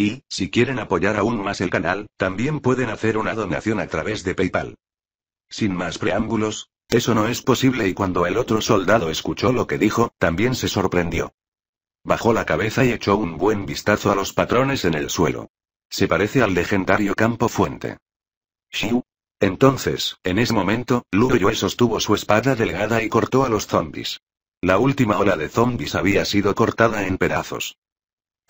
Y, si quieren apoyar aún más el canal, también pueden hacer una donación a través de PayPal. Sin más preámbulos, eso no es posible y cuando el otro soldado escuchó lo que dijo, también se sorprendió. Bajó la cabeza y echó un buen vistazo a los patrones en el suelo. Se parece al legendario campo fuente. ¿Shiu? Entonces, en ese momento, Lu Yue sostuvo su espada delgada y cortó a los zombies. La última ola de zombies había sido cortada en pedazos.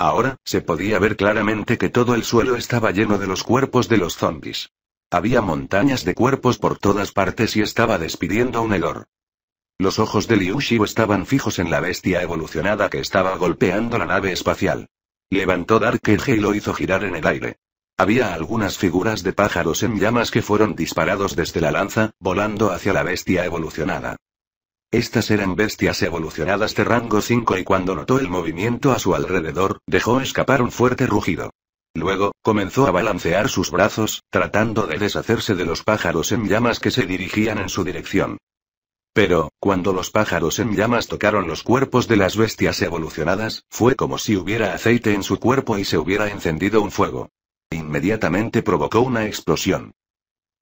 Ahora, se podía ver claramente que todo el suelo estaba lleno de los cuerpos de los zombis. Había montañas de cuerpos por todas partes y estaba despidiendo un hedor. Los ojos de Liu Xiu estaban fijos en la bestia evolucionada que estaba golpeando la nave espacial. Levantó Dark Edge y lo hizo girar en el aire. Había algunas figuras de pájaros en llamas que fueron disparados desde la lanza, volando hacia la bestia evolucionada. Estas eran bestias evolucionadas de rango 5 y cuando notó el movimiento a su alrededor, dejó escapar un fuerte rugido. Luego, comenzó a balancear sus brazos, tratando de deshacerse de los pájaros en llamas que se dirigían en su dirección. Pero, cuando los pájaros en llamas tocaron los cuerpos de las bestias evolucionadas, fue como si hubiera aceite en su cuerpo y se hubiera encendido un fuego. Inmediatamente provocó una explosión.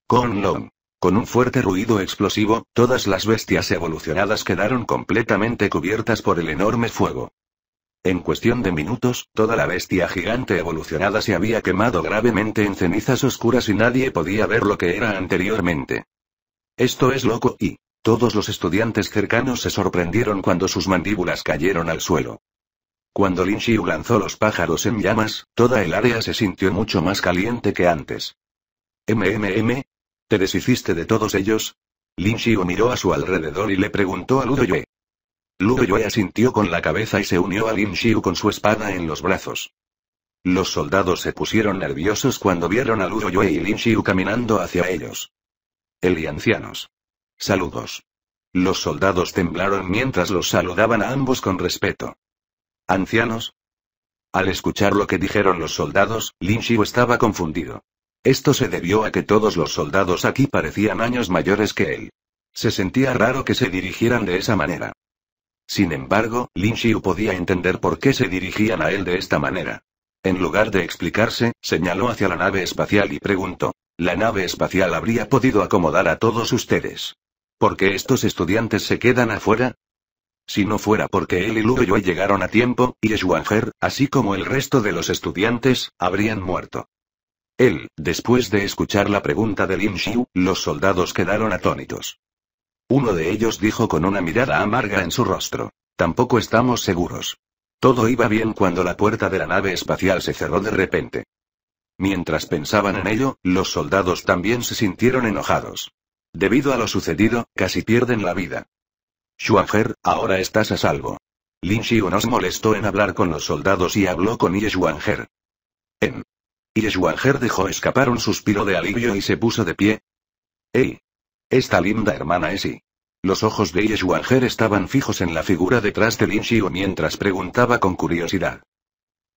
Con Long. Con un fuerte ruido explosivo, todas las bestias evolucionadas quedaron completamente cubiertas por el enorme fuego. En cuestión de minutos, toda la bestia gigante evolucionada se había quemado gravemente en cenizas oscuras y nadie podía ver lo que era anteriormente. Esto es loco y... Todos los estudiantes cercanos se sorprendieron cuando sus mandíbulas cayeron al suelo. Cuando Lin Xiu lanzó los pájaros en llamas, toda el área se sintió mucho más caliente que antes. MMM, ¿Te deshiciste de todos ellos? Lin Xiu miró a su alrededor y le preguntó a Ludo Yue. Ludo Yue asintió con la cabeza y se unió a Lin Xiu con su espada en los brazos. Los soldados se pusieron nerviosos cuando vieron a Ludo Yue y Lin Xiu caminando hacia ellos. El y ancianos. Saludos. Los soldados temblaron mientras los saludaban a ambos con respeto. ¿Ancianos? Al escuchar lo que dijeron los soldados, Lin Xiu estaba confundido. Esto se debió a que todos los soldados aquí parecían años mayores que él. Se sentía raro que se dirigieran de esa manera. Sin embargo, Lin Xiu podía entender por qué se dirigían a él de esta manera. En lugar de explicarse, señaló hacia la nave espacial y preguntó. La nave espacial habría podido acomodar a todos ustedes. ¿Por qué estos estudiantes se quedan afuera? Si no fuera porque él y Lu llegaron a tiempo, y Shuanger, así como el resto de los estudiantes, habrían muerto. Él, después de escuchar la pregunta de Lin Xiu, los soldados quedaron atónitos. Uno de ellos dijo con una mirada amarga en su rostro. Tampoco estamos seguros. Todo iba bien cuando la puerta de la nave espacial se cerró de repente. Mientras pensaban en ello, los soldados también se sintieron enojados. Debido a lo sucedido, casi pierden la vida. Shuangher, ahora estás a salvo. Lin Xiu nos molestó en hablar con los soldados y habló con Ye Shuangher. En y dejó escapar un suspiro de alivio y se puso de pie. ¡Ey! Esta linda hermana es y. Los ojos de Ireshuanger estaban fijos en la figura detrás de Lin Xiu mientras preguntaba con curiosidad.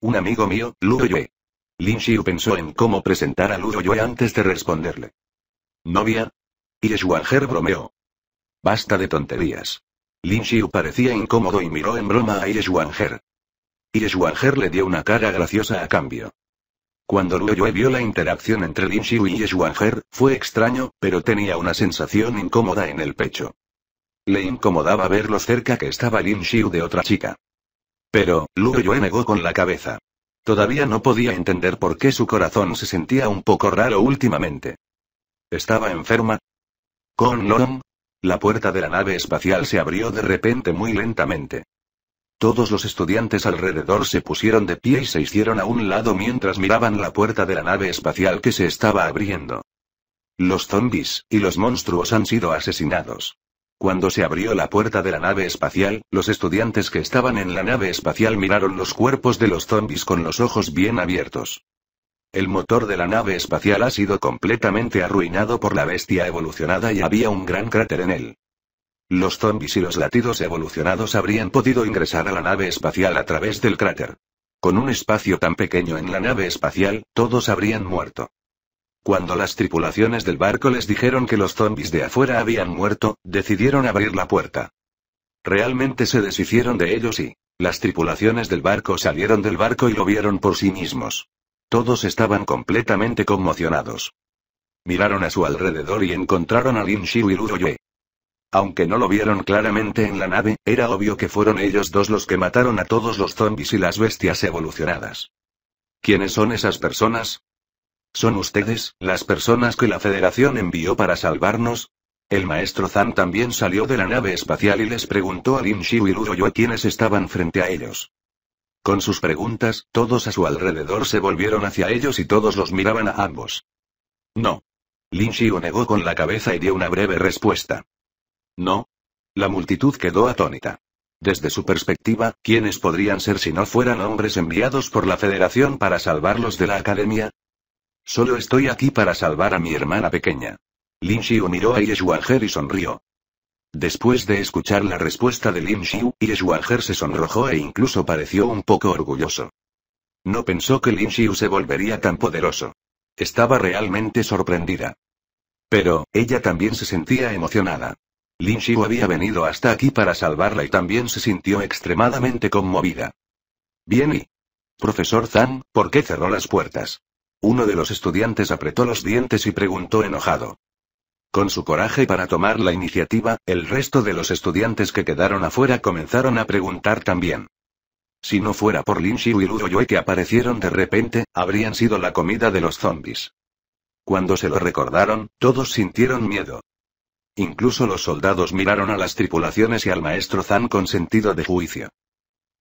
Un amigo mío, Luoyue. Yue. Lin Xiu pensó en cómo presentar a Ludo Yue antes de responderle. ¿Novia? Y bromeó. Basta de tonterías. Lin Xiu parecía incómodo y miró en broma a Ireshuanger. Y le dio una cara graciosa a cambio. Cuando Luoyue vio la interacción entre Lin Xiu y Her, fue extraño, pero tenía una sensación incómoda en el pecho. Le incomodaba ver lo cerca que estaba Lin Xiu de otra chica. Pero, Luoyue negó con la cabeza. Todavía no podía entender por qué su corazón se sentía un poco raro últimamente. ¿Estaba enferma? ¿Con Long, La puerta de la nave espacial se abrió de repente muy lentamente. Todos los estudiantes alrededor se pusieron de pie y se hicieron a un lado mientras miraban la puerta de la nave espacial que se estaba abriendo. Los zombis y los monstruos han sido asesinados. Cuando se abrió la puerta de la nave espacial, los estudiantes que estaban en la nave espacial miraron los cuerpos de los zombis con los ojos bien abiertos. El motor de la nave espacial ha sido completamente arruinado por la bestia evolucionada y había un gran cráter en él. Los zombies y los latidos evolucionados habrían podido ingresar a la nave espacial a través del cráter. Con un espacio tan pequeño en la nave espacial, todos habrían muerto. Cuando las tripulaciones del barco les dijeron que los zombies de afuera habían muerto, decidieron abrir la puerta. Realmente se deshicieron de ellos y las tripulaciones del barco salieron del barco y lo vieron por sí mismos. Todos estaban completamente conmocionados. Miraron a su alrededor y encontraron a Lin Shi y Yue. Aunque no lo vieron claramente en la nave, era obvio que fueron ellos dos los que mataron a todos los zombies y las bestias evolucionadas. ¿Quiénes son esas personas? ¿Son ustedes, las personas que la Federación envió para salvarnos? El maestro Zan también salió de la nave espacial y les preguntó a Lin Xiu y Yue quienes estaban frente a ellos. Con sus preguntas, todos a su alrededor se volvieron hacia ellos y todos los miraban a ambos. No. Lin Xiu negó con la cabeza y dio una breve respuesta. No. La multitud quedó atónita. Desde su perspectiva, ¿quiénes podrían ser si no fueran hombres enviados por la Federación para salvarlos de la Academia? Solo estoy aquí para salvar a mi hermana pequeña. Lin Xiu miró a Yeshuanger y sonrió. Después de escuchar la respuesta de Lin Xiu, Yeshuanger se sonrojó e incluso pareció un poco orgulloso. No pensó que Lin Xiu se volvería tan poderoso. Estaba realmente sorprendida. Pero, ella también se sentía emocionada. Lin Xiu había venido hasta aquí para salvarla y también se sintió extremadamente conmovida. Bien y... Profesor Zhang, ¿por qué cerró las puertas? Uno de los estudiantes apretó los dientes y preguntó enojado. Con su coraje para tomar la iniciativa, el resto de los estudiantes que quedaron afuera comenzaron a preguntar también. Si no fuera por Lin Xiu y Luo Yue que aparecieron de repente, habrían sido la comida de los zombies. Cuando se lo recordaron, todos sintieron miedo. Incluso los soldados miraron a las tripulaciones y al maestro Zan con sentido de juicio.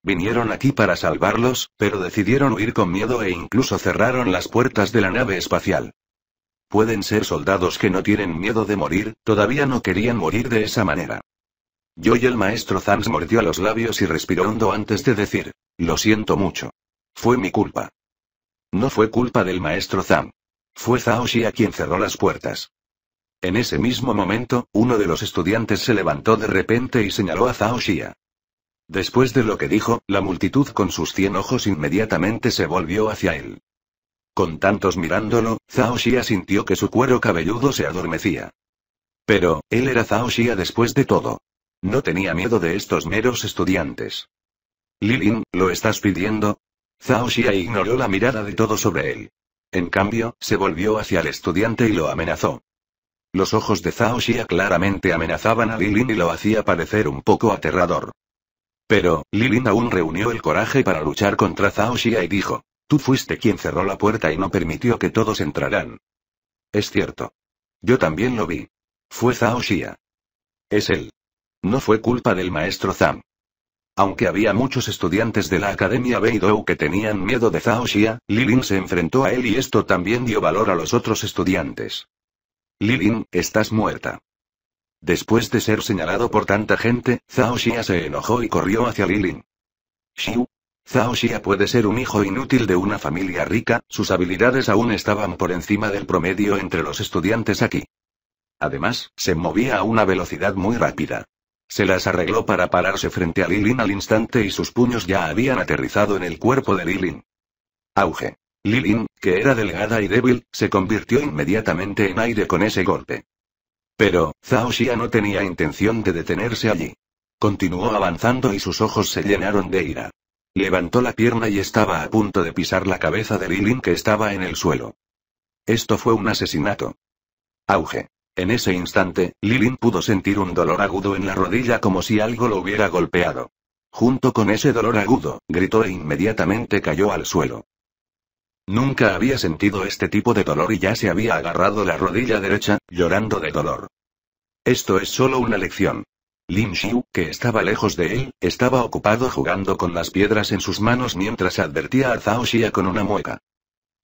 Vinieron aquí para salvarlos, pero decidieron huir con miedo e incluso cerraron las puertas de la nave espacial. Pueden ser soldados que no tienen miedo de morir, todavía no querían morir de esa manera. Yo y el maestro Zans mordió a los labios y respiró hondo antes de decir, lo siento mucho. Fue mi culpa. No fue culpa del maestro Zan. Fue Zhao a quien cerró las puertas. En ese mismo momento, uno de los estudiantes se levantó de repente y señaló a Zhao Xia. Después de lo que dijo, la multitud con sus cien ojos inmediatamente se volvió hacia él. Con tantos mirándolo, Zhao Xia sintió que su cuero cabelludo se adormecía. Pero, él era Zhao Xia después de todo. No tenía miedo de estos meros estudiantes. Lilin, ¿lo estás pidiendo? Zhao Xia ignoró la mirada de todo sobre él. En cambio, se volvió hacia el estudiante y lo amenazó. Los ojos de Zhao claramente amenazaban a Lilin y lo hacía parecer un poco aterrador. Pero, Lilin aún reunió el coraje para luchar contra Zhao y dijo, tú fuiste quien cerró la puerta y no permitió que todos entraran. Es cierto. Yo también lo vi. Fue Zhao Xia. Es él. No fue culpa del maestro Zam. Aunque había muchos estudiantes de la Academia Beidou que tenían miedo de Zhao Lilin se enfrentó a él y esto también dio valor a los otros estudiantes. Lilin, estás muerta. Después de ser señalado por tanta gente, Zhao Xia se enojó y corrió hacia Lilin. Xiu. Zhao Xia puede ser un hijo inútil de una familia rica, sus habilidades aún estaban por encima del promedio entre los estudiantes aquí. Además, se movía a una velocidad muy rápida. Se las arregló para pararse frente a Lilin al instante y sus puños ya habían aterrizado en el cuerpo de Lilin. Auge. Lilin, que era delgada y débil, se convirtió inmediatamente en aire con ese golpe. Pero, Zhao Xia no tenía intención de detenerse allí. Continuó avanzando y sus ojos se llenaron de ira. Levantó la pierna y estaba a punto de pisar la cabeza de Lilin que estaba en el suelo. Esto fue un asesinato. Auge. En ese instante, Lilin pudo sentir un dolor agudo en la rodilla como si algo lo hubiera golpeado. Junto con ese dolor agudo, gritó e inmediatamente cayó al suelo. Nunca había sentido este tipo de dolor y ya se había agarrado la rodilla derecha, llorando de dolor. Esto es solo una lección. Lin Xiu, que estaba lejos de él, estaba ocupado jugando con las piedras en sus manos mientras advertía a Zhao Xia con una mueca.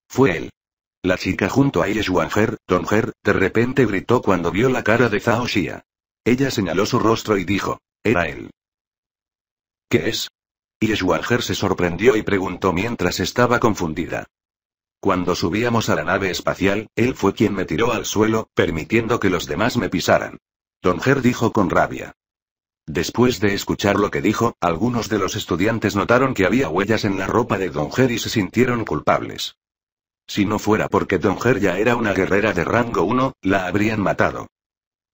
Fue él. La chica junto a Ye Don Her, de repente gritó cuando vio la cara de Zhao Xia. Ella señaló su rostro y dijo, era él. ¿Qué es? Ye se sorprendió y preguntó mientras estaba confundida. Cuando subíamos a la nave espacial, él fue quien me tiró al suelo, permitiendo que los demás me pisaran. Don Ger dijo con rabia. Después de escuchar lo que dijo, algunos de los estudiantes notaron que había huellas en la ropa de Don Ger y se sintieron culpables. Si no fuera porque Don Ger ya era una guerrera de rango 1, la habrían matado.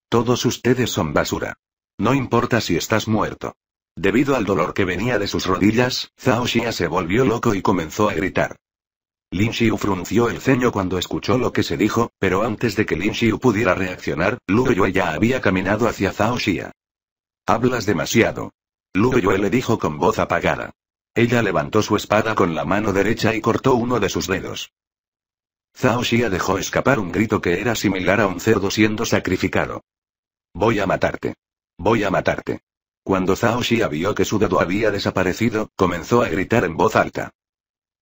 Todos ustedes son basura. No importa si estás muerto. Debido al dolor que venía de sus rodillas, Zhao Xia se volvió loco y comenzó a gritar. Lin Xiu frunció el ceño cuando escuchó lo que se dijo, pero antes de que Lin Xiu pudiera reaccionar, Luo ya había caminado hacia Zhao Xia. Hablas demasiado. Luo le dijo con voz apagada. Ella levantó su espada con la mano derecha y cortó uno de sus dedos. Zhao Xia dejó escapar un grito que era similar a un cerdo siendo sacrificado. Voy a matarte. Voy a matarte. Cuando Zhao Xia vio que su dedo había desaparecido, comenzó a gritar en voz alta.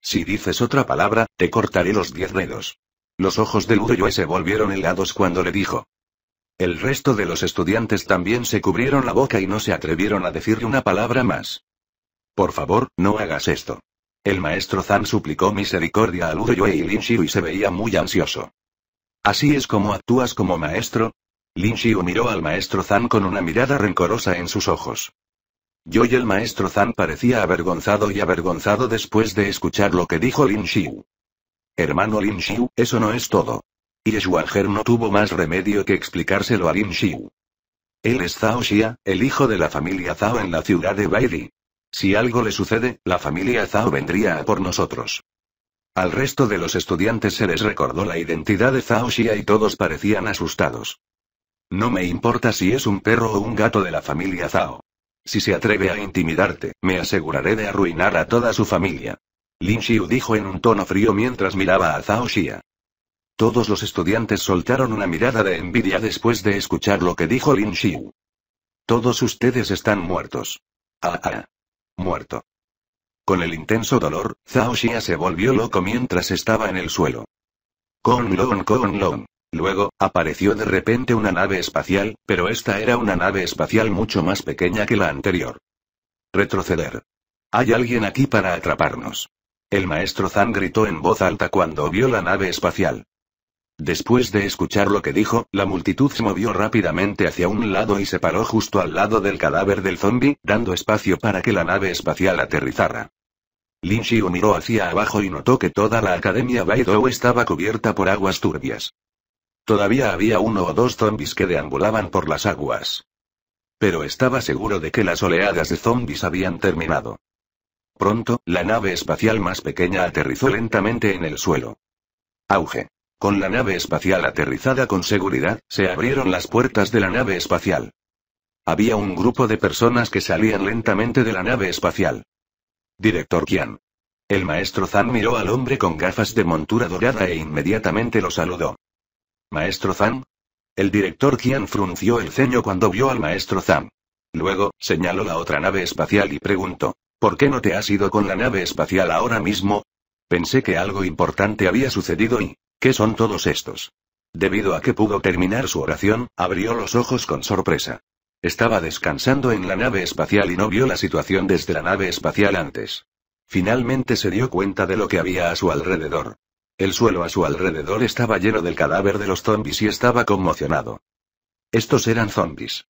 Si dices otra palabra, te cortaré los diez dedos. Los ojos de Ludoyoe se volvieron helados cuando le dijo. El resto de los estudiantes también se cubrieron la boca y no se atrevieron a decirle una palabra más. Por favor, no hagas esto. El maestro Zan suplicó misericordia a Uroyue y Lin Xiu y se veía muy ansioso. ¿Así es como actúas como maestro? Lin Xiu miró al maestro Zan con una mirada rencorosa en sus ojos. Yo y el maestro Zhang parecía avergonzado y avergonzado después de escuchar lo que dijo Lin Xiu. Hermano Lin Xiu, eso no es todo. Y Her no tuvo más remedio que explicárselo a Lin Xiu. Él es Zhao Xia, el hijo de la familia Zhao en la ciudad de Baidi. Si algo le sucede, la familia Zhao vendría a por nosotros. Al resto de los estudiantes se les recordó la identidad de Zhao Xia y todos parecían asustados. No me importa si es un perro o un gato de la familia Zhao. Si se atreve a intimidarte, me aseguraré de arruinar a toda su familia. Lin Xiu dijo en un tono frío mientras miraba a Zhao Xia. Todos los estudiantes soltaron una mirada de envidia después de escuchar lo que dijo Lin Xiu. Todos ustedes están muertos. Ah, ah. Muerto. Con el intenso dolor, Zhao Xia se volvió loco mientras estaba en el suelo. Con Long, con Long. Luego, apareció de repente una nave espacial, pero esta era una nave espacial mucho más pequeña que la anterior. Retroceder. Hay alguien aquí para atraparnos. El maestro Zan gritó en voz alta cuando vio la nave espacial. Después de escuchar lo que dijo, la multitud se movió rápidamente hacia un lado y se paró justo al lado del cadáver del zombi, dando espacio para que la nave espacial aterrizara. Lin Xiu miró hacia abajo y notó que toda la academia Baidou estaba cubierta por aguas turbias. Todavía había uno o dos zombis que deambulaban por las aguas. Pero estaba seguro de que las oleadas de zombis habían terminado. Pronto, la nave espacial más pequeña aterrizó lentamente en el suelo. Auge. Con la nave espacial aterrizada con seguridad, se abrieron las puertas de la nave espacial. Había un grupo de personas que salían lentamente de la nave espacial. Director Kian. El maestro Zan miró al hombre con gafas de montura dorada e inmediatamente lo saludó. Maestro Zhang. El director Qian frunció el ceño cuando vio al maestro Zhang. Luego, señaló la otra nave espacial y preguntó, ¿por qué no te has ido con la nave espacial ahora mismo? Pensé que algo importante había sucedido y... ¿Qué son todos estos? Debido a que pudo terminar su oración, abrió los ojos con sorpresa. Estaba descansando en la nave espacial y no vio la situación desde la nave espacial antes. Finalmente se dio cuenta de lo que había a su alrededor. El suelo a su alrededor estaba lleno del cadáver de los zombis y estaba conmocionado. Estos eran zombis.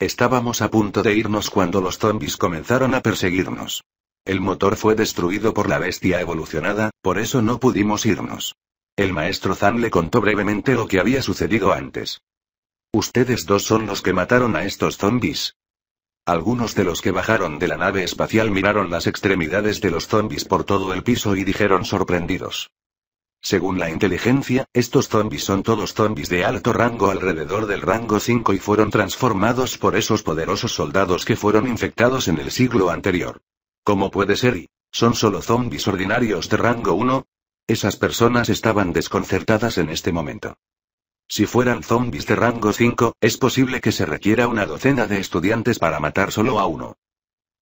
Estábamos a punto de irnos cuando los zombis comenzaron a perseguirnos. El motor fue destruido por la bestia evolucionada, por eso no pudimos irnos. El maestro Zan le contó brevemente lo que había sucedido antes. Ustedes dos son los que mataron a estos zombis. Algunos de los que bajaron de la nave espacial miraron las extremidades de los zombis por todo el piso y dijeron sorprendidos. Según la inteligencia, estos zombies son todos zombies de alto rango alrededor del rango 5 y fueron transformados por esos poderosos soldados que fueron infectados en el siglo anterior. ¿Cómo puede ser? Y ¿Son solo zombies ordinarios de rango 1? Esas personas estaban desconcertadas en este momento. Si fueran zombies de rango 5, es posible que se requiera una docena de estudiantes para matar solo a uno.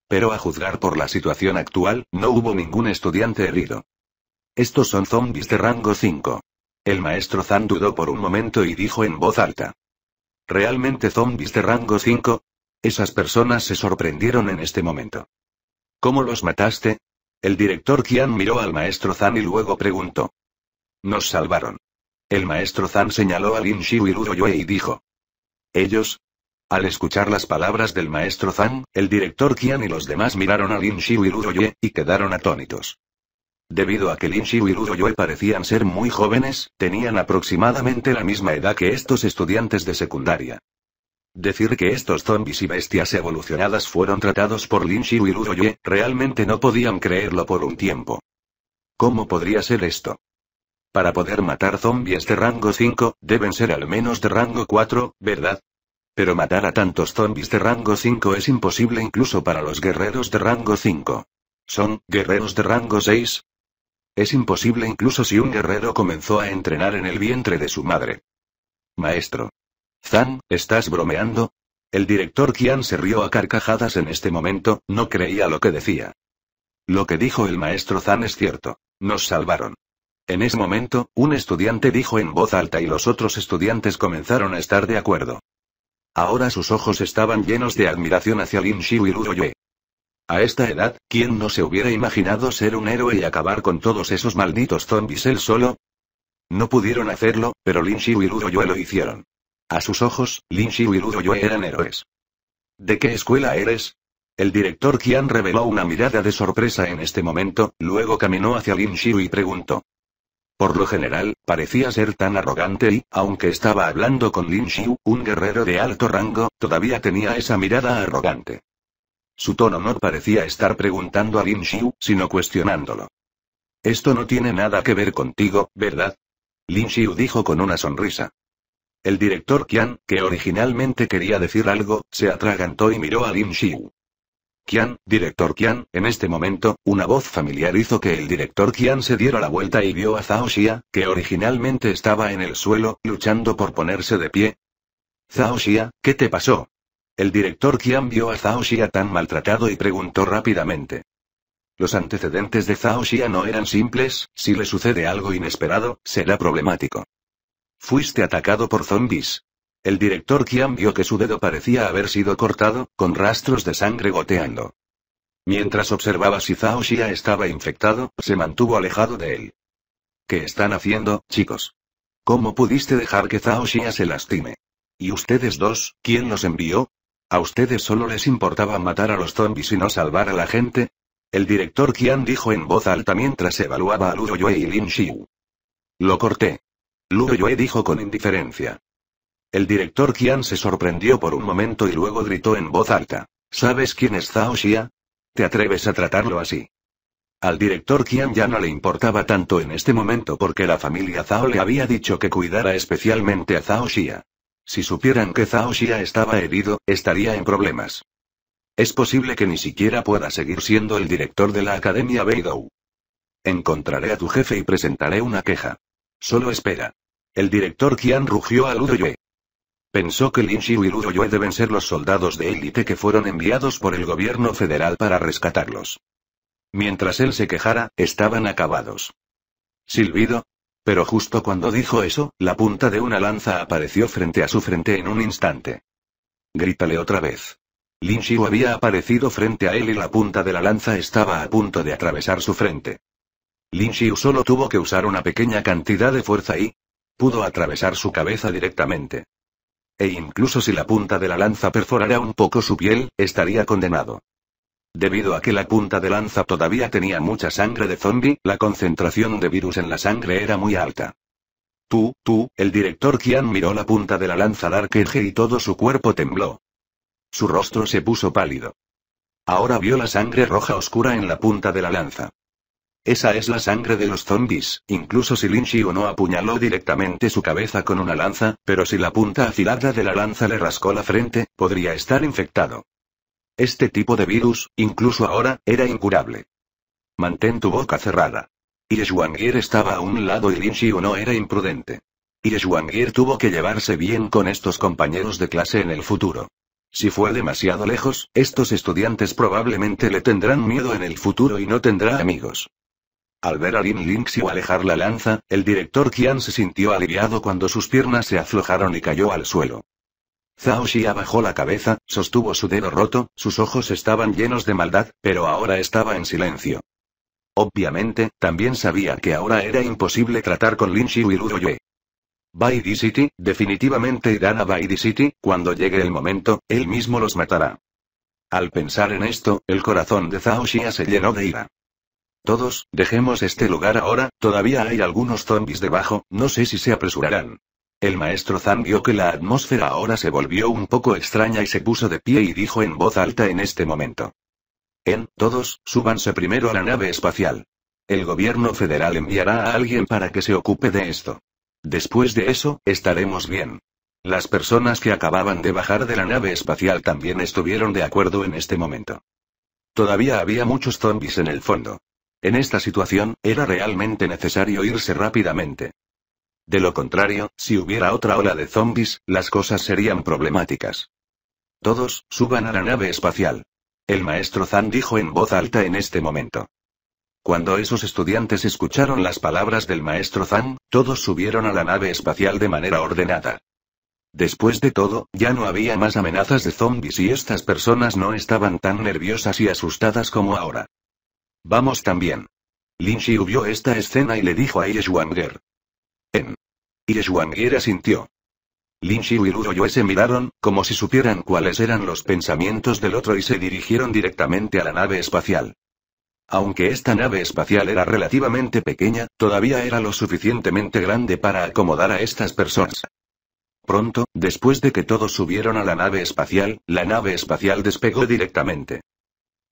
Pero a juzgar por la situación actual, no hubo ningún estudiante herido. Estos son zombies de rango 5. El maestro Zan dudó por un momento y dijo en voz alta. ¿Realmente zombies de rango 5? Esas personas se sorprendieron en este momento. ¿Cómo los mataste? El director Qian miró al maestro Zan y luego preguntó. Nos salvaron. El maestro Zan señaló a Lin Shi y Yue y dijo. ¿Ellos? Al escuchar las palabras del maestro Zan, el director Qian y los demás miraron a Lin Shi y Yue y quedaron atónitos. Debido a que Lin Xiu y Lu parecían ser muy jóvenes, tenían aproximadamente la misma edad que estos estudiantes de secundaria. Decir que estos zombies y bestias evolucionadas fueron tratados por Lin Xiu y Lu realmente no podían creerlo por un tiempo. ¿Cómo podría ser esto? Para poder matar zombies de rango 5, deben ser al menos de rango 4, ¿verdad? Pero matar a tantos zombies de rango 5 es imposible incluso para los guerreros de rango 5. Son guerreros de rango 6, es imposible incluso si un guerrero comenzó a entrenar en el vientre de su madre. Maestro. Zan, ¿estás bromeando? El director Qian se rió a carcajadas en este momento, no creía lo que decía. Lo que dijo el maestro Zan es cierto. Nos salvaron. En ese momento, un estudiante dijo en voz alta y los otros estudiantes comenzaron a estar de acuerdo. Ahora sus ojos estaban llenos de admiración hacia Lin Shi y Luo Yue. A esta edad, ¿quién no se hubiera imaginado ser un héroe y acabar con todos esos malditos zombies él solo? No pudieron hacerlo, pero Lin Xiu y Yue lo hicieron. A sus ojos, Lin Xiu y Yue eran héroes. ¿De qué escuela eres? El director Qian reveló una mirada de sorpresa en este momento, luego caminó hacia Lin Xiu y preguntó. Por lo general, parecía ser tan arrogante y, aunque estaba hablando con Lin Xiu, un guerrero de alto rango, todavía tenía esa mirada arrogante. Su tono no parecía estar preguntando a Lin Xiu, sino cuestionándolo. Esto no tiene nada que ver contigo, ¿verdad? Lin Xiu dijo con una sonrisa. El director Qian, que originalmente quería decir algo, se atragantó y miró a Lin Xiu. Qian, director Qian, en este momento, una voz familiar hizo que el director Qian se diera la vuelta y vio a Zhao Xia, que originalmente estaba en el suelo, luchando por ponerse de pie. Zhao Xia, ¿qué te pasó? El director Qian vio a Zhao Xia tan maltratado y preguntó rápidamente. Los antecedentes de Zhao Xia no eran simples, si le sucede algo inesperado, será problemático. Fuiste atacado por zombies. El director Qian vio que su dedo parecía haber sido cortado, con rastros de sangre goteando. Mientras observaba si Zhao Xia estaba infectado, se mantuvo alejado de él. ¿Qué están haciendo, chicos? ¿Cómo pudiste dejar que Zhao Xia se lastime? ¿Y ustedes dos, quién los envió? ¿A ustedes solo les importaba matar a los zombies y no salvar a la gente? El director Qian dijo en voz alta mientras evaluaba a Luo Yue y Lin Xiu. Lo corté. Lu Yue dijo con indiferencia. El director Qian se sorprendió por un momento y luego gritó en voz alta. ¿Sabes quién es Zhao Xia? ¿Te atreves a tratarlo así? Al director Qian ya no le importaba tanto en este momento porque la familia Zhao le había dicho que cuidara especialmente a Zhao Xia. Si supieran que Zhao Xia estaba herido, estaría en problemas. Es posible que ni siquiera pueda seguir siendo el director de la Academia Beidou. Encontraré a tu jefe y presentaré una queja. Solo espera. El director Qian rugió a Ludoyue. Pensó que Lin Xiu y Ludoyue deben ser los soldados de élite que fueron enviados por el gobierno federal para rescatarlos. Mientras él se quejara, estaban acabados. Silbido, pero justo cuando dijo eso, la punta de una lanza apareció frente a su frente en un instante. Grítale otra vez. Lin Xiu había aparecido frente a él y la punta de la lanza estaba a punto de atravesar su frente. Lin Xiu solo tuvo que usar una pequeña cantidad de fuerza y pudo atravesar su cabeza directamente. E incluso si la punta de la lanza perforara un poco su piel, estaría condenado. Debido a que la punta de lanza todavía tenía mucha sangre de zombie, la concentración de virus en la sangre era muy alta. Tú, tú, el director Kian miró la punta de la lanza al arqueje y todo su cuerpo tembló. Su rostro se puso pálido. Ahora vio la sangre roja oscura en la punta de la lanza. Esa es la sangre de los zombies, incluso si Lin no apuñaló directamente su cabeza con una lanza, pero si la punta afilada de la lanza le rascó la frente, podría estar infectado. Este tipo de virus, incluso ahora, era incurable. Mantén tu boca cerrada. Yeshuangir estaba a un lado y Lin Xiu no era imprudente. Yeshuangir tuvo que llevarse bien con estos compañeros de clase en el futuro. Si fue demasiado lejos, estos estudiantes probablemente le tendrán miedo en el futuro y no tendrá amigos. Al ver a Lin Xiu alejar la lanza, el director Qian se sintió aliviado cuando sus piernas se aflojaron y cayó al suelo. Zhao Xia bajó la cabeza, sostuvo su dedo roto, sus ojos estaban llenos de maldad, pero ahora estaba en silencio. Obviamente, también sabía que ahora era imposible tratar con Lin Xiu y Luo Yue. Baidi City, definitivamente irán a Baidi City, cuando llegue el momento, él mismo los matará. Al pensar en esto, el corazón de Zhao se llenó de ira. Todos, dejemos este lugar ahora, todavía hay algunos zombies debajo, no sé si se apresurarán. El maestro Zan vio que la atmósfera ahora se volvió un poco extraña y se puso de pie y dijo en voz alta en este momento. En, todos, súbanse primero a la nave espacial. El gobierno federal enviará a alguien para que se ocupe de esto. Después de eso, estaremos bien. Las personas que acababan de bajar de la nave espacial también estuvieron de acuerdo en este momento. Todavía había muchos zombies en el fondo. En esta situación, era realmente necesario irse rápidamente. De lo contrario, si hubiera otra ola de zombies, las cosas serían problemáticas. Todos, suban a la nave espacial. El maestro Zan dijo en voz alta en este momento. Cuando esos estudiantes escucharon las palabras del maestro Zan, todos subieron a la nave espacial de manera ordenada. Después de todo, ya no había más amenazas de zombies y estas personas no estaban tan nerviosas y asustadas como ahora. Vamos también. Lin Xiu vio esta escena y le dijo a Yeshwanger. Y sintió. asintió. Lin Xiu y Luo se miraron, como si supieran cuáles eran los pensamientos del otro y se dirigieron directamente a la nave espacial. Aunque esta nave espacial era relativamente pequeña, todavía era lo suficientemente grande para acomodar a estas personas. Pronto, después de que todos subieron a la nave espacial, la nave espacial despegó directamente.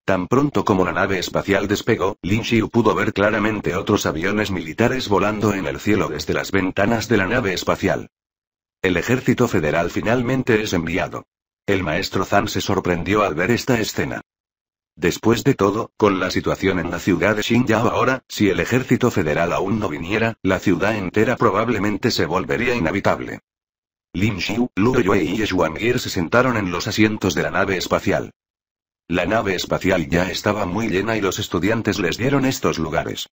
Tan pronto como la nave espacial despegó, Lin Xiu pudo ver claramente otros aviones militares volando en el cielo desde las ventanas de la nave espacial. El ejército federal finalmente es enviado. El maestro Zhang se sorprendió al ver esta escena. Después de todo, con la situación en la ciudad de Xinjiang ahora, si el ejército federal aún no viniera, la ciudad entera probablemente se volvería inhabitable. Lin Xiu, Lu Yue y Zhuangir se sentaron en los asientos de la nave espacial. La nave espacial ya estaba muy llena y los estudiantes les dieron estos lugares.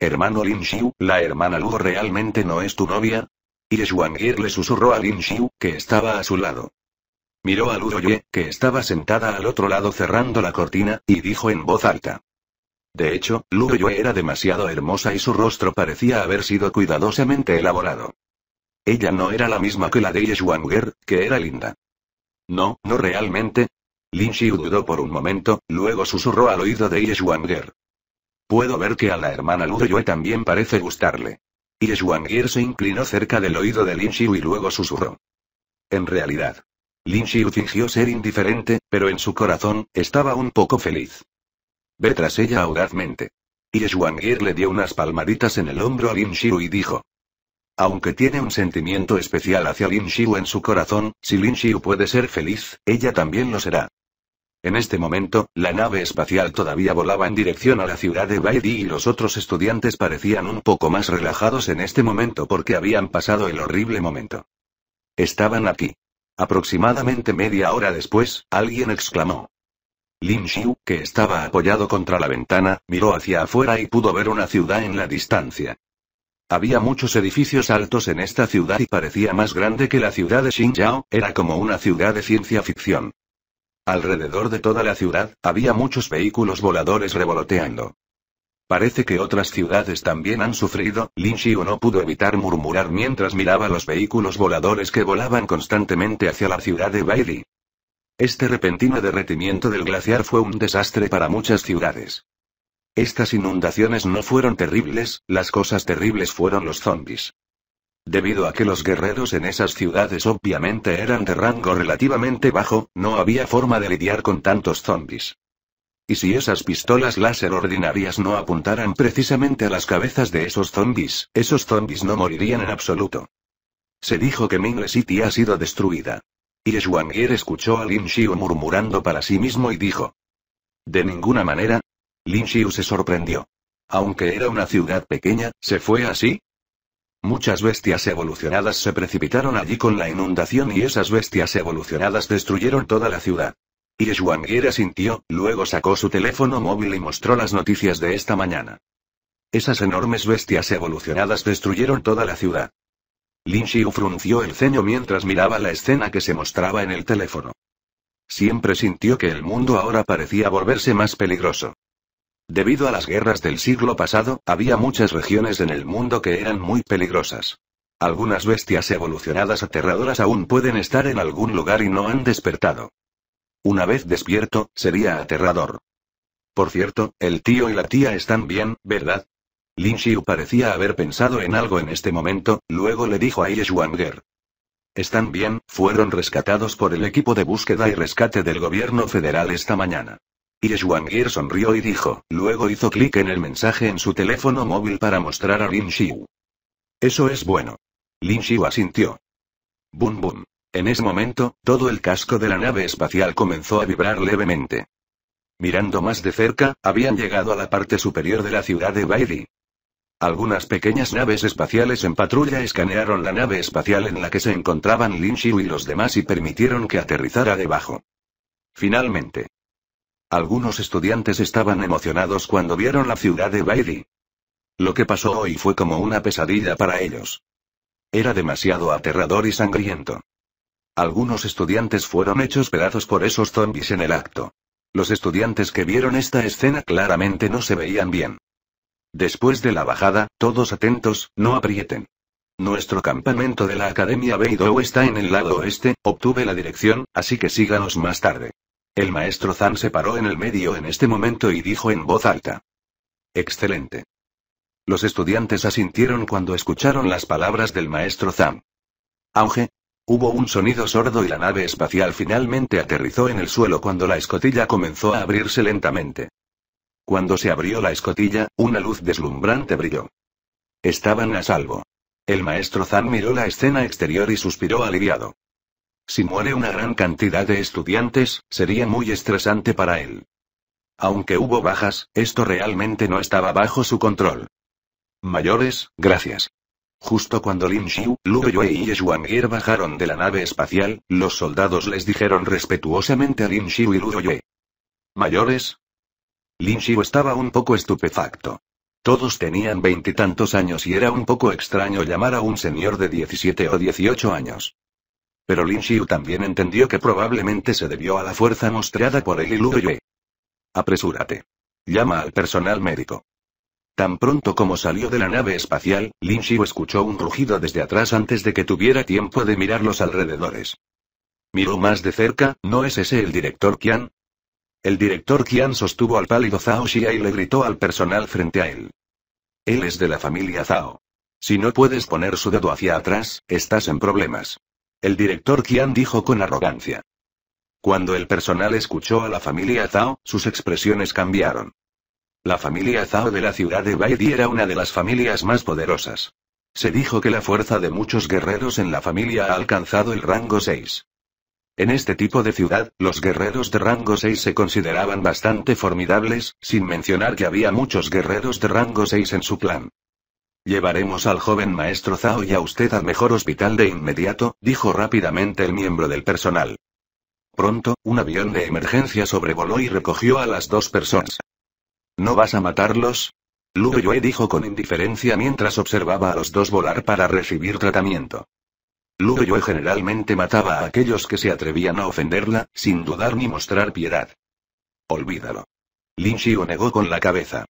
Hermano Lin Xiu, la hermana Luo realmente no es tu novia? Y le susurró a Lin Xiu, que estaba a su lado. Miró a Luo Ye, que estaba sentada al otro lado cerrando la cortina, y dijo en voz alta. De hecho, Luo Yue era demasiado hermosa y su rostro parecía haber sido cuidadosamente elaborado. Ella no era la misma que la de Ye que era linda. No, no realmente, Lin Xiu dudó por un momento, luego susurró al oído de Yeshuanger. Puedo ver que a la hermana Lu Yue también parece gustarle. Yeshuanger se inclinó cerca del oído de Lin Xiu y luego susurró. En realidad. Lin Xiu fingió ser indiferente, pero en su corazón, estaba un poco feliz. Ve tras ella audazmente. Yeshuanger le dio unas palmaditas en el hombro a Lin Xiu y dijo. Aunque tiene un sentimiento especial hacia Lin Xiu en su corazón, si Lin Xiu puede ser feliz, ella también lo será. En este momento, la nave espacial todavía volaba en dirección a la ciudad de Baidi y los otros estudiantes parecían un poco más relajados en este momento porque habían pasado el horrible momento. Estaban aquí. Aproximadamente media hora después, alguien exclamó. Lin Xiu, que estaba apoyado contra la ventana, miró hacia afuera y pudo ver una ciudad en la distancia. Había mm. muchos edificios altos en esta ciudad y parecía más grande que la ciudad de Xinjiang, era como una ciudad de ciencia ficción. Alrededor de toda la ciudad, había muchos vehículos voladores revoloteando. Parece que otras ciudades también han sufrido, Lin Xiu no pudo evitar murmurar mientras miraba los vehículos voladores que volaban constantemente hacia la ciudad de Baili. Este repentino derretimiento del glaciar fue un desastre para muchas ciudades. Estas inundaciones no fueron terribles, las cosas terribles fueron los zombies. Debido a que los guerreros en esas ciudades obviamente eran de rango relativamente bajo, no había forma de lidiar con tantos zombies. Y si esas pistolas láser ordinarias no apuntaran precisamente a las cabezas de esos zombies, esos zombies no morirían en absoluto. Se dijo que Mingle City ha sido destruida. Y Schwanger escuchó a Lin Xiu murmurando para sí mismo y dijo. De ninguna manera, Lin Xiu se sorprendió. Aunque era una ciudad pequeña, ¿se fue así? Muchas bestias evolucionadas se precipitaron allí con la inundación y esas bestias evolucionadas destruyeron toda la ciudad. Y sintió, luego sacó su teléfono móvil y mostró las noticias de esta mañana. Esas enormes bestias evolucionadas destruyeron toda la ciudad. Lin Xiu frunció el ceño mientras miraba la escena que se mostraba en el teléfono. Siempre sintió que el mundo ahora parecía volverse más peligroso. Debido a las guerras del siglo pasado, había muchas regiones en el mundo que eran muy peligrosas. Algunas bestias evolucionadas aterradoras aún pueden estar en algún lugar y no han despertado. Una vez despierto, sería aterrador. Por cierto, el tío y la tía están bien, ¿verdad? Lin Xiu parecía haber pensado en algo en este momento, luego le dijo a Yeshuanger. Están bien, fueron rescatados por el equipo de búsqueda y rescate del gobierno federal esta mañana. Y sonrió y dijo, luego hizo clic en el mensaje en su teléfono móvil para mostrar a Lin Xiu. Eso es bueno. Lin Xiu asintió. Bum bum. En ese momento, todo el casco de la nave espacial comenzó a vibrar levemente. Mirando más de cerca, habían llegado a la parte superior de la ciudad de Baidi. Algunas pequeñas naves espaciales en patrulla escanearon la nave espacial en la que se encontraban Lin Xiu y los demás y permitieron que aterrizara debajo. Finalmente, algunos estudiantes estaban emocionados cuando vieron la ciudad de Bailey. Lo que pasó hoy fue como una pesadilla para ellos. Era demasiado aterrador y sangriento. Algunos estudiantes fueron hechos pedazos por esos zombies en el acto. Los estudiantes que vieron esta escena claramente no se veían bien. Después de la bajada, todos atentos, no aprieten. Nuestro campamento de la Academia Beidou está en el lado oeste, obtuve la dirección, así que síganos más tarde. El maestro Zan se paró en el medio en este momento y dijo en voz alta. Excelente. Los estudiantes asintieron cuando escucharon las palabras del maestro Zan. Auge. Hubo un sonido sordo y la nave espacial finalmente aterrizó en el suelo cuando la escotilla comenzó a abrirse lentamente. Cuando se abrió la escotilla, una luz deslumbrante brilló. Estaban a salvo. El maestro Zan miró la escena exterior y suspiró aliviado. Si muere una gran cantidad de estudiantes, sería muy estresante para él. Aunque hubo bajas, esto realmente no estaba bajo su control. Mayores, gracias. Justo cuando Lin Xiu, Lu Yue y Yir bajaron de la nave espacial, los soldados les dijeron respetuosamente a Lin Xiu y Lu Yue. Mayores. Lin Xiu estaba un poco estupefacto. Todos tenían veintitantos años y era un poco extraño llamar a un señor de 17 o 18 años. Pero Lin Xiu también entendió que probablemente se debió a la fuerza mostrada por el Yue. Apresúrate. Llama al personal médico. Tan pronto como salió de la nave espacial, Lin Xiu escuchó un rugido desde atrás antes de que tuviera tiempo de mirar los alrededores. Miró más de cerca, ¿no es ese el director Qian? El director Qian sostuvo al pálido Zhao Xia y le gritó al personal frente a él. Él es de la familia Zhao. Si no puedes poner su dedo hacia atrás, estás en problemas el director Qian dijo con arrogancia. Cuando el personal escuchó a la familia Zhao, sus expresiones cambiaron. La familia Zhao de la ciudad de Baidi era una de las familias más poderosas. Se dijo que la fuerza de muchos guerreros en la familia ha alcanzado el rango 6. En este tipo de ciudad, los guerreros de rango 6 se consideraban bastante formidables, sin mencionar que había muchos guerreros de rango 6 en su clan. Llevaremos al joven maestro Zhao y a usted al mejor hospital de inmediato, dijo rápidamente el miembro del personal. Pronto, un avión de emergencia sobrevoló y recogió a las dos personas. ¿No vas a matarlos? Lu Yue dijo con indiferencia mientras observaba a los dos volar para recibir tratamiento. Lu Yue generalmente mataba a aquellos que se atrevían a ofenderla, sin dudar ni mostrar piedad. Olvídalo. Lin Xiu negó con la cabeza.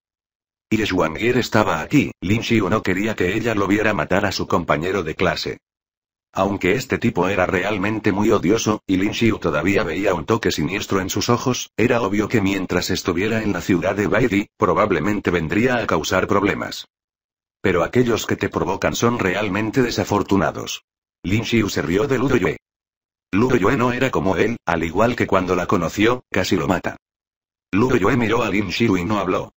Y Swanger estaba aquí, Lin Xiu no quería que ella lo viera matar a su compañero de clase. Aunque este tipo era realmente muy odioso, y Lin Xiu todavía veía un toque siniestro en sus ojos, era obvio que mientras estuviera en la ciudad de Baidi, probablemente vendría a causar problemas. Pero aquellos que te provocan son realmente desafortunados. Lin Xiu se rió de Ludo Yue. Ludo Yue no era como él, al igual que cuando la conoció, casi lo mata. Ludo Yue miró a Lin Xiu y no habló.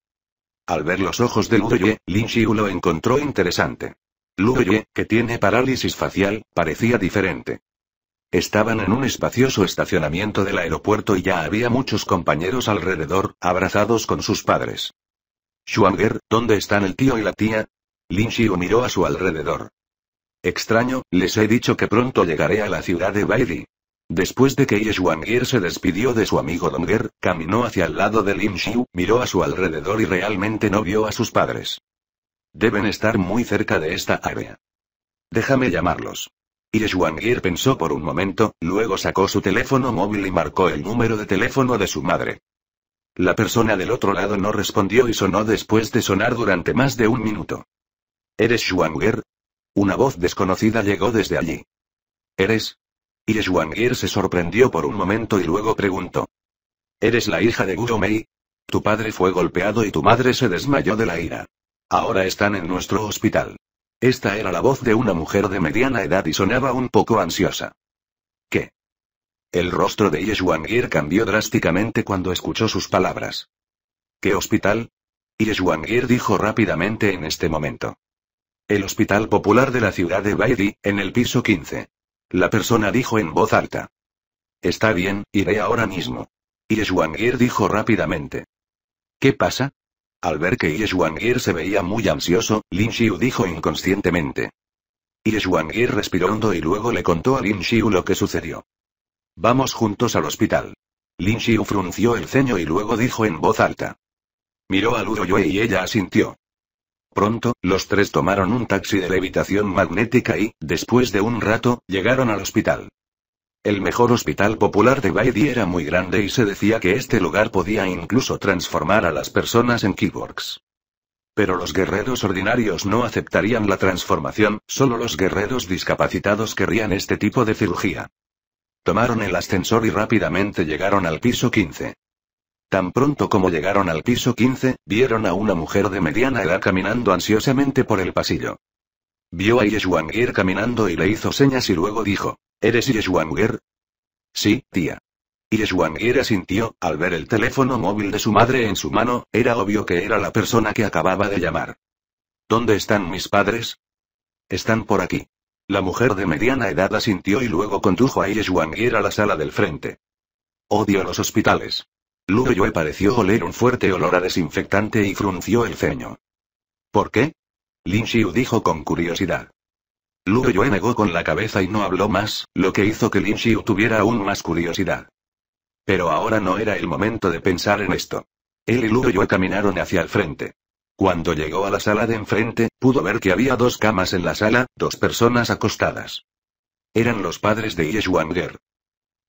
Al ver los ojos de Luoye, Lin Xiu lo encontró interesante. Luoye, que tiene parálisis facial, parecía diferente. Estaban en un espacioso estacionamiento del aeropuerto y ya había muchos compañeros alrededor, abrazados con sus padres. Shuanger, ¿dónde están el tío y la tía? Lin Xiu miró a su alrededor. Extraño, les he dicho que pronto llegaré a la ciudad de Baidi. Después de que Ye se despidió de su amigo Donger, caminó hacia el lado de Lin Xiu, miró a su alrededor y realmente no vio a sus padres. Deben estar muy cerca de esta área. Déjame llamarlos. Ye pensó por un momento, luego sacó su teléfono móvil y marcó el número de teléfono de su madre. La persona del otro lado no respondió y sonó después de sonar durante más de un minuto. ¿Eres Zhuangir? Una voz desconocida llegó desde allí. ¿Eres? Y se sorprendió por un momento y luego preguntó. ¿Eres la hija de Guru Tu padre fue golpeado y tu madre se desmayó de la ira. Ahora están en nuestro hospital. Esta era la voz de una mujer de mediana edad y sonaba un poco ansiosa. ¿Qué? El rostro de Yeshwangir cambió drásticamente cuando escuchó sus palabras. ¿Qué hospital? Yeshwangir dijo rápidamente en este momento. El Hospital Popular de la ciudad de Baidi, en el piso 15. La persona dijo en voz alta. Está bien, iré ahora mismo. Y dijo rápidamente. ¿Qué pasa? Al ver que Yeshuangir se veía muy ansioso, Lin Xiu dijo inconscientemente. Yeshuangir respiró hondo y luego le contó a Lin Xiu lo que sucedió. Vamos juntos al hospital. Lin Xiu frunció el ceño y luego dijo en voz alta. Miró a Ludo Yue y ella asintió. Pronto, los tres tomaron un taxi de levitación magnética y, después de un rato, llegaron al hospital. El mejor hospital popular de Baidi era muy grande y se decía que este lugar podía incluso transformar a las personas en keyboards Pero los guerreros ordinarios no aceptarían la transformación, solo los guerreros discapacitados querrían este tipo de cirugía. Tomaron el ascensor y rápidamente llegaron al piso 15. Tan pronto como llegaron al piso 15, vieron a una mujer de mediana edad caminando ansiosamente por el pasillo. Vio a Yeshuangir caminando y le hizo señas y luego dijo, ¿Eres Yeshuangir? Sí, tía. Yeshuangir asintió, al ver el teléfono móvil de su madre en su mano, era obvio que era la persona que acababa de llamar. ¿Dónde están mis padres? Están por aquí. La mujer de mediana edad asintió y luego condujo a Yeshuangir a la sala del frente. Odio los hospitales. Lubeyue pareció oler un fuerte olor a desinfectante y frunció el ceño. ¿Por qué? Lin Xiu dijo con curiosidad. Lubeyue negó con la cabeza y no habló más, lo que hizo que Lin Xiu tuviera aún más curiosidad. Pero ahora no era el momento de pensar en esto. Él y Lubeyue caminaron hacia el frente. Cuando llegó a la sala de enfrente, pudo ver que había dos camas en la sala, dos personas acostadas. Eran los padres de Yeshuanger.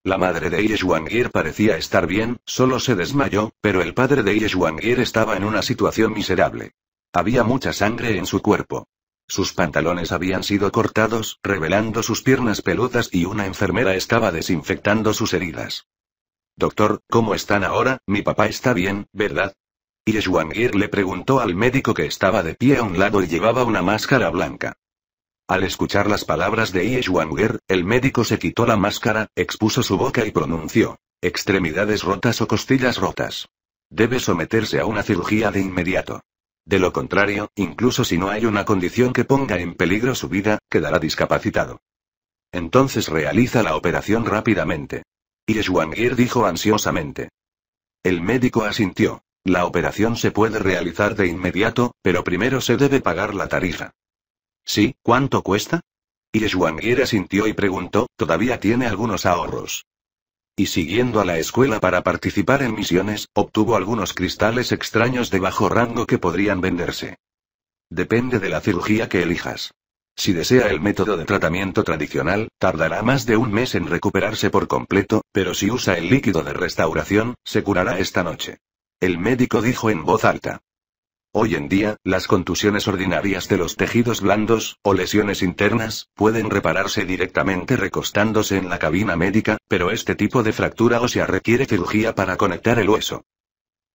La madre de Yeshwangir parecía estar bien, solo se desmayó, pero el padre de Yeshwangir estaba en una situación miserable. Había mucha sangre en su cuerpo. Sus pantalones habían sido cortados, revelando sus piernas peludas y una enfermera estaba desinfectando sus heridas. Doctor, ¿cómo están ahora? Mi papá está bien, ¿verdad? Yeshwangir le preguntó al médico que estaba de pie a un lado y llevaba una máscara blanca. Al escuchar las palabras de Ieshwanger, el médico se quitó la máscara, expuso su boca y pronunció. Extremidades rotas o costillas rotas. Debe someterse a una cirugía de inmediato. De lo contrario, incluso si no hay una condición que ponga en peligro su vida, quedará discapacitado. Entonces realiza la operación rápidamente. Ieshwanger dijo ansiosamente. El médico asintió. La operación se puede realizar de inmediato, pero primero se debe pagar la tarifa. Sí, ¿cuánto cuesta? Y sintió sintió y preguntó, ¿todavía tiene algunos ahorros? Y siguiendo a la escuela para participar en misiones, obtuvo algunos cristales extraños de bajo rango que podrían venderse. Depende de la cirugía que elijas. Si desea el método de tratamiento tradicional, tardará más de un mes en recuperarse por completo, pero si usa el líquido de restauración, se curará esta noche. El médico dijo en voz alta. Hoy en día, las contusiones ordinarias de los tejidos blandos, o lesiones internas, pueden repararse directamente recostándose en la cabina médica, pero este tipo de fractura ósea requiere cirugía para conectar el hueso.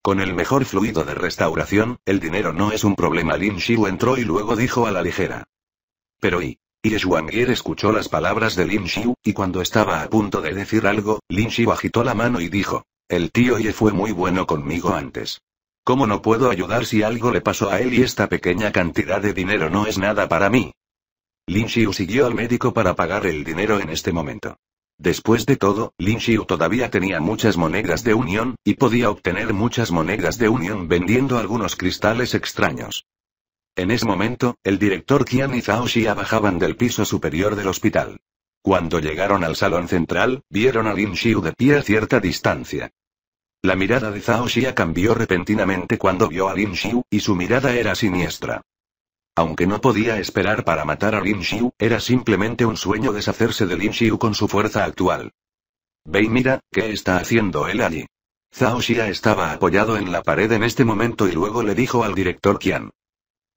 Con el mejor fluido de restauración, el dinero no es un problema. Lin Xiu entró y luego dijo a la ligera. Pero y. Y Zhuangir escuchó las palabras de Lin Xiu, y cuando estaba a punto de decir algo, Lin Xiu agitó la mano y dijo. El tío Ye fue muy bueno conmigo antes. ¿Cómo no puedo ayudar si algo le pasó a él y esta pequeña cantidad de dinero no es nada para mí? Lin Xiu siguió al médico para pagar el dinero en este momento. Después de todo, Lin Xiu todavía tenía muchas monedas de unión, y podía obtener muchas monedas de unión vendiendo algunos cristales extraños. En ese momento, el director Qian y Zhao Xia bajaban del piso superior del hospital. Cuando llegaron al salón central, vieron a Lin Xiu de pie a cierta distancia. La mirada de Zhao Xia cambió repentinamente cuando vio a Lin Xiu, y su mirada era siniestra. Aunque no podía esperar para matar a Lin Xiu, era simplemente un sueño deshacerse de Lin Xiu con su fuerza actual. Ve mira, ¿qué está haciendo él allí? Zhao Xia estaba apoyado en la pared en este momento y luego le dijo al director Qian.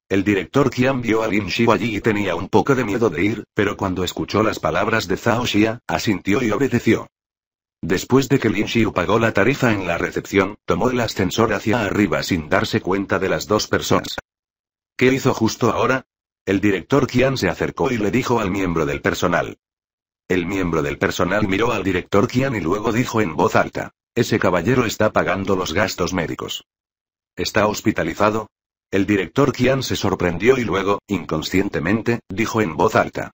El director Qian vio a Lin Xiu allí y tenía un poco de miedo de ir, pero cuando escuchó las palabras de Zhao Xia, asintió y obedeció. Después de que Lin Xiu pagó la tarifa en la recepción, tomó el ascensor hacia arriba sin darse cuenta de las dos personas. ¿Qué hizo justo ahora? El director Qian se acercó y le dijo al miembro del personal. El miembro del personal miró al director Qian y luego dijo en voz alta. Ese caballero está pagando los gastos médicos. ¿Está hospitalizado? El director Qian se sorprendió y luego, inconscientemente, dijo en voz alta.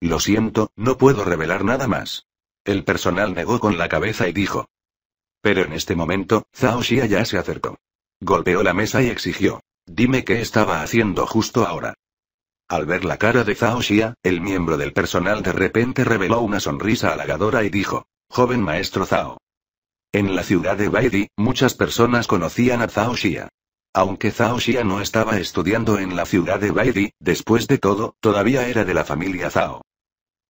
Lo siento, no puedo revelar nada más. El personal negó con la cabeza y dijo. Pero en este momento, Zhao Xia ya se acercó. Golpeó la mesa y exigió. Dime qué estaba haciendo justo ahora. Al ver la cara de Zhao Xia, el miembro del personal de repente reveló una sonrisa halagadora y dijo. Joven maestro Zhao. En la ciudad de Baidi, muchas personas conocían a Zhao Xia. Aunque Zhao Xia no estaba estudiando en la ciudad de Baidi, después de todo, todavía era de la familia Zhao.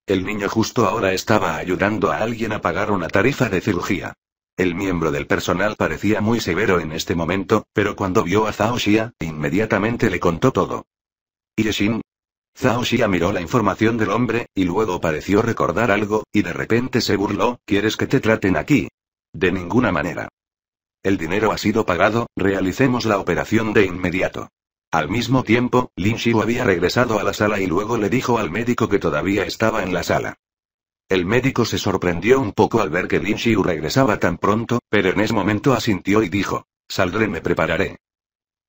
El niño justo ahora estaba ayudando a alguien a pagar una tarifa de cirugía. El miembro del personal parecía muy severo en este momento, pero cuando vio a Zhao Xia, inmediatamente le contó todo. Yeshin. Zhao Xia miró la información del hombre, y luego pareció recordar algo, y de repente se burló, ¿quieres que te traten aquí? De ninguna manera. El dinero ha sido pagado, realicemos la operación de inmediato. Al mismo tiempo, Lin Xiu había regresado a la sala y luego le dijo al médico que todavía estaba en la sala. El médico se sorprendió un poco al ver que Lin Xiu regresaba tan pronto, pero en ese momento asintió y dijo, saldré me prepararé.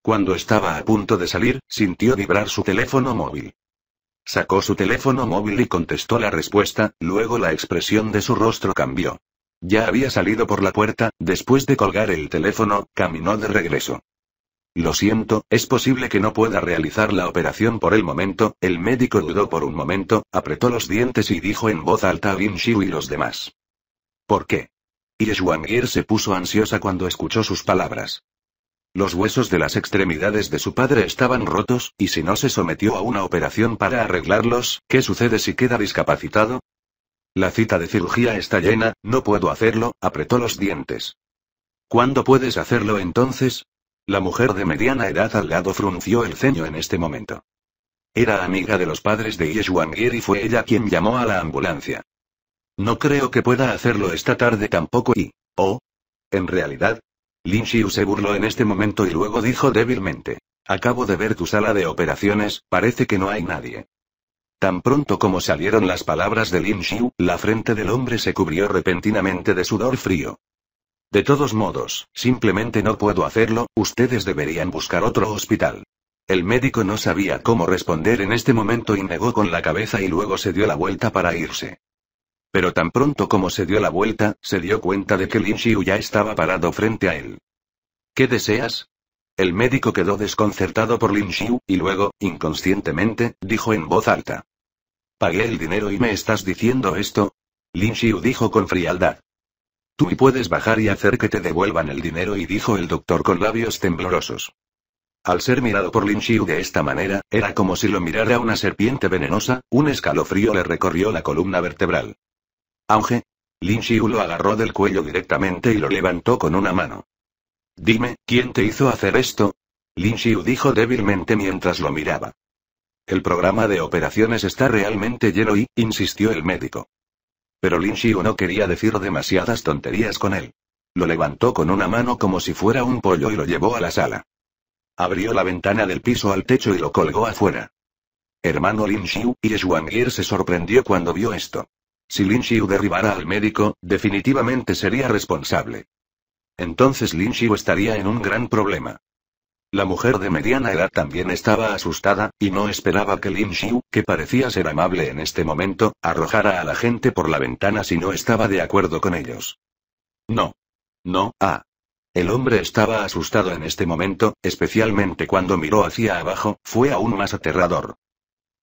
Cuando estaba a punto de salir, sintió vibrar su teléfono móvil. Sacó su teléfono móvil y contestó la respuesta, luego la expresión de su rostro cambió. Ya había salido por la puerta, después de colgar el teléfono, caminó de regreso. Lo siento, es posible que no pueda realizar la operación por el momento, el médico dudó por un momento, apretó los dientes y dijo en voz alta a Lin y los demás. ¿Por qué? Y Shuangir se puso ansiosa cuando escuchó sus palabras. Los huesos de las extremidades de su padre estaban rotos, y si no se sometió a una operación para arreglarlos, ¿qué sucede si queda discapacitado? La cita de cirugía está llena, no puedo hacerlo, apretó los dientes. ¿Cuándo puedes hacerlo entonces? La mujer de mediana edad al lado frunció el ceño en este momento. Era amiga de los padres de Yeshuangir y fue ella quien llamó a la ambulancia. No creo que pueda hacerlo esta tarde tampoco y... Oh. En realidad. Lin Xiu se burló en este momento y luego dijo débilmente. Acabo de ver tu sala de operaciones, parece que no hay nadie. Tan pronto como salieron las palabras de Lin Xiu, la frente del hombre se cubrió repentinamente de sudor frío. De todos modos, simplemente no puedo hacerlo, ustedes deberían buscar otro hospital. El médico no sabía cómo responder en este momento y negó con la cabeza y luego se dio la vuelta para irse. Pero tan pronto como se dio la vuelta, se dio cuenta de que Lin Xiu ya estaba parado frente a él. ¿Qué deseas? El médico quedó desconcertado por Lin Xiu, y luego, inconscientemente, dijo en voz alta. Pagué el dinero y me estás diciendo esto. Lin Xiu dijo con frialdad. Tú puedes bajar y hacer que te devuelvan el dinero, y dijo el doctor con labios temblorosos. Al ser mirado por Lin Xiu de esta manera, era como si lo mirara una serpiente venenosa, un escalofrío le recorrió la columna vertebral. Auge. Lin Xiu lo agarró del cuello directamente y lo levantó con una mano. Dime, ¿quién te hizo hacer esto? Lin Xiu dijo débilmente mientras lo miraba. El programa de operaciones está realmente lleno y, insistió el médico. Pero Lin Xiu no quería decir demasiadas tonterías con él. Lo levantó con una mano como si fuera un pollo y lo llevó a la sala. Abrió la ventana del piso al techo y lo colgó afuera. Hermano Lin Xiu, y Shuangir se sorprendió cuando vio esto. Si Lin Xiu derribara al médico, definitivamente sería responsable. Entonces Lin Xiu estaría en un gran problema. La mujer de mediana edad también estaba asustada, y no esperaba que Lin Xiu, que parecía ser amable en este momento, arrojara a la gente por la ventana si no estaba de acuerdo con ellos. No. No, ah. El hombre estaba asustado en este momento, especialmente cuando miró hacia abajo, fue aún más aterrador.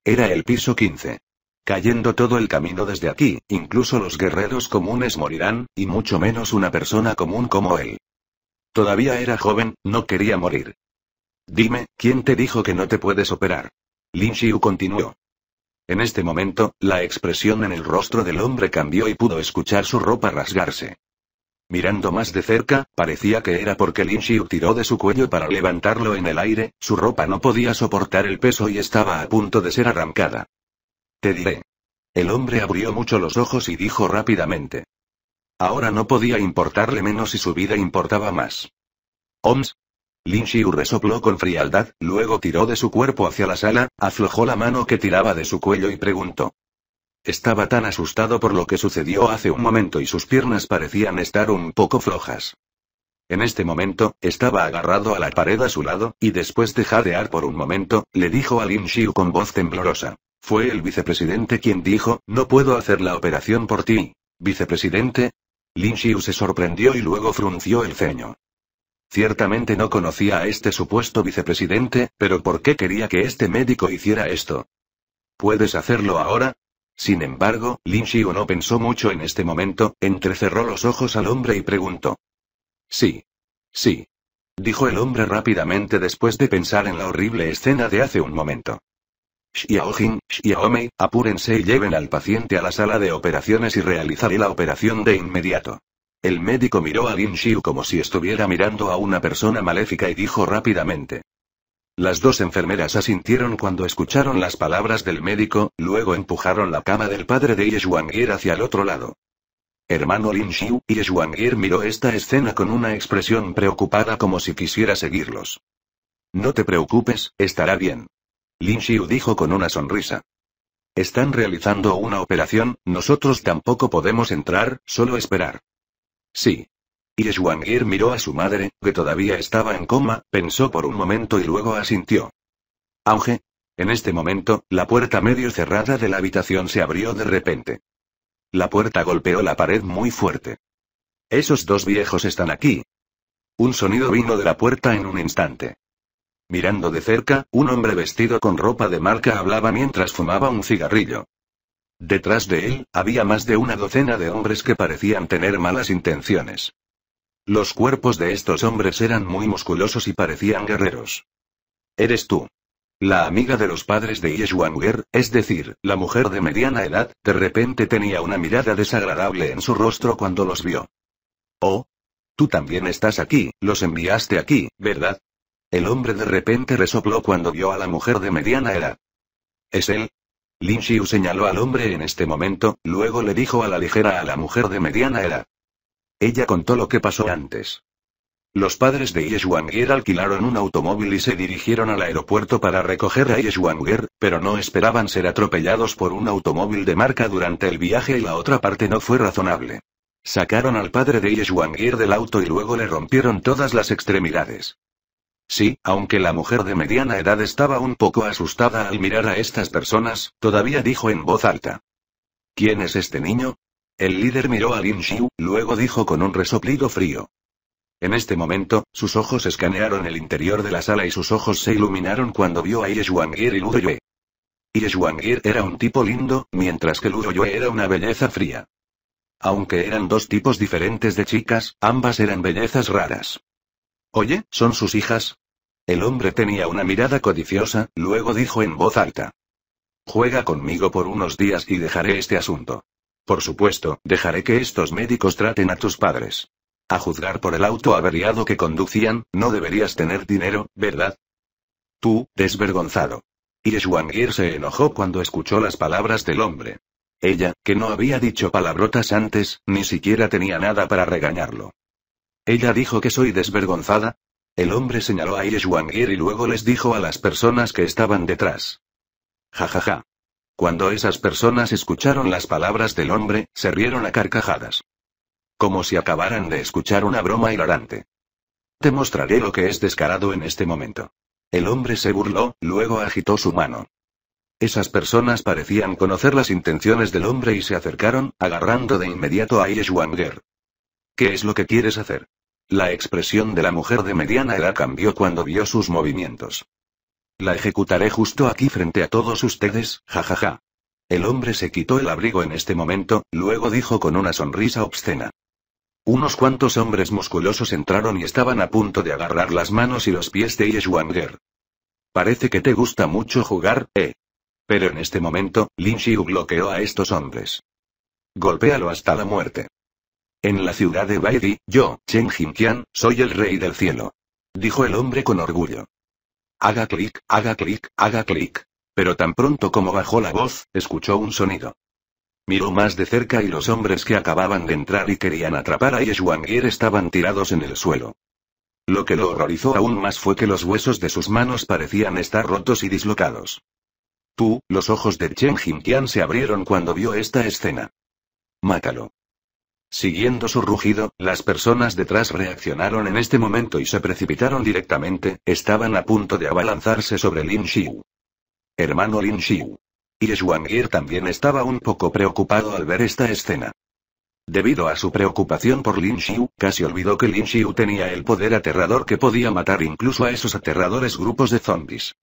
Era el piso 15. Cayendo todo el camino desde aquí, incluso los guerreros comunes morirán, y mucho menos una persona común como él. Todavía era joven, no quería morir. Dime, ¿quién te dijo que no te puedes operar? Lin Xiu continuó. En este momento, la expresión en el rostro del hombre cambió y pudo escuchar su ropa rasgarse. Mirando más de cerca, parecía que era porque Lin Xiu tiró de su cuello para levantarlo en el aire, su ropa no podía soportar el peso y estaba a punto de ser arrancada. Te diré. El hombre abrió mucho los ojos y dijo rápidamente. Ahora no podía importarle menos y su vida importaba más. Oms, Lin Xiu resopló con frialdad, luego tiró de su cuerpo hacia la sala, aflojó la mano que tiraba de su cuello y preguntó. Estaba tan asustado por lo que sucedió hace un momento y sus piernas parecían estar un poco flojas. En este momento, estaba agarrado a la pared a su lado, y después de jadear por un momento, le dijo a Lin Xiu con voz temblorosa. Fue el vicepresidente quien dijo, no puedo hacer la operación por ti. ¿Vicepresidente? Lin Xiu se sorprendió y luego frunció el ceño. Ciertamente no conocía a este supuesto vicepresidente, pero ¿por qué quería que este médico hiciera esto? ¿Puedes hacerlo ahora? Sin embargo, Lin Xiu no pensó mucho en este momento, entrecerró los ojos al hombre y preguntó. Sí. Sí. Dijo el hombre rápidamente después de pensar en la horrible escena de hace un momento. Xiaojin, Mei, apúrense y lleven al paciente a la sala de operaciones y realizaré la operación de inmediato. El médico miró a Lin Xiu como si estuviera mirando a una persona maléfica y dijo rápidamente. Las dos enfermeras asintieron cuando escucharon las palabras del médico, luego empujaron la cama del padre de Yeshuangir hacia el otro lado. Hermano Lin Xiu, Yeshuangir miró esta escena con una expresión preocupada como si quisiera seguirlos. No te preocupes, estará bien. Lin Xiu dijo con una sonrisa. Están realizando una operación, nosotros tampoco podemos entrar, solo esperar. Sí. Y Shuangir miró a su madre, que todavía estaba en coma, pensó por un momento y luego asintió. Auge. En este momento, la puerta medio cerrada de la habitación se abrió de repente. La puerta golpeó la pared muy fuerte. Esos dos viejos están aquí. Un sonido vino de la puerta en un instante. Mirando de cerca, un hombre vestido con ropa de marca hablaba mientras fumaba un cigarrillo. Detrás de él, había más de una docena de hombres que parecían tener malas intenciones. Los cuerpos de estos hombres eran muy musculosos y parecían guerreros. Eres tú. La amiga de los padres de Yeshuanger, es decir, la mujer de mediana edad, de repente tenía una mirada desagradable en su rostro cuando los vio. Oh. Tú también estás aquí, los enviaste aquí, ¿verdad? El hombre de repente resopló cuando vio a la mujer de mediana edad. ¿Es él? Lin Xiu señaló al hombre en este momento, luego le dijo a la ligera a la mujer de mediana edad. Ella contó lo que pasó antes. Los padres de Yeshuangir alquilaron un automóvil y se dirigieron al aeropuerto para recoger a Yeshuangir, pero no esperaban ser atropellados por un automóvil de marca durante el viaje y la otra parte no fue razonable. Sacaron al padre de Yeshuangir del auto y luego le rompieron todas las extremidades. Sí, aunque la mujer de mediana edad estaba un poco asustada al mirar a estas personas, todavía dijo en voz alta. ¿Quién es este niño? El líder miró a Lin Xiu, luego dijo con un resoplido frío. En este momento, sus ojos escanearon el interior de la sala y sus ojos se iluminaron cuando vio a Ye y Lu Yue. Ye era un tipo lindo, mientras que Lu Yue era una belleza fría. Aunque eran dos tipos diferentes de chicas, ambas eran bellezas raras. Oye, ¿son sus hijas? El hombre tenía una mirada codiciosa, luego dijo en voz alta. Juega conmigo por unos días y dejaré este asunto. Por supuesto, dejaré que estos médicos traten a tus padres. A juzgar por el auto averiado que conducían, no deberías tener dinero, ¿verdad? Tú, desvergonzado. Y se enojó cuando escuchó las palabras del hombre. Ella, que no había dicho palabrotas antes, ni siquiera tenía nada para regañarlo. Ella dijo que soy desvergonzada. El hombre señaló a Irishwangir y luego les dijo a las personas que estaban detrás. Ja ja ja. Cuando esas personas escucharon las palabras del hombre, se rieron a carcajadas. Como si acabaran de escuchar una broma hilarante. Te mostraré lo que es descarado en este momento. El hombre se burló, luego agitó su mano. Esas personas parecían conocer las intenciones del hombre y se acercaron, agarrando de inmediato a Irishwanger. ¿Qué es lo que quieres hacer? La expresión de la mujer de mediana edad cambió cuando vio sus movimientos. La ejecutaré justo aquí frente a todos ustedes, jajaja. Ja, ja. El hombre se quitó el abrigo en este momento, luego dijo con una sonrisa obscena. Unos cuantos hombres musculosos entraron y estaban a punto de agarrar las manos y los pies de Yeshwanger. Parece que te gusta mucho jugar, eh. Pero en este momento, Lin Xiu bloqueó a estos hombres. Golpéalo hasta la muerte. En la ciudad de Baidi, yo, Chen Jinqian, soy el rey del cielo. Dijo el hombre con orgullo. Haga clic, haga clic, haga clic. Pero tan pronto como bajó la voz, escuchó un sonido. Miró más de cerca y los hombres que acababan de entrar y querían atrapar a Yeshuangir estaban tirados en el suelo. Lo que lo horrorizó aún más fue que los huesos de sus manos parecían estar rotos y dislocados. Tú, los ojos de Chen Jinqian se abrieron cuando vio esta escena. Mátalo. Siguiendo su rugido, las personas detrás reaccionaron en este momento y se precipitaron directamente, estaban a punto de abalanzarse sobre Lin Xiu. Hermano Lin Xiu. Y también estaba un poco preocupado al ver esta escena. Debido a su preocupación por Lin Xiu, casi olvidó que Lin Xiu tenía el poder aterrador que podía matar incluso a esos aterradores grupos de zombies.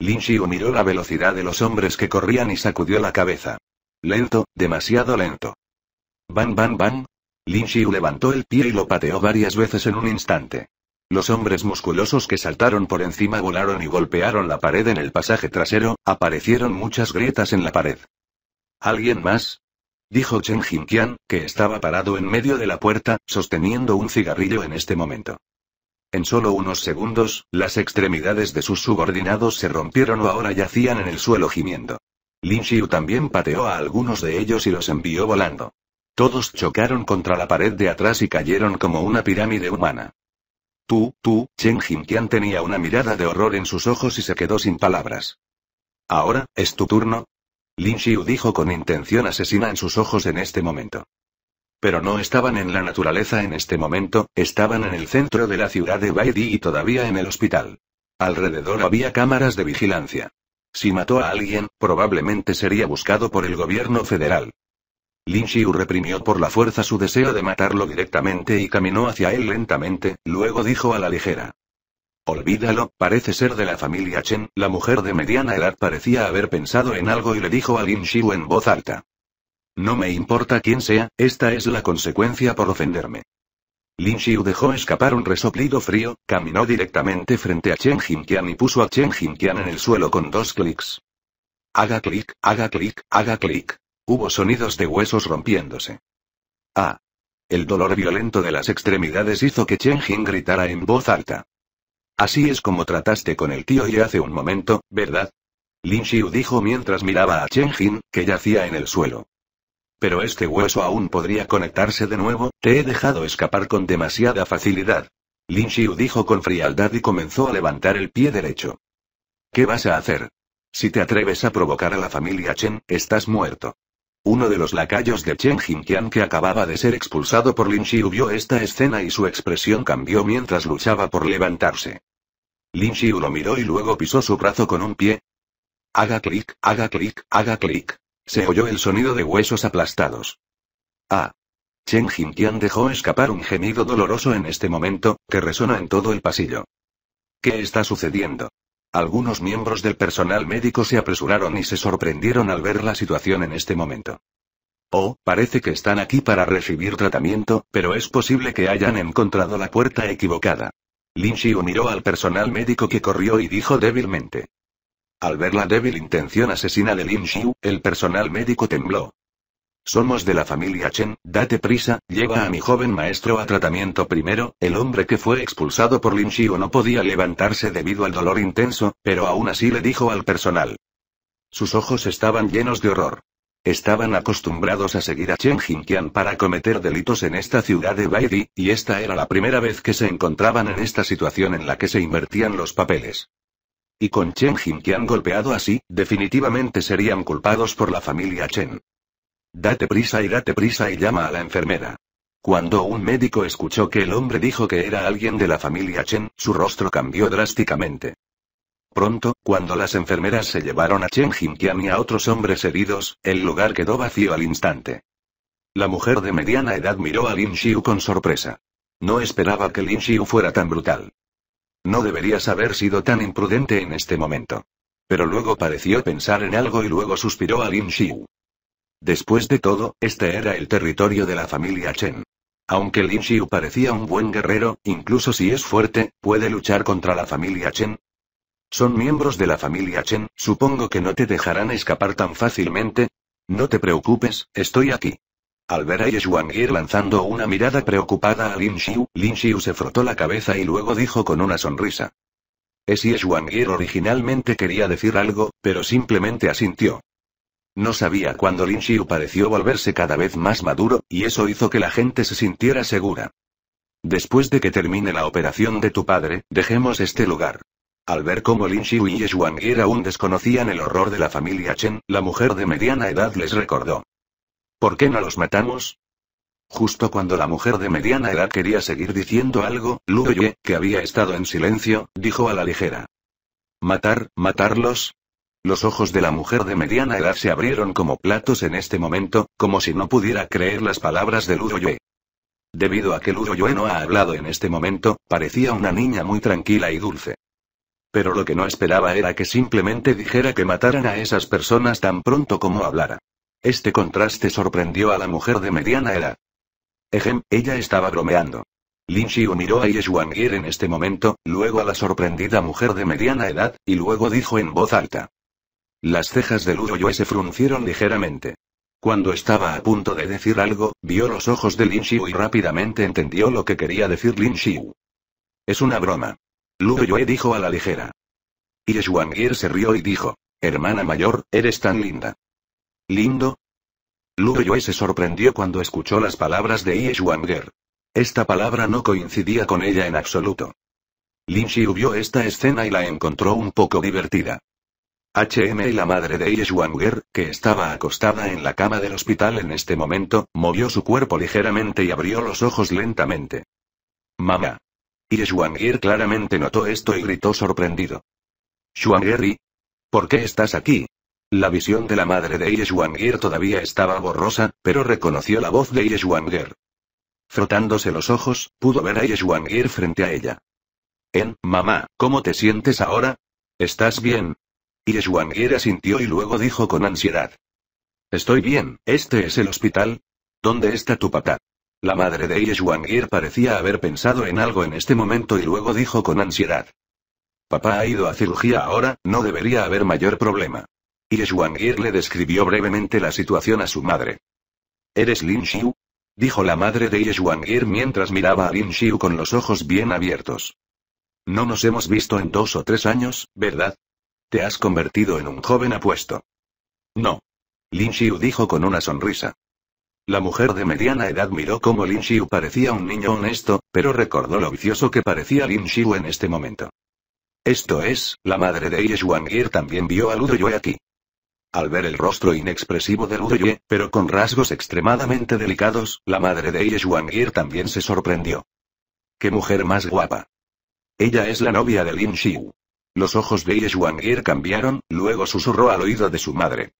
Lin Xiu miró la velocidad de los hombres que corrían y sacudió la cabeza. Lento, demasiado lento. Bang, bang, bang. Lin Xiu levantó el pie y lo pateó varias veces en un instante. Los hombres musculosos que saltaron por encima volaron y golpearon la pared en el pasaje trasero, aparecieron muchas grietas en la pared. ¿Alguien más? Dijo Chen Jinqian, que estaba parado en medio de la puerta, sosteniendo un cigarrillo en este momento. En solo unos segundos, las extremidades de sus subordinados se rompieron o ahora yacían en el suelo gimiendo. Lin Xiu también pateó a algunos de ellos y los envió volando. Todos chocaron contra la pared de atrás y cayeron como una pirámide humana. Tú, tú, Chen Jinqian tenía una mirada de horror en sus ojos y se quedó sin palabras. Ahora, es tu turno. Lin Xiu dijo con intención asesina en sus ojos en este momento. Pero no estaban en la naturaleza en este momento, estaban en el centro de la ciudad de Baidi y todavía en el hospital. Alrededor había cámaras de vigilancia. Si mató a alguien, probablemente sería buscado por el gobierno federal. Lin Xiu reprimió por la fuerza su deseo de matarlo directamente y caminó hacia él lentamente, luego dijo a la ligera. Olvídalo, parece ser de la familia Chen, la mujer de mediana edad parecía haber pensado en algo y le dijo a Lin Xiu en voz alta. No me importa quién sea, esta es la consecuencia por ofenderme. Lin Xiu dejó escapar un resoplido frío, caminó directamente frente a Chen Jinqian y puso a Chen Jinqian en el suelo con dos clics. Haga clic, haga clic, haga clic. Hubo sonidos de huesos rompiéndose. Ah. El dolor violento de las extremidades hizo que Chen Jin gritara en voz alta. Así es como trataste con el tío y hace un momento, ¿verdad? Lin Xiu dijo mientras miraba a Chen Jin, que yacía en el suelo. Pero este hueso aún podría conectarse de nuevo, te he dejado escapar con demasiada facilidad. Lin Xiu dijo con frialdad y comenzó a levantar el pie derecho. ¿Qué vas a hacer? Si te atreves a provocar a la familia Chen, estás muerto. Uno de los lacayos de Chen Tian que acababa de ser expulsado por Lin Xiu vio esta escena y su expresión cambió mientras luchaba por levantarse. Lin Xiu lo miró y luego pisó su brazo con un pie. Haga clic, haga clic, haga clic. Se oyó el sonido de huesos aplastados. Ah. Chen Tian dejó escapar un gemido doloroso en este momento, que resona en todo el pasillo. ¿Qué está sucediendo? Algunos miembros del personal médico se apresuraron y se sorprendieron al ver la situación en este momento. Oh, parece que están aquí para recibir tratamiento, pero es posible que hayan encontrado la puerta equivocada. Lin Xiu miró al personal médico que corrió y dijo débilmente. Al ver la débil intención asesina de Lin Xiu, el personal médico tembló. Somos de la familia Chen, date prisa, lleva a mi joven maestro a tratamiento primero. El hombre que fue expulsado por Lin Xiu no podía levantarse debido al dolor intenso, pero aún así le dijo al personal. Sus ojos estaban llenos de horror. Estaban acostumbrados a seguir a Chen Jinqian para cometer delitos en esta ciudad de Baidi, y esta era la primera vez que se encontraban en esta situación en la que se invertían los papeles. Y con Chen Jinqian golpeado así, definitivamente serían culpados por la familia Chen. Date prisa y date prisa y llama a la enfermera. Cuando un médico escuchó que el hombre dijo que era alguien de la familia Chen, su rostro cambió drásticamente. Pronto, cuando las enfermeras se llevaron a Chen Jinkian y a otros hombres heridos, el lugar quedó vacío al instante. La mujer de mediana edad miró a Lin Xiu con sorpresa. No esperaba que Lin Xiu fuera tan brutal. No deberías haber sido tan imprudente en este momento. Pero luego pareció pensar en algo y luego suspiró a Lin Xiu. Después de todo, este era el territorio de la familia Chen. Aunque Lin Xiu parecía un buen guerrero, incluso si es fuerte, puede luchar contra la familia Chen. Son miembros de la familia Chen, supongo que no te dejarán escapar tan fácilmente. No te preocupes, estoy aquí. Al ver a Yeshuangir lanzando una mirada preocupada a Lin Xiu, Lin Xiu se frotó la cabeza y luego dijo con una sonrisa. Es Yeshuangir originalmente quería decir algo, pero simplemente asintió. No sabía cuándo Lin Xiu pareció volverse cada vez más maduro, y eso hizo que la gente se sintiera segura. Después de que termine la operación de tu padre, dejemos este lugar. Al ver cómo Lin Xiu y Zhuangir aún desconocían el horror de la familia Chen, la mujer de mediana edad les recordó. ¿Por qué no los matamos? Justo cuando la mujer de mediana edad quería seguir diciendo algo, Lu Yue, que había estado en silencio, dijo a la ligera. ¿Matar, matarlos? Los ojos de la mujer de mediana edad se abrieron como platos en este momento, como si no pudiera creer las palabras de Yue. Debido a que Yue no ha hablado en este momento, parecía una niña muy tranquila y dulce. Pero lo que no esperaba era que simplemente dijera que mataran a esas personas tan pronto como hablara. Este contraste sorprendió a la mujer de mediana edad. Ejem, ella estaba bromeando. Lin Xiu miró a Yeshuangir en este momento, luego a la sorprendida mujer de mediana edad, y luego dijo en voz alta. Las cejas de Yue se fruncieron ligeramente. Cuando estaba a punto de decir algo, vio los ojos de Lin Xiu y rápidamente entendió lo que quería decir Lin Xiu. Es una broma. Yue dijo a la ligera. Y se rió y dijo, hermana mayor, eres tan linda. ¿Lindo? Yue se sorprendió cuando escuchó las palabras de Ye Esta palabra no coincidía con ella en absoluto. Lin Xiu vio esta escena y la encontró un poco divertida. HM y la madre de Ishwanger, que estaba acostada en la cama del hospital en este momento, movió su cuerpo ligeramente y abrió los ojos lentamente. Mamá. Ishwanger claramente notó esto y gritó sorprendido. y? ¿Por qué estás aquí? La visión de la madre de Ishwanger todavía estaba borrosa, pero reconoció la voz de Ishwanger. Frotándose los ojos, pudo ver a Yeshwangir frente a ella. En, mamá, ¿cómo te sientes ahora? ¿Estás bien? Y asintió y luego dijo con ansiedad. Estoy bien, ¿este es el hospital? ¿Dónde está tu papá? La madre de Shuangir parecía haber pensado en algo en este momento y luego dijo con ansiedad. Papá ha ido a cirugía ahora, no debería haber mayor problema. Yeshwangir le describió brevemente la situación a su madre. ¿Eres Lin Xiu? Dijo la madre de Ieshuangir mientras miraba a Lin Xiu con los ojos bien abiertos. No nos hemos visto en dos o tres años, ¿verdad? Te has convertido en un joven apuesto. No. Lin Xiu dijo con una sonrisa. La mujer de mediana edad miró cómo Lin Xiu parecía un niño honesto, pero recordó lo vicioso que parecía Lin Xiu en este momento. Esto es, la madre de Ye también vio a Ludo aquí. Al ver el rostro inexpresivo de Ludo pero con rasgos extremadamente delicados, la madre de Ye Shuangier también se sorprendió. ¡Qué mujer más guapa! Ella es la novia de Lin Xiu. Los ojos de Yeshuangir cambiaron, luego susurró al oído de su madre.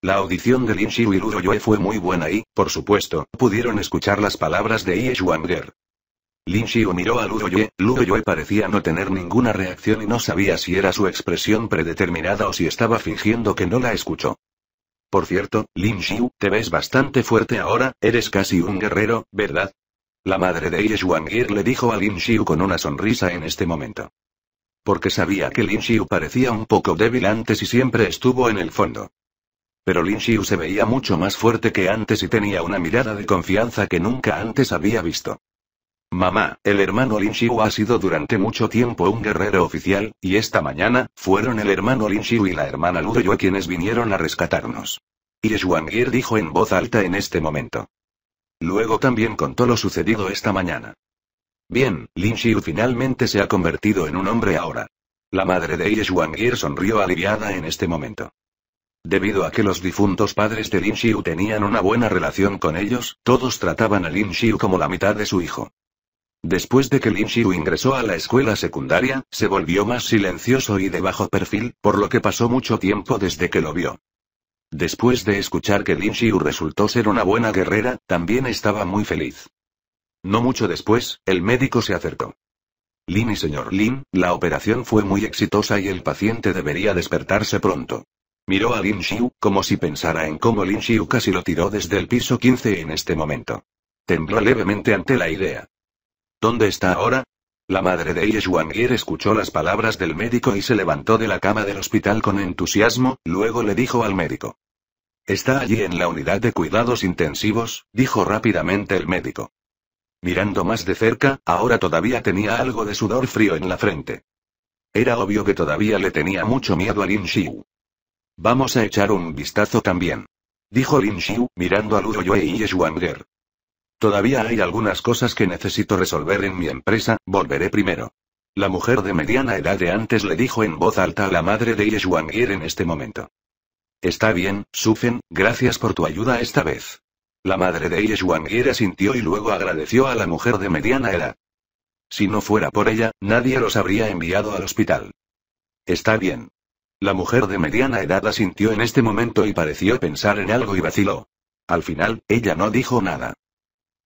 La audición de Lin Xiu y Luo Yue fue muy buena y, por supuesto, pudieron escuchar las palabras de Yeshuangir. Lin Xiu miró a Luo Yue, Luo Yue parecía no tener ninguna reacción y no sabía si era su expresión predeterminada o si estaba fingiendo que no la escuchó. Por cierto, Lin Xiu, te ves bastante fuerte ahora, eres casi un guerrero, ¿verdad? La madre de Yeshuangir le dijo a Lin Xiu con una sonrisa en este momento. Porque sabía que Lin Xiu parecía un poco débil antes y siempre estuvo en el fondo. Pero Lin Xiu se veía mucho más fuerte que antes y tenía una mirada de confianza que nunca antes había visto. Mamá, el hermano Lin Xiu ha sido durante mucho tiempo un guerrero oficial, y esta mañana, fueron el hermano Lin Xiu y la hermana Lu quienes vinieron a rescatarnos. Y dijo en voz alta en este momento. Luego también contó lo sucedido esta mañana. Bien, Lin Xiu finalmente se ha convertido en un hombre ahora. La madre de Yeshuangir sonrió aliviada en este momento. Debido a que los difuntos padres de Lin Xiu tenían una buena relación con ellos, todos trataban a Lin Xiu como la mitad de su hijo. Después de que Lin Xiu ingresó a la escuela secundaria, se volvió más silencioso y de bajo perfil, por lo que pasó mucho tiempo desde que lo vio. Después de escuchar que Lin Xiu resultó ser una buena guerrera, también estaba muy feliz. No mucho después, el médico se acercó. Lin y señor Lin, la operación fue muy exitosa y el paciente debería despertarse pronto. Miró a Lin Xiu, como si pensara en cómo Lin Xiu casi lo tiró desde el piso 15 en este momento. Tembló levemente ante la idea. ¿Dónde está ahora? La madre de Ye escuchó las palabras del médico y se levantó de la cama del hospital con entusiasmo, luego le dijo al médico. Está allí en la unidad de cuidados intensivos, dijo rápidamente el médico. Mirando más de cerca, ahora todavía tenía algo de sudor frío en la frente. Era obvio que todavía le tenía mucho miedo a Lin Xiu. Vamos a echar un vistazo también. Dijo Lin Xiu, mirando a Luo Yue y Shuanger. Todavía hay algunas cosas que necesito resolver en mi empresa, volveré primero. La mujer de mediana edad de antes le dijo en voz alta a la madre de Yeshuangir en este momento. Está bien, Sufen, gracias por tu ayuda esta vez. La madre de era sintió y luego agradeció a la mujer de mediana edad. Si no fuera por ella, nadie los habría enviado al hospital. Está bien. La mujer de mediana edad asintió en este momento y pareció pensar en algo y vaciló. Al final, ella no dijo nada.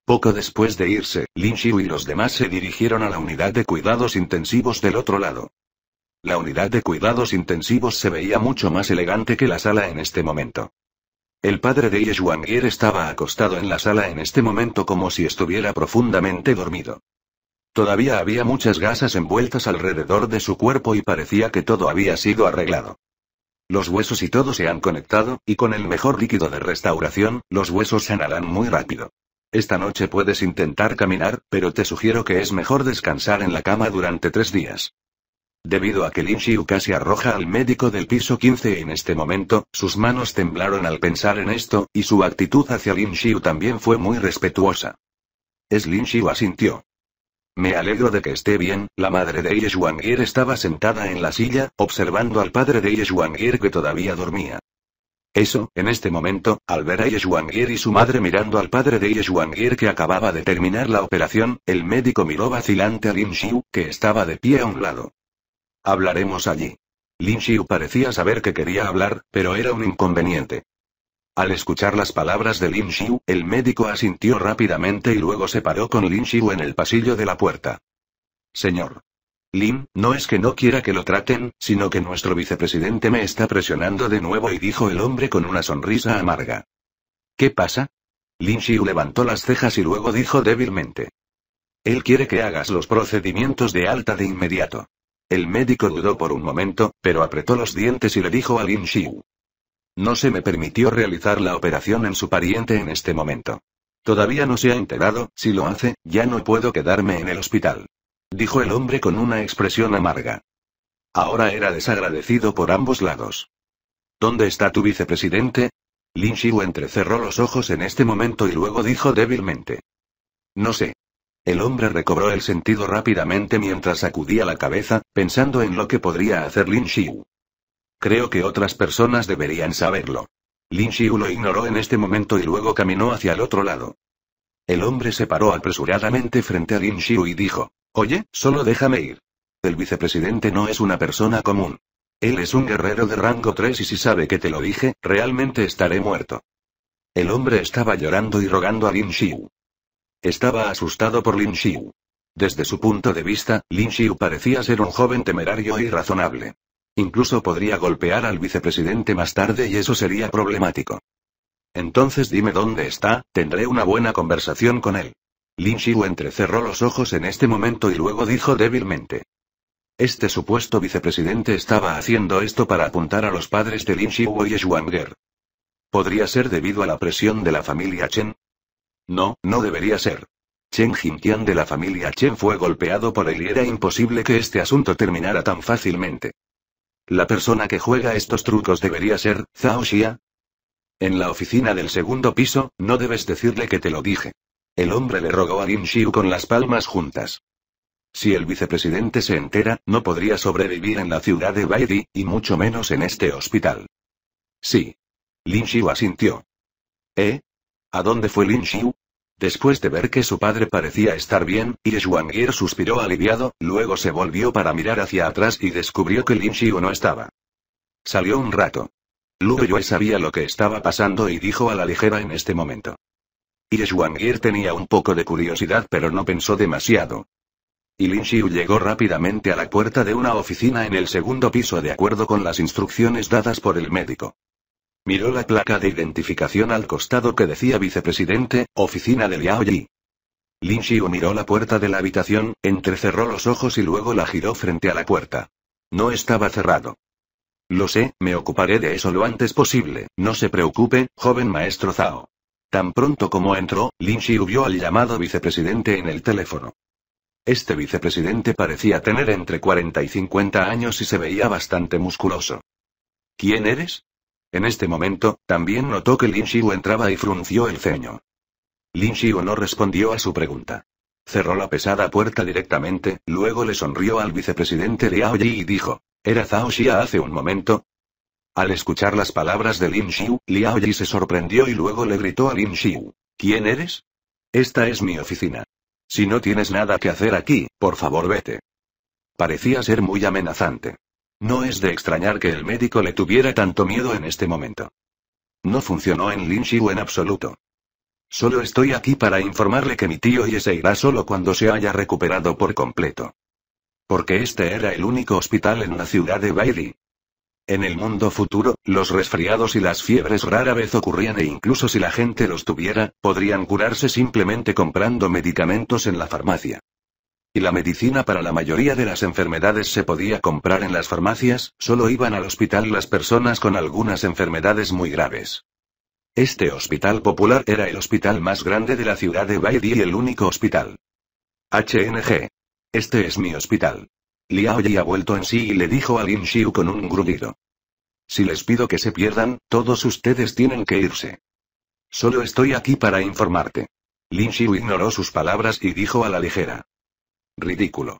Poco después de irse, Lin Xiu y los demás se dirigieron a la unidad de cuidados intensivos del otro lado. La unidad de cuidados intensivos se veía mucho más elegante que la sala en este momento. El padre de Yeshuangir estaba acostado en la sala en este momento como si estuviera profundamente dormido. Todavía había muchas gasas envueltas alrededor de su cuerpo y parecía que todo había sido arreglado. Los huesos y todo se han conectado, y con el mejor líquido de restauración, los huesos sanarán muy rápido. Esta noche puedes intentar caminar, pero te sugiero que es mejor descansar en la cama durante tres días. Debido a que Lin Xiu casi arroja al médico del piso 15 en este momento, sus manos temblaron al pensar en esto, y su actitud hacia Lin Xiu también fue muy respetuosa. Es Lin Xiu asintió. Me alegro de que esté bien, la madre de Ye estaba sentada en la silla, observando al padre de Ye que todavía dormía. Eso, en este momento, al ver a Ye y su madre mirando al padre de Ye que acababa de terminar la operación, el médico miró vacilante a Lin Xiu, que estaba de pie a un lado. Hablaremos allí. Lin Xiu parecía saber que quería hablar, pero era un inconveniente. Al escuchar las palabras de Lin Xiu, el médico asintió rápidamente y luego se paró con Lin Xiu en el pasillo de la puerta. Señor. Lin, no es que no quiera que lo traten, sino que nuestro vicepresidente me está presionando de nuevo y dijo el hombre con una sonrisa amarga. ¿Qué pasa? Lin Xiu levantó las cejas y luego dijo débilmente. Él quiere que hagas los procedimientos de alta de inmediato. El médico dudó por un momento, pero apretó los dientes y le dijo a Lin Xiu. No se me permitió realizar la operación en su pariente en este momento. Todavía no se ha enterado, si lo hace, ya no puedo quedarme en el hospital. Dijo el hombre con una expresión amarga. Ahora era desagradecido por ambos lados. ¿Dónde está tu vicepresidente? Lin Xiu entrecerró los ojos en este momento y luego dijo débilmente. No sé. El hombre recobró el sentido rápidamente mientras sacudía la cabeza, pensando en lo que podría hacer Lin Xiu. Creo que otras personas deberían saberlo. Lin Xiu lo ignoró en este momento y luego caminó hacia el otro lado. El hombre se paró apresuradamente frente a Lin Xiu y dijo, Oye, solo déjame ir. El vicepresidente no es una persona común. Él es un guerrero de rango 3 y si sabe que te lo dije, realmente estaré muerto. El hombre estaba llorando y rogando a Lin Xiu. Estaba asustado por Lin Xiu. Desde su punto de vista, Lin Xiu parecía ser un joven temerario y razonable. Incluso podría golpear al vicepresidente más tarde y eso sería problemático. Entonces dime dónde está, tendré una buena conversación con él. Lin Xiu entrecerró los ojos en este momento y luego dijo débilmente. Este supuesto vicepresidente estaba haciendo esto para apuntar a los padres de Lin Xiu y Shuanger. ¿Podría ser debido a la presión de la familia Chen? No, no debería ser. Chen Jintian de la familia Chen fue golpeado por él y era imposible que este asunto terminara tan fácilmente. La persona que juega estos trucos debería ser, Zhao Xia. En la oficina del segundo piso, no debes decirle que te lo dije. El hombre le rogó a Lin Xiu con las palmas juntas. Si el vicepresidente se entera, no podría sobrevivir en la ciudad de Baidi, y mucho menos en este hospital. Sí. Lin Xiu asintió. ¿Eh? ¿A dónde fue Lin Xiu? Después de ver que su padre parecía estar bien, Ye suspiró aliviado, luego se volvió para mirar hacia atrás y descubrió que Lin Xiu no estaba. Salió un rato. Lu Yue sabía lo que estaba pasando y dijo a la ligera en este momento. Y tenía un poco de curiosidad pero no pensó demasiado. Y Lin Xiu llegó rápidamente a la puerta de una oficina en el segundo piso de acuerdo con las instrucciones dadas por el médico. Miró la placa de identificación al costado que decía vicepresidente, oficina del Liao Yi. Lin Xiu miró la puerta de la habitación, entrecerró los ojos y luego la giró frente a la puerta. No estaba cerrado. Lo sé, me ocuparé de eso lo antes posible, no se preocupe, joven maestro Zhao. Tan pronto como entró, Lin Xiu vio al llamado vicepresidente en el teléfono. Este vicepresidente parecía tener entre 40 y 50 años y se veía bastante musculoso. ¿Quién eres? En este momento, también notó que Lin Xiu entraba y frunció el ceño. Lin Xiu no respondió a su pregunta. Cerró la pesada puerta directamente, luego le sonrió al vicepresidente Liao Yi y dijo, ¿era Zhao Xia hace un momento? Al escuchar las palabras de Lin Xiu, Liao Yi se sorprendió y luego le gritó a Lin Xiu, ¿quién eres? Esta es mi oficina. Si no tienes nada que hacer aquí, por favor vete. Parecía ser muy amenazante. No es de extrañar que el médico le tuviera tanto miedo en este momento. No funcionó en Lin en absoluto. Solo estoy aquí para informarle que mi tío Ye se irá solo cuando se haya recuperado por completo. Porque este era el único hospital en la ciudad de Bailey. En el mundo futuro, los resfriados y las fiebres rara vez ocurrían e incluso si la gente los tuviera, podrían curarse simplemente comprando medicamentos en la farmacia y la medicina para la mayoría de las enfermedades se podía comprar en las farmacias, solo iban al hospital las personas con algunas enfermedades muy graves. Este hospital popular era el hospital más grande de la ciudad de Baidi y el único hospital. HNG. Este es mi hospital. Liao Yi ha vuelto en sí y le dijo a Lin Xiu con un gruñido. Si les pido que se pierdan, todos ustedes tienen que irse. Solo estoy aquí para informarte. Lin Xiu ignoró sus palabras y dijo a la ligera. Ridículo.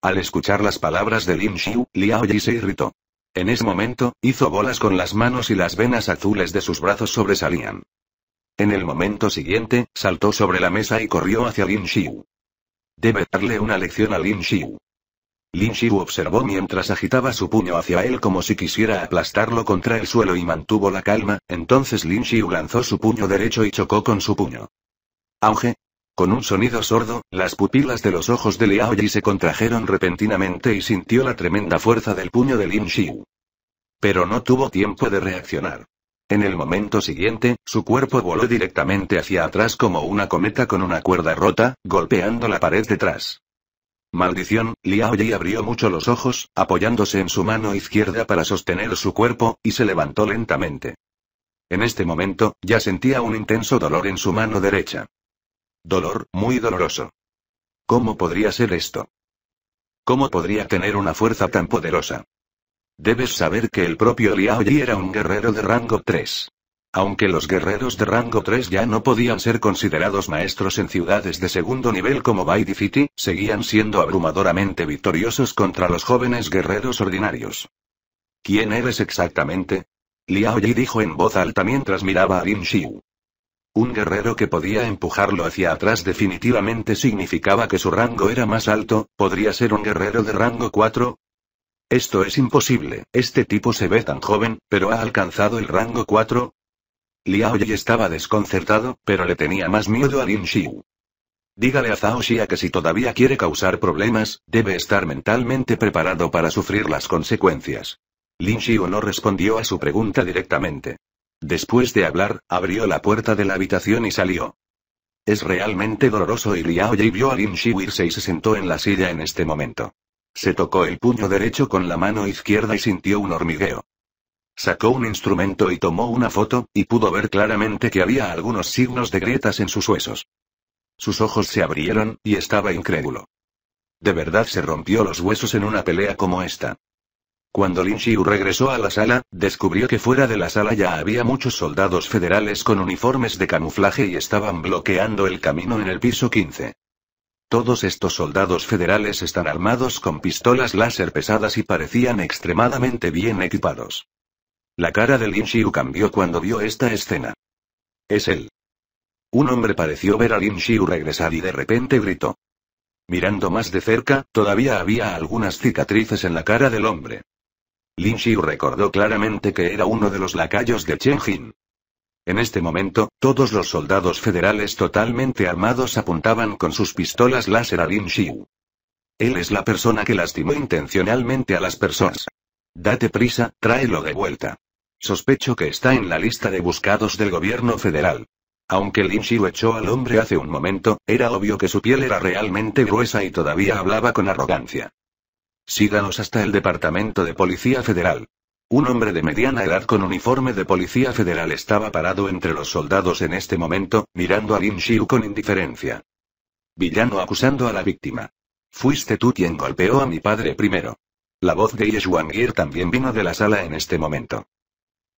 Al escuchar las palabras de Lin Xiu, Liao Yi se irritó. En ese momento, hizo bolas con las manos y las venas azules de sus brazos sobresalían. En el momento siguiente, saltó sobre la mesa y corrió hacia Lin Xiu. Debe darle una lección a Lin Xiu. Lin Xiu observó mientras agitaba su puño hacia él como si quisiera aplastarlo contra el suelo y mantuvo la calma, entonces Lin Xiu lanzó su puño derecho y chocó con su puño. Auge, con un sonido sordo, las pupilas de los ojos de Liao Yi se contrajeron repentinamente y sintió la tremenda fuerza del puño de Lin Xiu. Pero no tuvo tiempo de reaccionar. En el momento siguiente, su cuerpo voló directamente hacia atrás como una cometa con una cuerda rota, golpeando la pared detrás. Maldición, Liao Yi abrió mucho los ojos, apoyándose en su mano izquierda para sostener su cuerpo, y se levantó lentamente. En este momento, ya sentía un intenso dolor en su mano derecha. Dolor, muy doloroso. ¿Cómo podría ser esto? ¿Cómo podría tener una fuerza tan poderosa? Debes saber que el propio Liao Yi era un guerrero de rango 3. Aunque los guerreros de rango 3 ya no podían ser considerados maestros en ciudades de segundo nivel como Baidi City, seguían siendo abrumadoramente victoriosos contra los jóvenes guerreros ordinarios. ¿Quién eres exactamente? Liao Yi dijo en voz alta mientras miraba a Lin Xiu. Un guerrero que podía empujarlo hacia atrás definitivamente significaba que su rango era más alto, podría ser un guerrero de rango 4. Esto es imposible, este tipo se ve tan joven, pero ha alcanzado el rango 4. Liao Yi estaba desconcertado, pero le tenía más miedo a Lin Xiu. Dígale a Zhao Xia que si todavía quiere causar problemas, debe estar mentalmente preparado para sufrir las consecuencias. Lin Xiu no respondió a su pregunta directamente. Después de hablar, abrió la puerta de la habitación y salió. Es realmente doloroso y Liao vio a Lin y se sentó en la silla en este momento. Se tocó el puño derecho con la mano izquierda y sintió un hormigueo. Sacó un instrumento y tomó una foto, y pudo ver claramente que había algunos signos de grietas en sus huesos. Sus ojos se abrieron, y estaba incrédulo. ¿De verdad se rompió los huesos en una pelea como esta? Cuando Lin Xiu regresó a la sala, descubrió que fuera de la sala ya había muchos soldados federales con uniformes de camuflaje y estaban bloqueando el camino en el piso 15. Todos estos soldados federales están armados con pistolas láser pesadas y parecían extremadamente bien equipados. La cara de Lin Xiu cambió cuando vio esta escena. Es él. Un hombre pareció ver a Lin Xiu regresar y de repente gritó. Mirando más de cerca, todavía había algunas cicatrices en la cara del hombre. Lin Xiu recordó claramente que era uno de los lacayos de Chen Jin. En este momento, todos los soldados federales totalmente armados apuntaban con sus pistolas láser a Lin Xiu. Él es la persona que lastimó intencionalmente a las personas. Date prisa, tráelo de vuelta. Sospecho que está en la lista de buscados del gobierno federal. Aunque Lin Xiu echó al hombre hace un momento, era obvio que su piel era realmente gruesa y todavía hablaba con arrogancia. Síganos hasta el Departamento de Policía Federal. Un hombre de mediana edad con uniforme de policía federal estaba parado entre los soldados en este momento, mirando a Lin Xiu con indiferencia. Villano acusando a la víctima. Fuiste tú quien golpeó a mi padre primero. La voz de Yeshuangir también vino de la sala en este momento.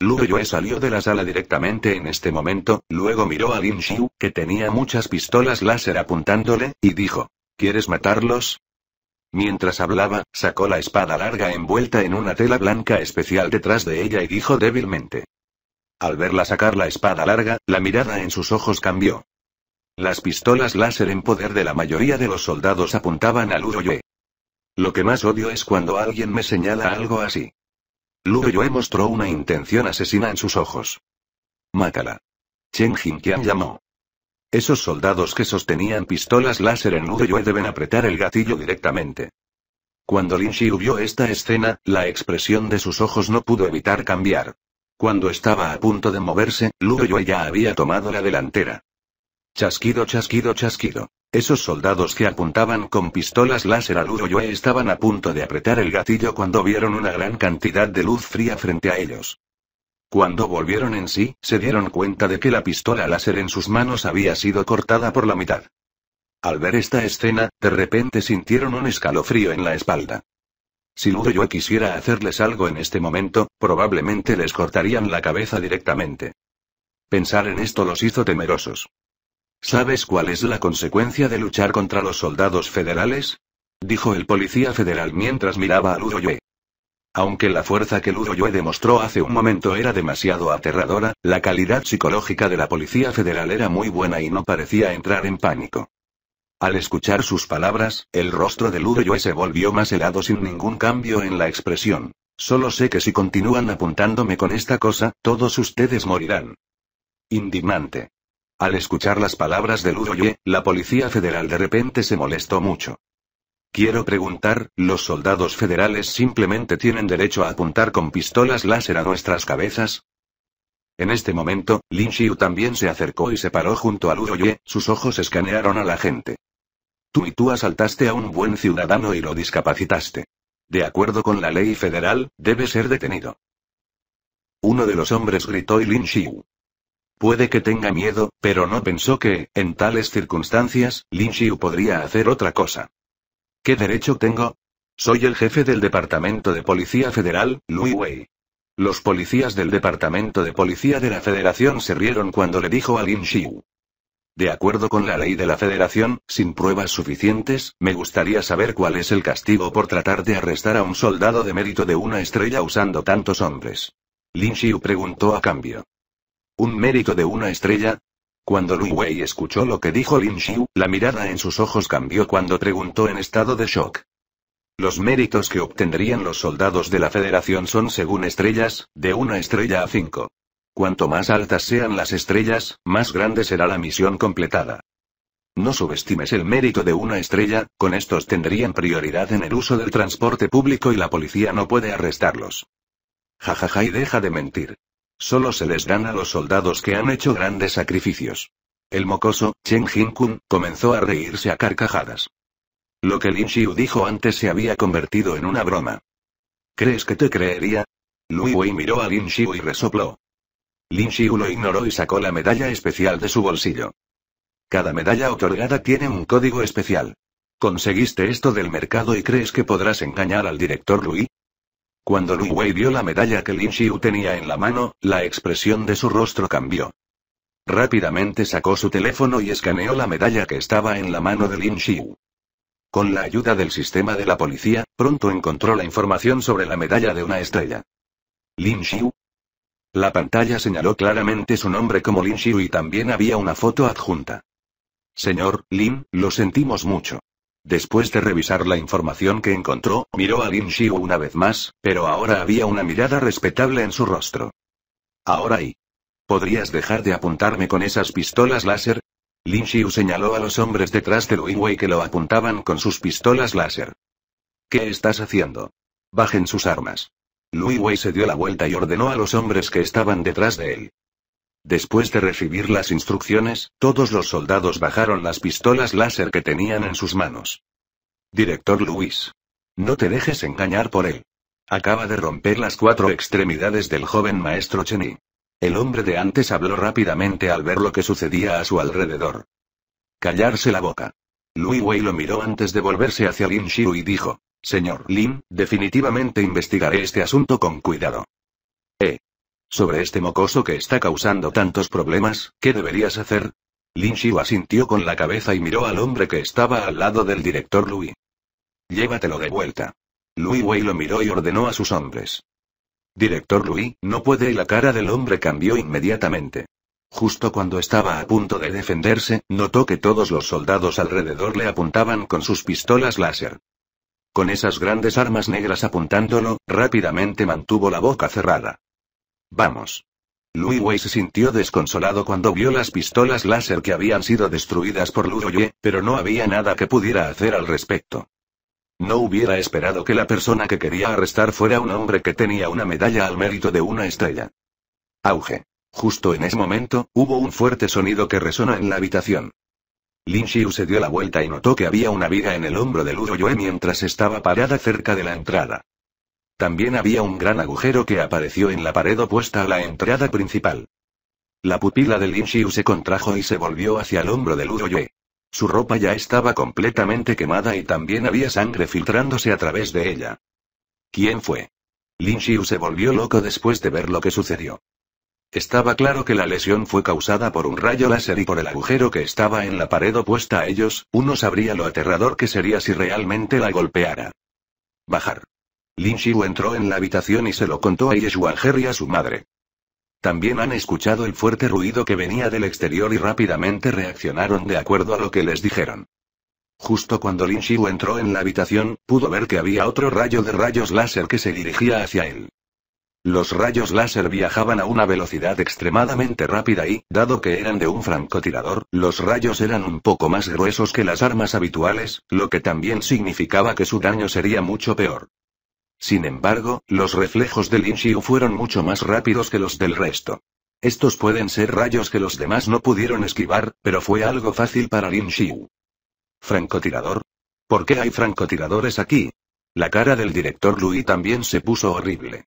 Lu Yue salió de la sala directamente en este momento, luego miró a Lin Xiu, que tenía muchas pistolas láser apuntándole, y dijo: ¿Quieres matarlos? Mientras hablaba, sacó la espada larga envuelta en una tela blanca especial detrás de ella y dijo débilmente. Al verla sacar la espada larga, la mirada en sus ojos cambió. Las pistolas láser en poder de la mayoría de los soldados apuntaban a Luroyue. Lo que más odio es cuando alguien me señala algo así. Luroyue mostró una intención asesina en sus ojos. Mátala. Chen Jingqian llamó. Esos soldados que sostenían pistolas láser en Luroyue deben apretar el gatillo directamente. Cuando Lin Xiu vio esta escena, la expresión de sus ojos no pudo evitar cambiar. Cuando estaba a punto de moverse, Luroyue ya había tomado la delantera. Chasquido, chasquido, chasquido. Esos soldados que apuntaban con pistolas láser a Luroyue estaban a punto de apretar el gatillo cuando vieron una gran cantidad de luz fría frente a ellos. Cuando volvieron en sí, se dieron cuenta de que la pistola láser en sus manos había sido cortada por la mitad. Al ver esta escena, de repente sintieron un escalofrío en la espalda. Si Ludo yo quisiera hacerles algo en este momento, probablemente les cortarían la cabeza directamente. Pensar en esto los hizo temerosos. ¿Sabes cuál es la consecuencia de luchar contra los soldados federales? Dijo el policía federal mientras miraba a Ludoyue. Aunque la fuerza que Yue demostró hace un momento era demasiado aterradora, la calidad psicológica de la Policía Federal era muy buena y no parecía entrar en pánico. Al escuchar sus palabras, el rostro de Yue se volvió más helado sin ningún cambio en la expresión. Solo sé que si continúan apuntándome con esta cosa, todos ustedes morirán. Indignante. Al escuchar las palabras de Yue, la Policía Federal de repente se molestó mucho. Quiero preguntar, ¿los soldados federales simplemente tienen derecho a apuntar con pistolas láser a nuestras cabezas? En este momento, Lin Xiu también se acercó y se paró junto a Luo Ye, sus ojos escanearon a la gente. Tú y tú asaltaste a un buen ciudadano y lo discapacitaste. De acuerdo con la ley federal, debe ser detenido. Uno de los hombres gritó y Lin Xiu. Puede que tenga miedo, pero no pensó que, en tales circunstancias, Lin Xiu podría hacer otra cosa. ¿Qué derecho tengo? Soy el jefe del Departamento de Policía Federal, Louis Wei. Los policías del Departamento de Policía de la Federación se rieron cuando le dijo a Lin Xiu. De acuerdo con la ley de la Federación, sin pruebas suficientes, me gustaría saber cuál es el castigo por tratar de arrestar a un soldado de mérito de una estrella usando tantos hombres. Lin Xiu preguntó a cambio. ¿Un mérito de una estrella? Cuando Lu Wei escuchó lo que dijo Lin Xiu, la mirada en sus ojos cambió cuando preguntó en estado de shock. Los méritos que obtendrían los soldados de la Federación son según estrellas, de una estrella a cinco. Cuanto más altas sean las estrellas, más grande será la misión completada. No subestimes el mérito de una estrella, con estos tendrían prioridad en el uso del transporte público y la policía no puede arrestarlos. Jajaja ja, ja, y deja de mentir. Solo se les dan a los soldados que han hecho grandes sacrificios. El mocoso, Chen jin comenzó a reírse a carcajadas. Lo que Lin Xiu dijo antes se había convertido en una broma. ¿Crees que te creería? Lui Wei miró a Lin Xiu y resopló. Lin Xiu lo ignoró y sacó la medalla especial de su bolsillo. Cada medalla otorgada tiene un código especial. ¿Conseguiste esto del mercado y crees que podrás engañar al director Lui? Cuando Lu Wei vio la medalla que Lin Xiu tenía en la mano, la expresión de su rostro cambió. Rápidamente sacó su teléfono y escaneó la medalla que estaba en la mano de Lin Xiu. Con la ayuda del sistema de la policía, pronto encontró la información sobre la medalla de una estrella. Lin Xiu. La pantalla señaló claramente su nombre como Lin Xiu y también había una foto adjunta. Señor, Lin, lo sentimos mucho. Después de revisar la información que encontró, miró a Lin Xiu una vez más, pero ahora había una mirada respetable en su rostro. Ahora y. ¿Podrías dejar de apuntarme con esas pistolas láser? Lin Xiu señaló a los hombres detrás de Lui Wei que lo apuntaban con sus pistolas láser. ¿Qué estás haciendo? Bajen sus armas. Lui Wei se dio la vuelta y ordenó a los hombres que estaban detrás de él. Después de recibir las instrucciones, todos los soldados bajaron las pistolas láser que tenían en sus manos. Director Luis. No te dejes engañar por él. Acaba de romper las cuatro extremidades del joven maestro Cheni. El hombre de antes habló rápidamente al ver lo que sucedía a su alrededor. Callarse la boca. Lui Wei lo miró antes de volverse hacia Lin Shiru y dijo: Señor Lin, definitivamente investigaré este asunto con cuidado. Eh, sobre este mocoso que está causando tantos problemas, ¿qué deberías hacer? Lin Xiu asintió con la cabeza y miró al hombre que estaba al lado del director Lui. Llévatelo de vuelta. Lui Wei lo miró y ordenó a sus hombres. Director Lui, no puede y la cara del hombre cambió inmediatamente. Justo cuando estaba a punto de defenderse, notó que todos los soldados alrededor le apuntaban con sus pistolas láser. Con esas grandes armas negras apuntándolo, rápidamente mantuvo la boca cerrada. Vamos. Lui Wei se sintió desconsolado cuando vio las pistolas láser que habían sido destruidas por Lu Yue, pero no había nada que pudiera hacer al respecto. No hubiera esperado que la persona que quería arrestar fuera un hombre que tenía una medalla al mérito de una estrella. Auge. Justo en ese momento, hubo un fuerte sonido que resonó en la habitación. Lin Xiu se dio la vuelta y notó que había una viga en el hombro de Lu Yue mientras estaba parada cerca de la entrada. También había un gran agujero que apareció en la pared opuesta a la entrada principal. La pupila de Lin Xiu se contrajo y se volvió hacia el hombro de Lu Su ropa ya estaba completamente quemada y también había sangre filtrándose a través de ella. ¿Quién fue? Lin Xiu se volvió loco después de ver lo que sucedió. Estaba claro que la lesión fue causada por un rayo láser y por el agujero que estaba en la pared opuesta a ellos, uno sabría lo aterrador que sería si realmente la golpeara. Bajar. Lin Xiu entró en la habitación y se lo contó a Yeshuang y a su madre. También han escuchado el fuerte ruido que venía del exterior y rápidamente reaccionaron de acuerdo a lo que les dijeron. Justo cuando Lin Xiu entró en la habitación, pudo ver que había otro rayo de rayos láser que se dirigía hacia él. Los rayos láser viajaban a una velocidad extremadamente rápida y, dado que eran de un francotirador, los rayos eran un poco más gruesos que las armas habituales, lo que también significaba que su daño sería mucho peor. Sin embargo, los reflejos de Lin Xiu fueron mucho más rápidos que los del resto. Estos pueden ser rayos que los demás no pudieron esquivar, pero fue algo fácil para Lin Xiu. ¿Francotirador? ¿Por qué hay francotiradores aquí? La cara del director Lui también se puso horrible.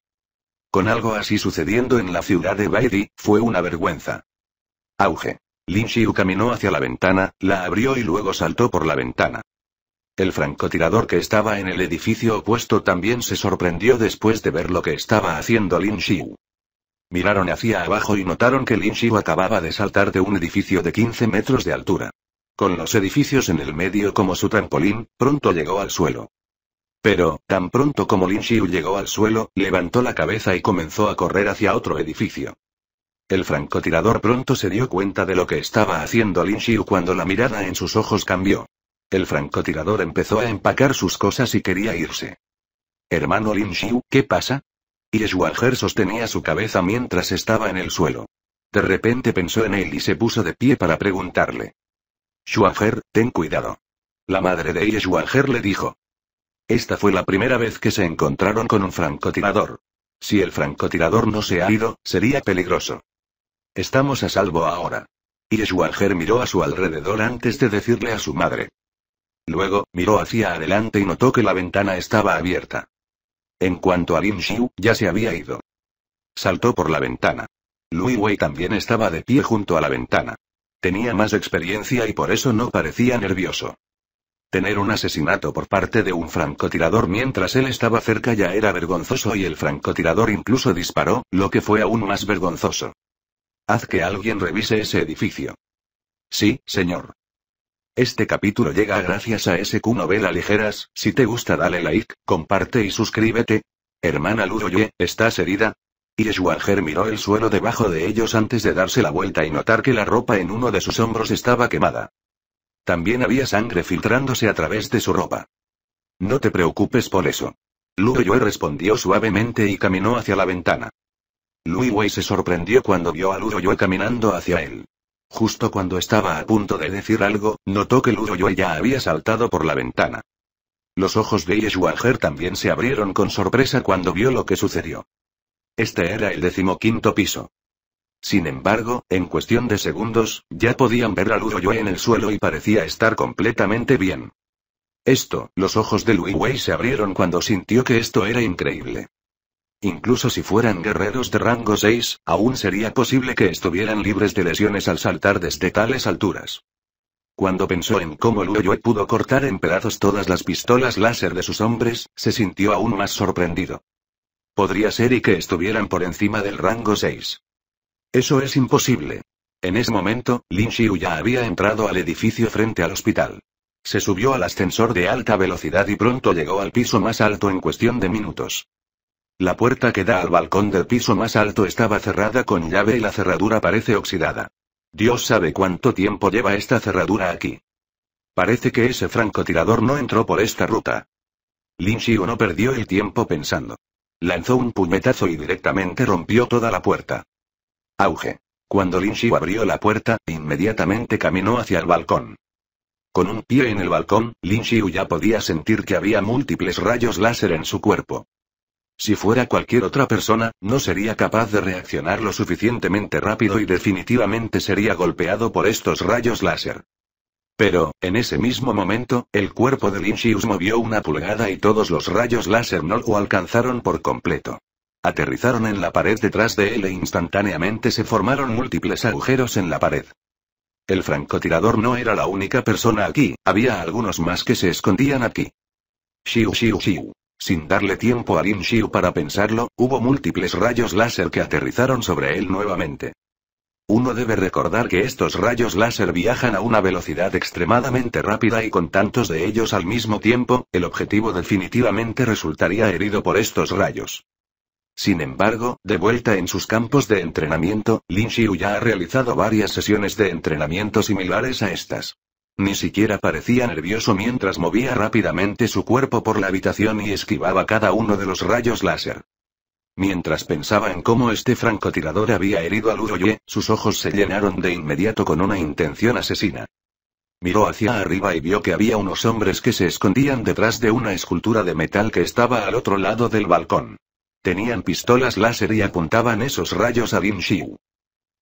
Con algo así sucediendo en la ciudad de Baidi, fue una vergüenza. Auge. Lin Xiu caminó hacia la ventana, la abrió y luego saltó por la ventana. El francotirador que estaba en el edificio opuesto también se sorprendió después de ver lo que estaba haciendo Lin Xiu. Miraron hacia abajo y notaron que Lin Xiu acababa de saltar de un edificio de 15 metros de altura. Con los edificios en el medio como su trampolín, pronto llegó al suelo. Pero, tan pronto como Lin Xiu llegó al suelo, levantó la cabeza y comenzó a correr hacia otro edificio. El francotirador pronto se dio cuenta de lo que estaba haciendo Lin Xiu cuando la mirada en sus ojos cambió. El francotirador empezó a empacar sus cosas y quería irse. Hermano Lin Xiu, ¿qué pasa? Y sostenía su cabeza mientras estaba en el suelo. De repente pensó en él y se puso de pie para preguntarle. Schwager, ten cuidado. La madre de Schwager le dijo. Esta fue la primera vez que se encontraron con un francotirador. Si el francotirador no se ha ido, sería peligroso. Estamos a salvo ahora. Y miró a su alrededor antes de decirle a su madre. Luego, miró hacia adelante y notó que la ventana estaba abierta. En cuanto a Lin Xiu, ya se había ido. Saltó por la ventana. Lui Wei también estaba de pie junto a la ventana. Tenía más experiencia y por eso no parecía nervioso. Tener un asesinato por parte de un francotirador mientras él estaba cerca ya era vergonzoso y el francotirador incluso disparó, lo que fue aún más vergonzoso. Haz que alguien revise ese edificio. Sí, señor. Este capítulo llega gracias a SQ Novela Ligeras, si te gusta dale like, comparte y suscríbete. Hermana Luroye, ¿estás herida? Y miró el suelo debajo de ellos antes de darse la vuelta y notar que la ropa en uno de sus hombros estaba quemada. También había sangre filtrándose a través de su ropa. No te preocupes por eso. Luroye respondió suavemente y caminó hacia la ventana. Lui se sorprendió cuando vio a Luroye caminando hacia él. Justo cuando estaba a punto de decir algo, notó que Yue ya había saltado por la ventana. Los ojos de Yeshwager también se abrieron con sorpresa cuando vio lo que sucedió. Este era el decimoquinto piso. Sin embargo, en cuestión de segundos, ya podían ver a Yue en el suelo y parecía estar completamente bien. Esto, los ojos de Lui Wei se abrieron cuando sintió que esto era increíble. Incluso si fueran guerreros de rango 6, aún sería posible que estuvieran libres de lesiones al saltar desde tales alturas. Cuando pensó en cómo Luo Yue pudo cortar en pedazos todas las pistolas láser de sus hombres, se sintió aún más sorprendido. Podría ser y que estuvieran por encima del rango 6. Eso es imposible. En ese momento, Lin Xiu ya había entrado al edificio frente al hospital. Se subió al ascensor de alta velocidad y pronto llegó al piso más alto en cuestión de minutos. La puerta que da al balcón del piso más alto estaba cerrada con llave y la cerradura parece oxidada. Dios sabe cuánto tiempo lleva esta cerradura aquí. Parece que ese francotirador no entró por esta ruta. Lin Xiu no perdió el tiempo pensando. Lanzó un puñetazo y directamente rompió toda la puerta. Auge. Cuando Lin Xiu abrió la puerta, inmediatamente caminó hacia el balcón. Con un pie en el balcón, Lin Xiu ya podía sentir que había múltiples rayos láser en su cuerpo. Si fuera cualquier otra persona, no sería capaz de reaccionar lo suficientemente rápido y definitivamente sería golpeado por estos rayos láser. Pero, en ese mismo momento, el cuerpo de Shius movió una pulgada y todos los rayos láser no lo alcanzaron por completo. Aterrizaron en la pared detrás de él e instantáneamente se formaron múltiples agujeros en la pared. El francotirador no era la única persona aquí, había algunos más que se escondían aquí. Shiu, shiu, shiu. Sin darle tiempo a Lin Xiu para pensarlo, hubo múltiples rayos láser que aterrizaron sobre él nuevamente. Uno debe recordar que estos rayos láser viajan a una velocidad extremadamente rápida y con tantos de ellos al mismo tiempo, el objetivo definitivamente resultaría herido por estos rayos. Sin embargo, de vuelta en sus campos de entrenamiento, Lin Xiu ya ha realizado varias sesiones de entrenamiento similares a estas. Ni siquiera parecía nervioso mientras movía rápidamente su cuerpo por la habitación y esquivaba cada uno de los rayos láser. Mientras pensaba en cómo este francotirador había herido a Luroye, sus ojos se llenaron de inmediato con una intención asesina. Miró hacia arriba y vio que había unos hombres que se escondían detrás de una escultura de metal que estaba al otro lado del balcón. Tenían pistolas láser y apuntaban esos rayos a Lin Xiu.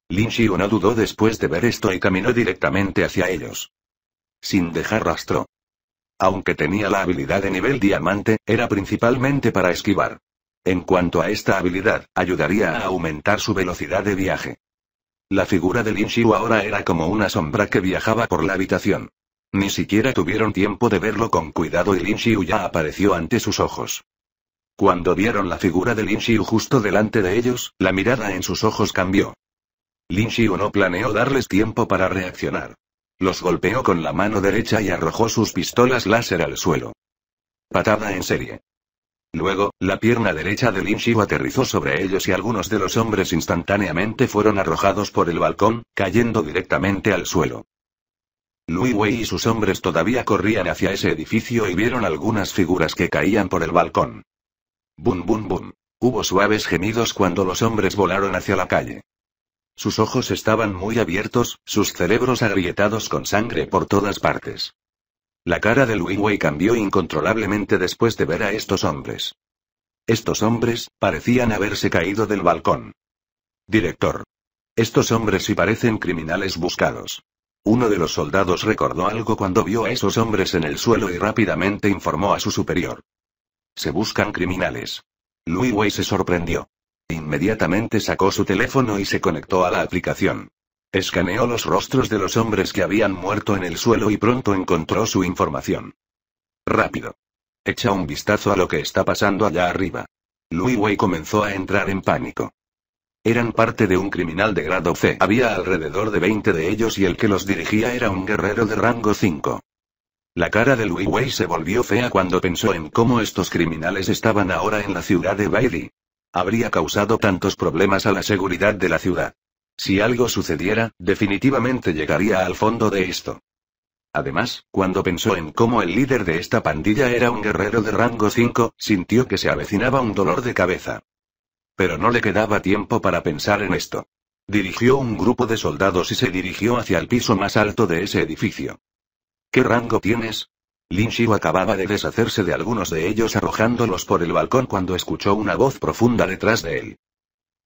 Lin Xiu no dudó después de ver esto y caminó directamente hacia ellos sin dejar rastro. Aunque tenía la habilidad de nivel diamante, era principalmente para esquivar. En cuanto a esta habilidad, ayudaría a aumentar su velocidad de viaje. La figura de Lin Xiu ahora era como una sombra que viajaba por la habitación. Ni siquiera tuvieron tiempo de verlo con cuidado y Lin Xiu ya apareció ante sus ojos. Cuando vieron la figura de Lin Xiu justo delante de ellos, la mirada en sus ojos cambió. Lin Xiu no planeó darles tiempo para reaccionar. Los golpeó con la mano derecha y arrojó sus pistolas láser al suelo. Patada en serie. Luego, la pierna derecha de Lin aterrizó sobre ellos y algunos de los hombres instantáneamente fueron arrojados por el balcón, cayendo directamente al suelo. Lui Wei y sus hombres todavía corrían hacia ese edificio y vieron algunas figuras que caían por el balcón. Bum bum bum. Hubo suaves gemidos cuando los hombres volaron hacia la calle. Sus ojos estaban muy abiertos, sus cerebros agrietados con sangre por todas partes. La cara de Wei cambió incontrolablemente después de ver a estos hombres. Estos hombres, parecían haberse caído del balcón. Director. Estos hombres sí parecen criminales buscados. Uno de los soldados recordó algo cuando vio a esos hombres en el suelo y rápidamente informó a su superior. Se buscan criminales. Lui Wei se sorprendió. Inmediatamente sacó su teléfono y se conectó a la aplicación. Escaneó los rostros de los hombres que habían muerto en el suelo y pronto encontró su información. Rápido. Echa un vistazo a lo que está pasando allá arriba. Lui Wei comenzó a entrar en pánico. Eran parte de un criminal de grado C. Había alrededor de 20 de ellos y el que los dirigía era un guerrero de rango 5. La cara de Lui Wei se volvió fea cuando pensó en cómo estos criminales estaban ahora en la ciudad de Bailey habría causado tantos problemas a la seguridad de la ciudad. Si algo sucediera, definitivamente llegaría al fondo de esto. Además, cuando pensó en cómo el líder de esta pandilla era un guerrero de rango 5, sintió que se avecinaba un dolor de cabeza. Pero no le quedaba tiempo para pensar en esto. Dirigió un grupo de soldados y se dirigió hacia el piso más alto de ese edificio. ¿Qué rango tienes? Lin Xiu acababa de deshacerse de algunos de ellos arrojándolos por el balcón cuando escuchó una voz profunda detrás de él.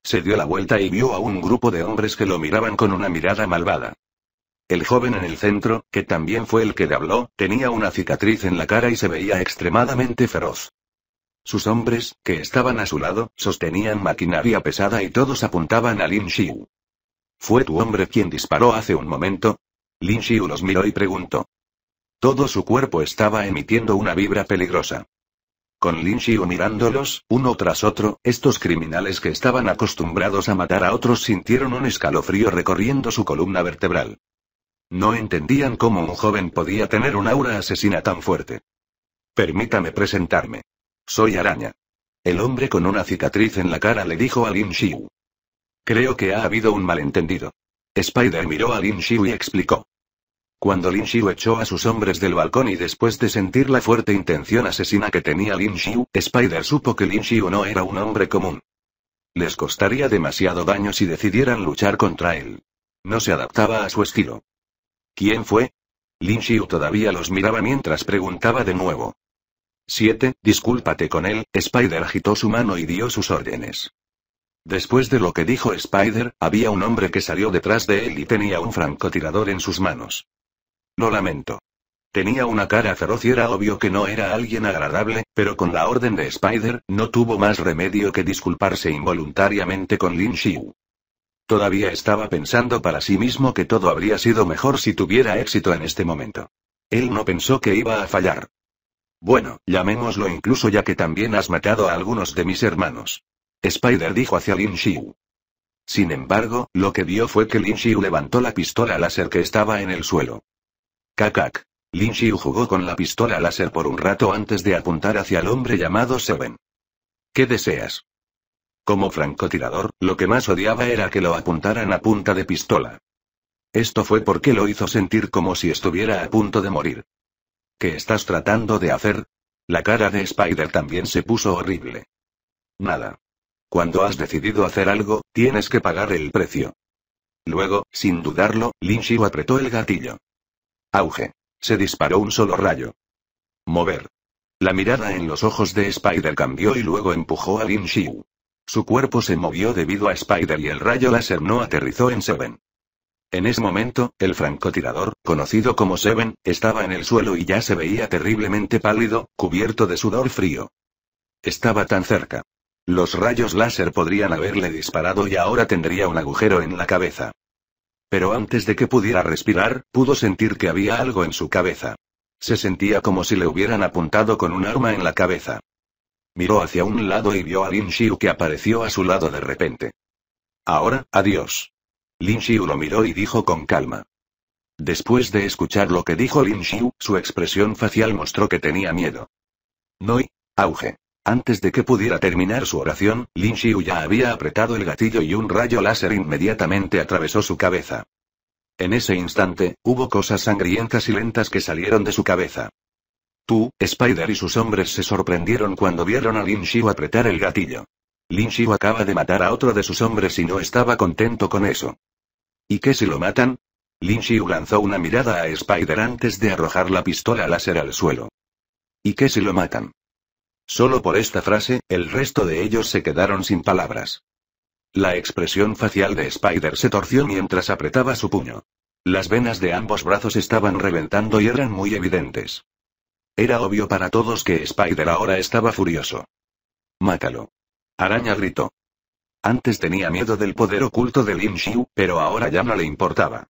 Se dio la vuelta y vio a un grupo de hombres que lo miraban con una mirada malvada. El joven en el centro, que también fue el que le habló, tenía una cicatriz en la cara y se veía extremadamente feroz. Sus hombres, que estaban a su lado, sostenían maquinaria pesada y todos apuntaban a Lin Xiu. ¿Fue tu hombre quien disparó hace un momento? Lin Xiu los miró y preguntó. Todo su cuerpo estaba emitiendo una vibra peligrosa. Con Lin Xiu mirándolos, uno tras otro, estos criminales que estaban acostumbrados a matar a otros sintieron un escalofrío recorriendo su columna vertebral. No entendían cómo un joven podía tener un aura asesina tan fuerte. Permítame presentarme. Soy Araña. El hombre con una cicatriz en la cara le dijo a Lin Xiu. Creo que ha habido un malentendido. Spider miró a Lin Xiu y explicó. Cuando Lin Xiu echó a sus hombres del balcón y después de sentir la fuerte intención asesina que tenía Lin Xiu, Spider supo que Lin Xiu no era un hombre común. Les costaría demasiado daño si decidieran luchar contra él. No se adaptaba a su estilo. ¿Quién fue? Lin Xiu todavía los miraba mientras preguntaba de nuevo. 7. Discúlpate con él, Spider agitó su mano y dio sus órdenes. Después de lo que dijo Spider, había un hombre que salió detrás de él y tenía un francotirador en sus manos. Lo lamento. Tenía una cara feroz y era obvio que no era alguien agradable, pero con la orden de Spider, no tuvo más remedio que disculparse involuntariamente con Lin Xiu. Todavía estaba pensando para sí mismo que todo habría sido mejor si tuviera éxito en este momento. Él no pensó que iba a fallar. Bueno, llamémoslo incluso ya que también has matado a algunos de mis hermanos. Spider dijo hacia Lin Xiu. Sin embargo, lo que vio fue que Lin Xiu levantó la pistola láser que estaba en el suelo. Cacac. Lin Xiu jugó con la pistola láser por un rato antes de apuntar hacia el hombre llamado Seven. ¿Qué deseas? Como francotirador, lo que más odiaba era que lo apuntaran a punta de pistola. Esto fue porque lo hizo sentir como si estuviera a punto de morir. ¿Qué estás tratando de hacer? La cara de Spider también se puso horrible. Nada. Cuando has decidido hacer algo, tienes que pagar el precio. Luego, sin dudarlo, Lin Xiu apretó el gatillo. Auge. Se disparó un solo rayo. Mover. La mirada en los ojos de Spider cambió y luego empujó a Lin Xiu. Su cuerpo se movió debido a Spider y el rayo láser no aterrizó en Seven. En ese momento, el francotirador, conocido como Seven, estaba en el suelo y ya se veía terriblemente pálido, cubierto de sudor frío. Estaba tan cerca. Los rayos láser podrían haberle disparado y ahora tendría un agujero en la cabeza. Pero antes de que pudiera respirar, pudo sentir que había algo en su cabeza. Se sentía como si le hubieran apuntado con un arma en la cabeza. Miró hacia un lado y vio a Lin Xiu que apareció a su lado de repente. Ahora, adiós. Lin Xiu lo miró y dijo con calma. Después de escuchar lo que dijo Lin Xiu, su expresión facial mostró que tenía miedo. Noi, auge. Antes de que pudiera terminar su oración, Lin Xiu ya había apretado el gatillo y un rayo láser inmediatamente atravesó su cabeza. En ese instante, hubo cosas sangrientas y lentas que salieron de su cabeza. Tú, Spider y sus hombres se sorprendieron cuando vieron a Lin Xiu apretar el gatillo. Lin Xiu acaba de matar a otro de sus hombres y no estaba contento con eso. ¿Y qué si lo matan? Lin Xiu lanzó una mirada a Spider antes de arrojar la pistola láser al suelo. ¿Y qué si lo matan? Solo por esta frase, el resto de ellos se quedaron sin palabras. La expresión facial de Spider se torció mientras apretaba su puño. Las venas de ambos brazos estaban reventando y eran muy evidentes. Era obvio para todos que Spider ahora estaba furioso. Mátalo. Araña gritó. Antes tenía miedo del poder oculto de Lin Xiu, pero ahora ya no le importaba.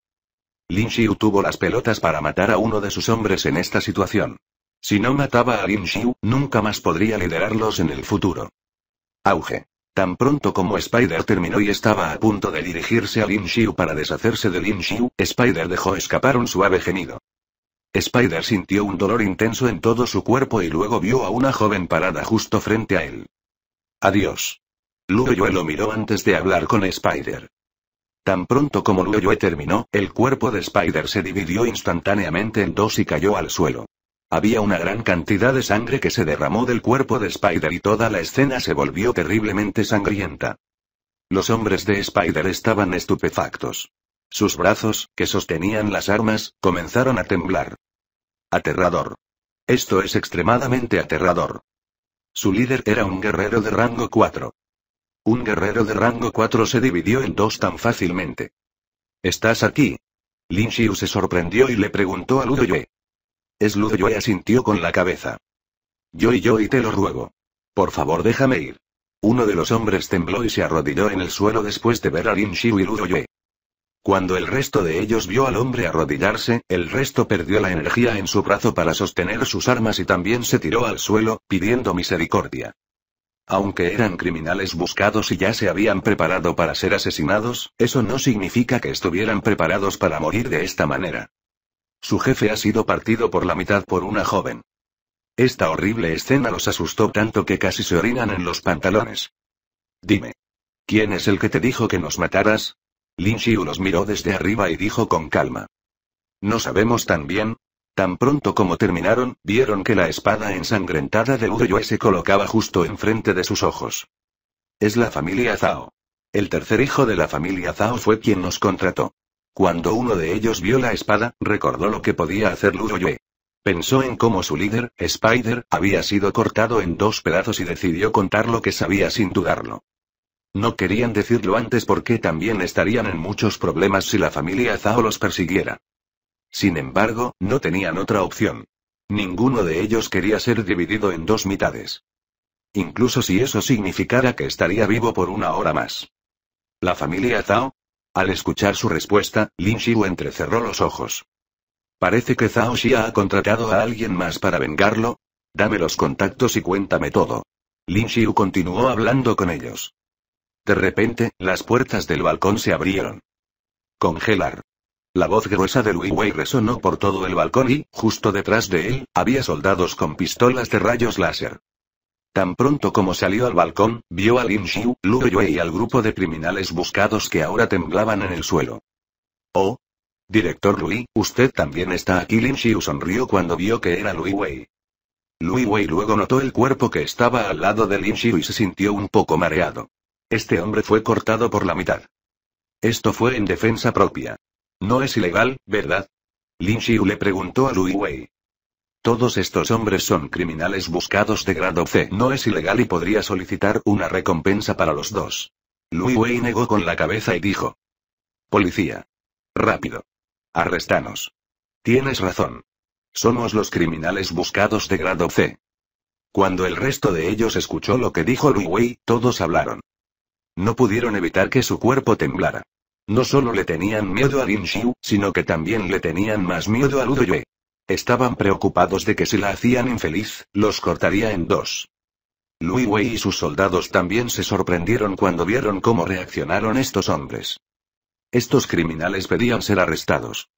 Lin Xiu tuvo las pelotas para matar a uno de sus hombres en esta situación. Si no mataba a Lin Xiu, nunca más podría liderarlos en el futuro. Auge. Tan pronto como Spider terminó y estaba a punto de dirigirse a Lin Xiu para deshacerse de Lin Xiu, Spider dejó escapar un suave gemido. Spider sintió un dolor intenso en todo su cuerpo y luego vio a una joven parada justo frente a él. Adiós. Luoyue lo miró antes de hablar con Spider. Tan pronto como Luoyue terminó, el cuerpo de Spider se dividió instantáneamente en dos y cayó al suelo. Había una gran cantidad de sangre que se derramó del cuerpo de Spider y toda la escena se volvió terriblemente sangrienta. Los hombres de Spider estaban estupefactos. Sus brazos, que sostenían las armas, comenzaron a temblar. Aterrador. Esto es extremadamente aterrador. Su líder era un guerrero de rango 4. Un guerrero de rango 4 se dividió en dos tan fácilmente. ¿Estás aquí? Lin Xiu se sorprendió y le preguntó a Yue. Yue asintió con la cabeza. Yo y yo y te lo ruego. Por favor déjame ir. Uno de los hombres tembló y se arrodilló en el suelo después de ver a Lin Shi y Yue. Cuando el resto de ellos vio al hombre arrodillarse, el resto perdió la energía en su brazo para sostener sus armas y también se tiró al suelo, pidiendo misericordia. Aunque eran criminales buscados y ya se habían preparado para ser asesinados, eso no significa que estuvieran preparados para morir de esta manera. Su jefe ha sido partido por la mitad por una joven. Esta horrible escena los asustó tanto que casi se orinan en los pantalones. Dime. ¿Quién es el que te dijo que nos mataras? Lin Xiu los miró desde arriba y dijo con calma. No sabemos tan bien. Tan pronto como terminaron, vieron que la espada ensangrentada de Udoyue se colocaba justo enfrente de sus ojos. Es la familia Zhao. El tercer hijo de la familia Zhao fue quien nos contrató. Cuando uno de ellos vio la espada, recordó lo que podía hacer Ludo-Yue. Pensó en cómo su líder, Spider, había sido cortado en dos pedazos y decidió contar lo que sabía sin dudarlo. No querían decirlo antes porque también estarían en muchos problemas si la familia Zhao los persiguiera. Sin embargo, no tenían otra opción. Ninguno de ellos quería ser dividido en dos mitades. Incluso si eso significara que estaría vivo por una hora más. La familia Zhao, al escuchar su respuesta, Lin Xiu entrecerró los ojos. Parece que Zhao Xia ha contratado a alguien más para vengarlo. Dame los contactos y cuéntame todo. Lin Xiu continuó hablando con ellos. De repente, las puertas del balcón se abrieron. Congelar. La voz gruesa de Lui Wei resonó por todo el balcón y, justo detrás de él, había soldados con pistolas de rayos láser. Tan pronto como salió al balcón, vio a Lin Xiu, Lu Yue y al grupo de criminales buscados que ahora temblaban en el suelo. Oh. Director Lui, usted también está aquí. Lin Xiu sonrió cuando vio que era Lui Wei. Lui Wei luego notó el cuerpo que estaba al lado de Lin Xiu y se sintió un poco mareado. Este hombre fue cortado por la mitad. Esto fue en defensa propia. No es ilegal, ¿verdad? Lin Xiu le preguntó a Lui Wei. Todos estos hombres son criminales buscados de grado C. No es ilegal y podría solicitar una recompensa para los dos. Lui Wei negó con la cabeza y dijo. Policía. Rápido. Arrestanos. Tienes razón. Somos los criminales buscados de grado C. Cuando el resto de ellos escuchó lo que dijo Lui Wei, todos hablaron. No pudieron evitar que su cuerpo temblara. No solo le tenían miedo a Lin Xiu, sino que también le tenían más miedo a Ludo Yue. Estaban preocupados de que si la hacían infeliz, los cortaría en dos. Lui Wei y sus soldados también se sorprendieron cuando vieron cómo reaccionaron estos hombres. Estos criminales pedían ser arrestados.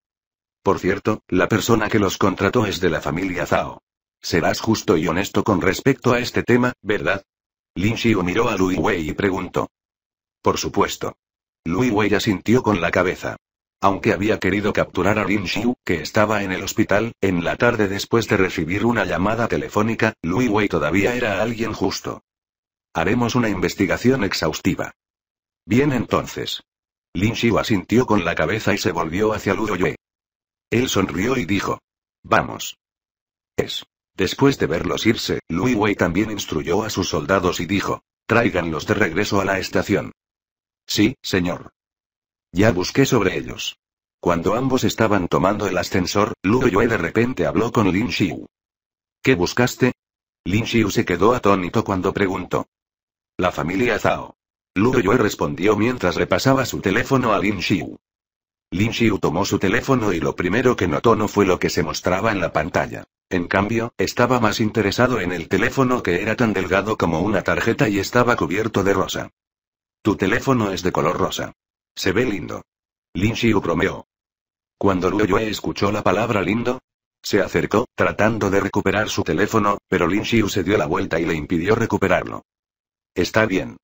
Por cierto, la persona que los contrató es de la familia Zhao. Serás justo y honesto con respecto a este tema, ¿verdad? Lin Xiu miró a Lui Wei y preguntó. Por supuesto. Lui Wei asintió con la cabeza. Aunque había querido capturar a Lin Xiu, que estaba en el hospital, en la tarde después de recibir una llamada telefónica, Lui Wei todavía era alguien justo. Haremos una investigación exhaustiva. Bien entonces. Lin Xiu asintió con la cabeza y se volvió hacia Lui Wei. Él sonrió y dijo. Vamos. Es. Después de verlos irse, Lui Wei también instruyó a sus soldados y dijo. Tráiganlos de regreso a la estación. Sí, señor. Ya busqué sobre ellos. Cuando ambos estaban tomando el ascensor, Luo Yue de repente habló con Lin Xiu. ¿Qué buscaste? Lin Xiu se quedó atónito cuando preguntó. La familia Zhao. Luo Yue respondió mientras repasaba su teléfono a Lin Xiu. Lin Xiu tomó su teléfono y lo primero que notó no fue lo que se mostraba en la pantalla. En cambio, estaba más interesado en el teléfono que era tan delgado como una tarjeta y estaba cubierto de rosa. Tu teléfono es de color rosa. Se ve lindo. Lin Xiu bromeó. Cuando Luo Yue escuchó la palabra lindo, se acercó, tratando de recuperar su teléfono, pero Lin Xiu se dio la vuelta y le impidió recuperarlo. Está bien.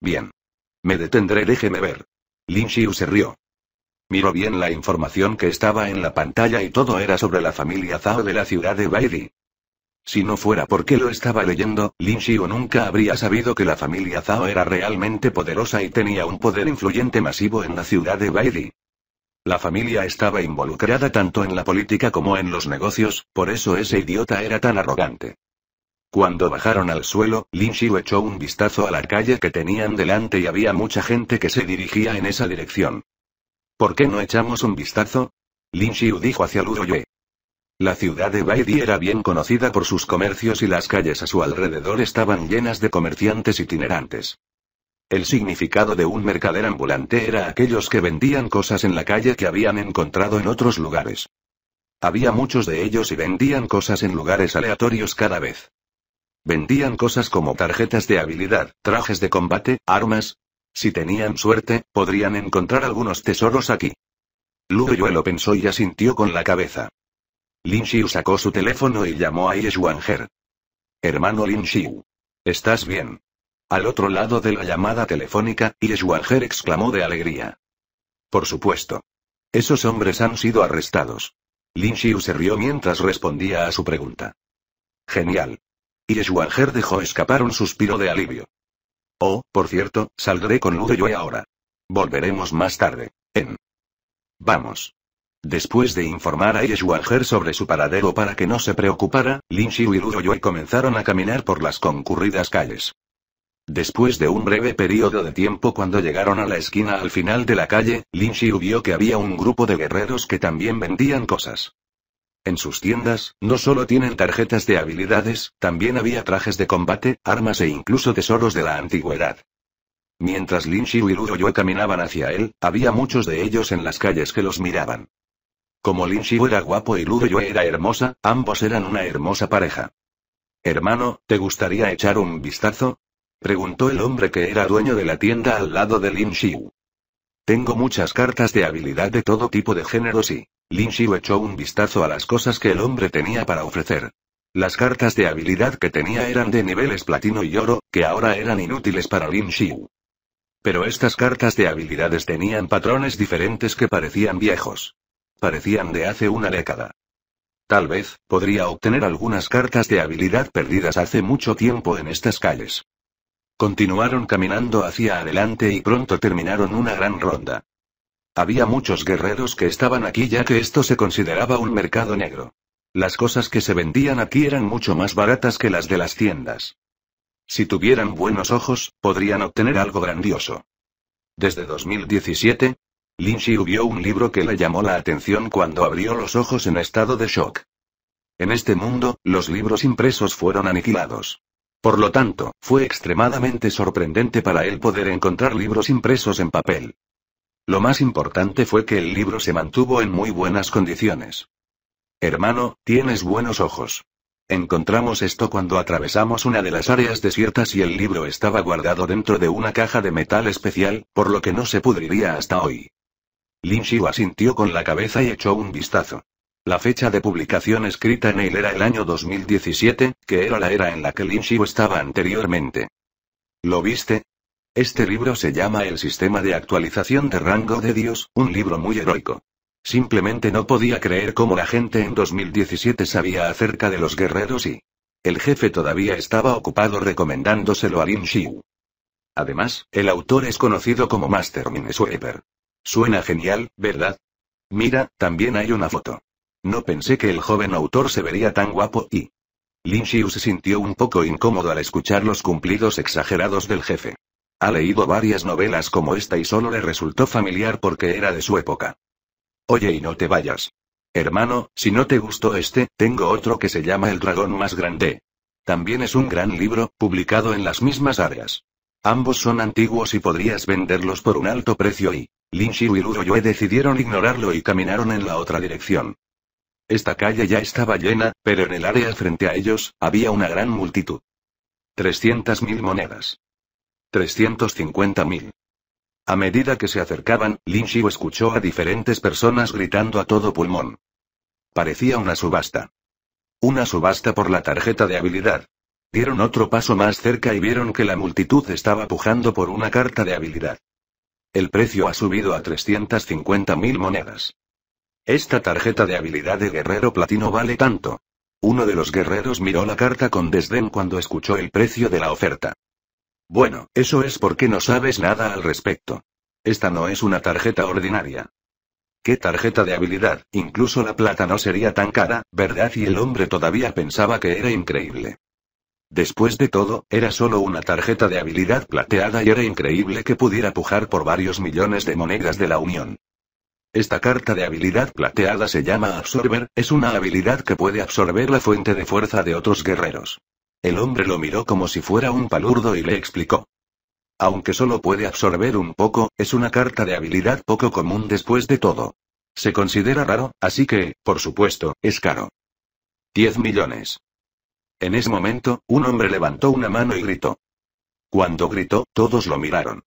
Bien. Me detendré, déjeme ver. Lin Xiu se rió. Miró bien la información que estaba en la pantalla y todo era sobre la familia Zhao de la ciudad de Baidi. Si no fuera porque lo estaba leyendo, Lin Xiu nunca habría sabido que la familia Zhao era realmente poderosa y tenía un poder influyente masivo en la ciudad de Baidi. La familia estaba involucrada tanto en la política como en los negocios, por eso ese idiota era tan arrogante. Cuando bajaron al suelo, Lin Xiu echó un vistazo a la calle que tenían delante y había mucha gente que se dirigía en esa dirección. ¿Por qué no echamos un vistazo? Lin Xiu dijo hacia Ludo Yue. La ciudad de Baidi era bien conocida por sus comercios y las calles a su alrededor estaban llenas de comerciantes itinerantes. El significado de un mercader ambulante era aquellos que vendían cosas en la calle que habían encontrado en otros lugares. Había muchos de ellos y vendían cosas en lugares aleatorios cada vez. Vendían cosas como tarjetas de habilidad, trajes de combate, armas. Si tenían suerte, podrían encontrar algunos tesoros aquí. Luyo lo pensó y asintió con la cabeza. Lin Xiu sacó su teléfono y llamó a Yeshuangher. Hermano Lin Xiu. ¿Estás bien? Al otro lado de la llamada telefónica, Yeshuangher exclamó de alegría. Por supuesto. Esos hombres han sido arrestados. Lin Xiu se rió mientras respondía a su pregunta. Genial. Yeshuangher dejó escapar un suspiro de alivio. Oh, por cierto, saldré con Lu y Yue ahora. Volveremos más tarde. En. Vamos. Después de informar a Yeshuanger sobre su paradero para que no se preocupara, Lin Xiu y Yue comenzaron a caminar por las concurridas calles. Después de un breve periodo de tiempo cuando llegaron a la esquina al final de la calle, Lin Xiu vio que había un grupo de guerreros que también vendían cosas. En sus tiendas, no solo tienen tarjetas de habilidades, también había trajes de combate, armas e incluso tesoros de la antigüedad. Mientras Lin Xiu y Luo caminaban hacia él, había muchos de ellos en las calles que los miraban. Como Lin Xiu era guapo y Yue era hermosa, ambos eran una hermosa pareja. Hermano, ¿te gustaría echar un vistazo? Preguntó el hombre que era dueño de la tienda al lado de Lin Xiu. Tengo muchas cartas de habilidad de todo tipo de géneros y... Lin Xiu echó un vistazo a las cosas que el hombre tenía para ofrecer. Las cartas de habilidad que tenía eran de niveles platino y oro, que ahora eran inútiles para Lin Xiu. Pero estas cartas de habilidades tenían patrones diferentes que parecían viejos. Parecían de hace una década. Tal vez, podría obtener algunas cartas de habilidad perdidas hace mucho tiempo en estas calles. Continuaron caminando hacia adelante y pronto terminaron una gran ronda. Había muchos guerreros que estaban aquí ya que esto se consideraba un mercado negro. Las cosas que se vendían aquí eran mucho más baratas que las de las tiendas. Si tuvieran buenos ojos, podrían obtener algo grandioso. Desde 2017, Lin Xiu vio un libro que le llamó la atención cuando abrió los ojos en estado de shock. En este mundo, los libros impresos fueron aniquilados. Por lo tanto, fue extremadamente sorprendente para él poder encontrar libros impresos en papel. Lo más importante fue que el libro se mantuvo en muy buenas condiciones. Hermano, tienes buenos ojos. Encontramos esto cuando atravesamos una de las áreas desiertas y el libro estaba guardado dentro de una caja de metal especial, por lo que no se pudriría hasta hoy. Lin Xiu asintió con la cabeza y echó un vistazo. La fecha de publicación escrita en él era el año 2017, que era la era en la que Lin Xiu estaba anteriormente. ¿Lo viste? Este libro se llama El sistema de actualización de rango de Dios, un libro muy heroico. Simplemente no podía creer cómo la gente en 2017 sabía acerca de los guerreros y... El jefe todavía estaba ocupado recomendándoselo a Lin Xiu. Además, el autor es conocido como Master Minesweeper. Suena genial, ¿verdad? Mira, también hay una foto. No pensé que el joven autor se vería tan guapo y... Lin Xiu se sintió un poco incómodo al escuchar los cumplidos exagerados del jefe. Ha leído varias novelas como esta y solo le resultó familiar porque era de su época. Oye y no te vayas. Hermano, si no te gustó este, tengo otro que se llama El dragón más grande. También es un gran libro, publicado en las mismas áreas. Ambos son antiguos y podrías venderlos por un alto precio y... Lin Xiu y Yue decidieron ignorarlo y caminaron en la otra dirección. Esta calle ya estaba llena, pero en el área frente a ellos, había una gran multitud. 300.000 monedas. 350.000. A medida que se acercaban, Lin Xiu escuchó a diferentes personas gritando a todo pulmón. Parecía una subasta. Una subasta por la tarjeta de habilidad. Dieron otro paso más cerca y vieron que la multitud estaba pujando por una carta de habilidad. El precio ha subido a 350.000 monedas. Esta tarjeta de habilidad de guerrero platino vale tanto. Uno de los guerreros miró la carta con desdén cuando escuchó el precio de la oferta. Bueno, eso es porque no sabes nada al respecto. Esta no es una tarjeta ordinaria. ¿Qué tarjeta de habilidad? Incluso la plata no sería tan cara, ¿verdad? Y el hombre todavía pensaba que era increíble. Después de todo, era solo una tarjeta de habilidad plateada y era increíble que pudiera pujar por varios millones de monedas de la Unión. Esta carta de habilidad plateada se llama Absorber, es una habilidad que puede absorber la fuente de fuerza de otros guerreros. El hombre lo miró como si fuera un palurdo y le explicó. Aunque solo puede absorber un poco, es una carta de habilidad poco común después de todo. Se considera raro, así que, por supuesto, es caro. 10 millones. En ese momento, un hombre levantó una mano y gritó. Cuando gritó, todos lo miraron.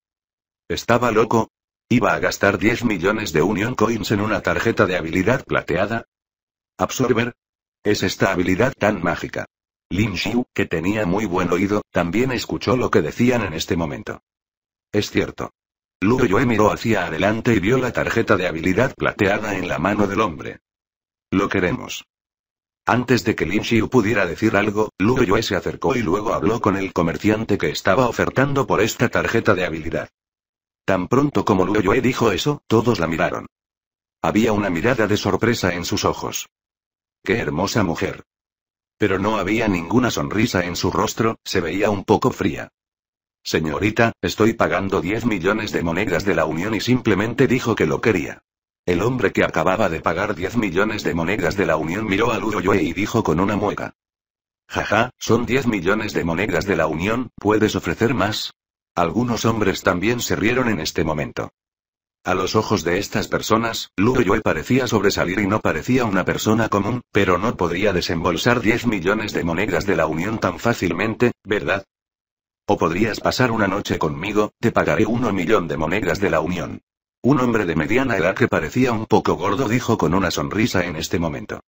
¿Estaba loco? ¿Iba a gastar 10 millones de Union Coins en una tarjeta de habilidad plateada? Absorber. Es esta habilidad tan mágica. Lin Xiu, que tenía muy buen oído, también escuchó lo que decían en este momento. Es cierto. Luo Yue miró hacia adelante y vio la tarjeta de habilidad plateada en la mano del hombre. Lo queremos. Antes de que Lin Xiu pudiera decir algo, Luo Yue se acercó y luego habló con el comerciante que estaba ofertando por esta tarjeta de habilidad. Tan pronto como Luo Yue dijo eso, todos la miraron. Había una mirada de sorpresa en sus ojos. ¡Qué hermosa mujer! Pero no había ninguna sonrisa en su rostro, se veía un poco fría. Señorita, estoy pagando 10 millones de monedas de la Unión y simplemente dijo que lo quería. El hombre que acababa de pagar 10 millones de monedas de la Unión miró a Luroyue y dijo con una mueca. Jaja, son 10 millones de monedas de la Unión, ¿puedes ofrecer más? Algunos hombres también se rieron en este momento. A los ojos de estas personas, Luroyue parecía sobresalir y no parecía una persona común, pero no podría desembolsar 10 millones de monedas de la Unión tan fácilmente, ¿verdad? O podrías pasar una noche conmigo, te pagaré uno millón de monedas de la Unión. Un hombre de mediana edad que parecía un poco gordo dijo con una sonrisa en este momento.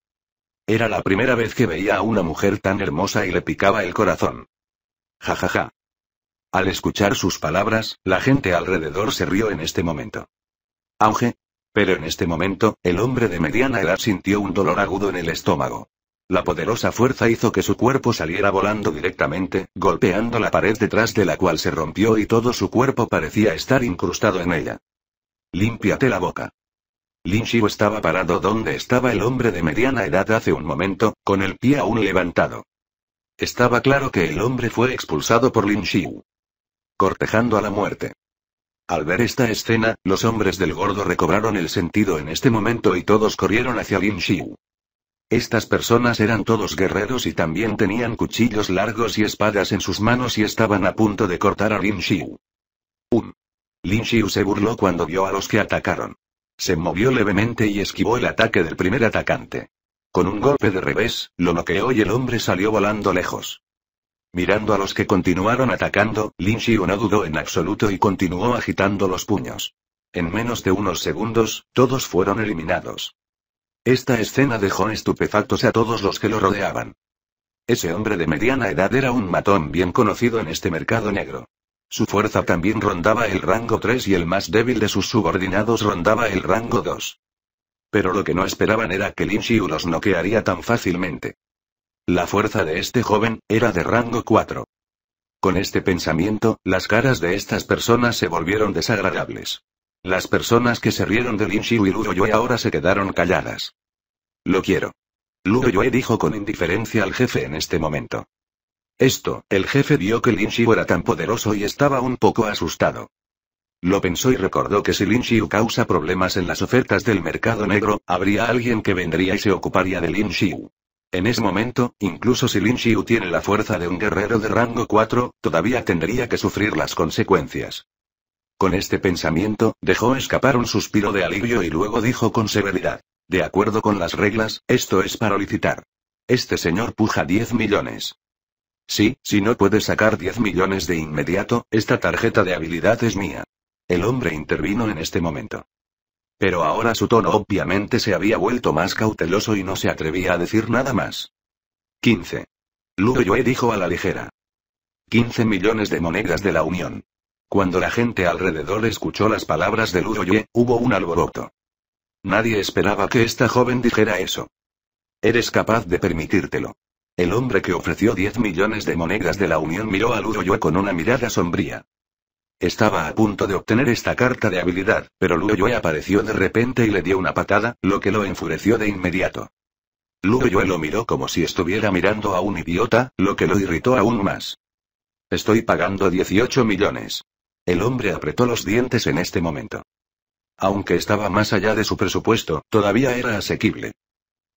Era la primera vez que veía a una mujer tan hermosa y le picaba el corazón. Ja ja ja. Al escuchar sus palabras, la gente alrededor se rió en este momento. Auge. Pero en este momento, el hombre de mediana edad sintió un dolor agudo en el estómago. La poderosa fuerza hizo que su cuerpo saliera volando directamente, golpeando la pared detrás de la cual se rompió y todo su cuerpo parecía estar incrustado en ella. Límpiate la boca. Lin Xiu estaba parado donde estaba el hombre de mediana edad hace un momento, con el pie aún levantado. Estaba claro que el hombre fue expulsado por Lin Xiu. Cortejando a la muerte. Al ver esta escena, los hombres del gordo recobraron el sentido en este momento y todos corrieron hacia Lin Xiu. Estas personas eran todos guerreros y también tenían cuchillos largos y espadas en sus manos y estaban a punto de cortar a Lin Xiu. Un Lin Xiu se burló cuando vio a los que atacaron. Se movió levemente y esquivó el ataque del primer atacante. Con un golpe de revés, lo noqueó y el hombre salió volando lejos. Mirando a los que continuaron atacando, Lin Xiu no dudó en absoluto y continuó agitando los puños. En menos de unos segundos, todos fueron eliminados. Esta escena dejó estupefactos a todos los que lo rodeaban. Ese hombre de mediana edad era un matón bien conocido en este mercado negro. Su fuerza también rondaba el rango 3 y el más débil de sus subordinados rondaba el rango 2. Pero lo que no esperaban era que Lin Xiu los noquearía tan fácilmente. La fuerza de este joven era de rango 4. Con este pensamiento, las caras de estas personas se volvieron desagradables. Las personas que se rieron de Lin Xiu y Luo Yue ahora se quedaron calladas. Lo quiero. Luo Yue dijo con indiferencia al jefe en este momento. Esto, el jefe vio que Lin Xiu era tan poderoso y estaba un poco asustado. Lo pensó y recordó que si Lin Xiu causa problemas en las ofertas del mercado negro, habría alguien que vendría y se ocuparía de Lin Xiu. En ese momento, incluso si Lin Xiu tiene la fuerza de un guerrero de rango 4, todavía tendría que sufrir las consecuencias. Con este pensamiento, dejó escapar un suspiro de alivio y luego dijo con severidad. De acuerdo con las reglas, esto es para licitar. Este señor puja 10 millones. Sí, si no puedes sacar 10 millones de inmediato, esta tarjeta de habilidad es mía. El hombre intervino en este momento. Pero ahora su tono obviamente se había vuelto más cauteloso y no se atrevía a decir nada más. 15. Luo dijo a la ligera. 15 millones de monedas de la Unión. Cuando la gente alrededor escuchó las palabras de Luo hubo un alboroto. Nadie esperaba que esta joven dijera eso. Eres capaz de permitírtelo. El hombre que ofreció 10 millones de monedas de la Unión miró a Yue con una mirada sombría. Estaba a punto de obtener esta carta de habilidad, pero Yue apareció de repente y le dio una patada, lo que lo enfureció de inmediato. Yue lo miró como si estuviera mirando a un idiota, lo que lo irritó aún más. Estoy pagando 18 millones. El hombre apretó los dientes en este momento. Aunque estaba más allá de su presupuesto, todavía era asequible.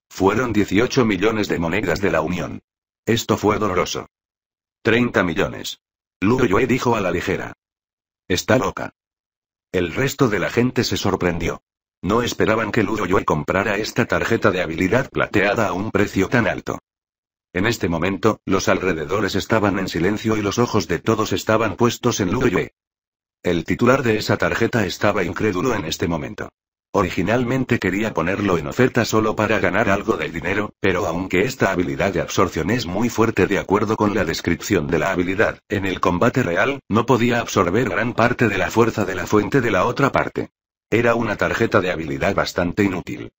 Fueron 18 millones de monedas de la Unión. Esto fue doloroso. 30 millones. Lu Yue dijo a la ligera. Está loca. El resto de la gente se sorprendió. No esperaban que Lu Yue comprara esta tarjeta de habilidad plateada a un precio tan alto. En este momento, los alrededores estaban en silencio y los ojos de todos estaban puestos en Lu Yue. El titular de esa tarjeta estaba incrédulo en este momento. Originalmente quería ponerlo en oferta solo para ganar algo de dinero, pero aunque esta habilidad de absorción es muy fuerte de acuerdo con la descripción de la habilidad, en el combate real, no podía absorber gran parte de la fuerza de la fuente de la otra parte. Era una tarjeta de habilidad bastante inútil.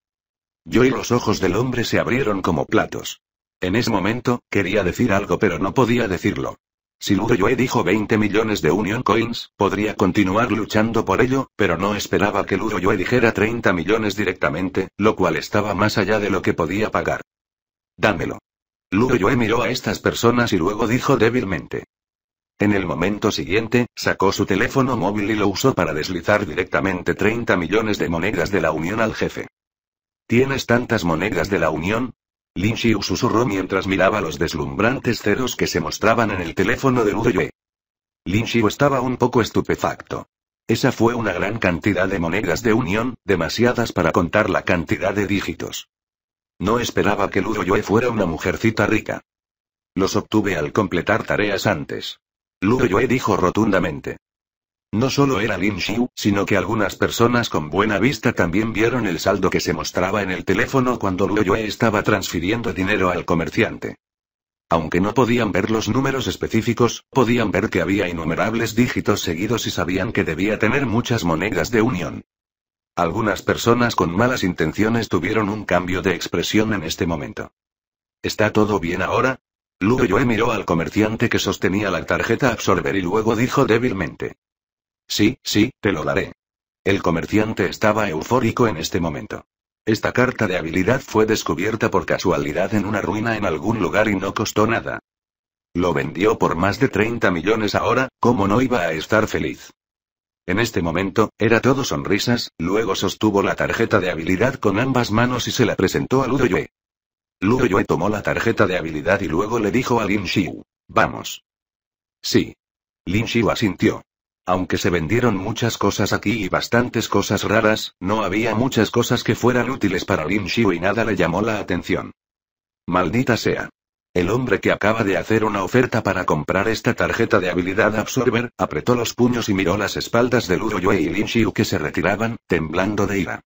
Yo y los ojos del hombre se abrieron como platos. En ese momento, quería decir algo pero no podía decirlo. Si Joe dijo 20 millones de Union Coins, podría continuar luchando por ello, pero no esperaba que Joe dijera 30 millones directamente, lo cual estaba más allá de lo que podía pagar. Dámelo. Joe miró a estas personas y luego dijo débilmente. En el momento siguiente, sacó su teléfono móvil y lo usó para deslizar directamente 30 millones de monedas de la Unión al jefe. ¿Tienes tantas monedas de la Unión? Lin Xiu susurró mientras miraba los deslumbrantes ceros que se mostraban en el teléfono de Yue. Lin Xiu estaba un poco estupefacto. Esa fue una gran cantidad de monedas de unión, demasiadas para contar la cantidad de dígitos. No esperaba que Ludo Yue fuera una mujercita rica. Los obtuve al completar tareas antes. Ludo Yue dijo rotundamente. No solo era Lin Xiu, sino que algunas personas con buena vista también vieron el saldo que se mostraba en el teléfono cuando Luo Yue estaba transfiriendo dinero al comerciante. Aunque no podían ver los números específicos, podían ver que había innumerables dígitos seguidos y sabían que debía tener muchas monedas de unión. Algunas personas con malas intenciones tuvieron un cambio de expresión en este momento. ¿Está todo bien ahora? Luo Yue miró al comerciante que sostenía la tarjeta Absorber y luego dijo débilmente. Sí, sí, te lo daré. El comerciante estaba eufórico en este momento. Esta carta de habilidad fue descubierta por casualidad en una ruina en algún lugar y no costó nada. Lo vendió por más de 30 millones ahora, ¿cómo no iba a estar feliz? En este momento, era todo sonrisas, luego sostuvo la tarjeta de habilidad con ambas manos y se la presentó a Ludo Yue tomó la tarjeta de habilidad y luego le dijo a Lin Xiu. Vamos. Sí. Lin Xiu asintió. Aunque se vendieron muchas cosas aquí y bastantes cosas raras, no había muchas cosas que fueran útiles para Lin Xiu y nada le llamó la atención. Maldita sea. El hombre que acaba de hacer una oferta para comprar esta tarjeta de habilidad Absorber, apretó los puños y miró las espaldas de Luo Yue y Lin Xiu que se retiraban, temblando de ira.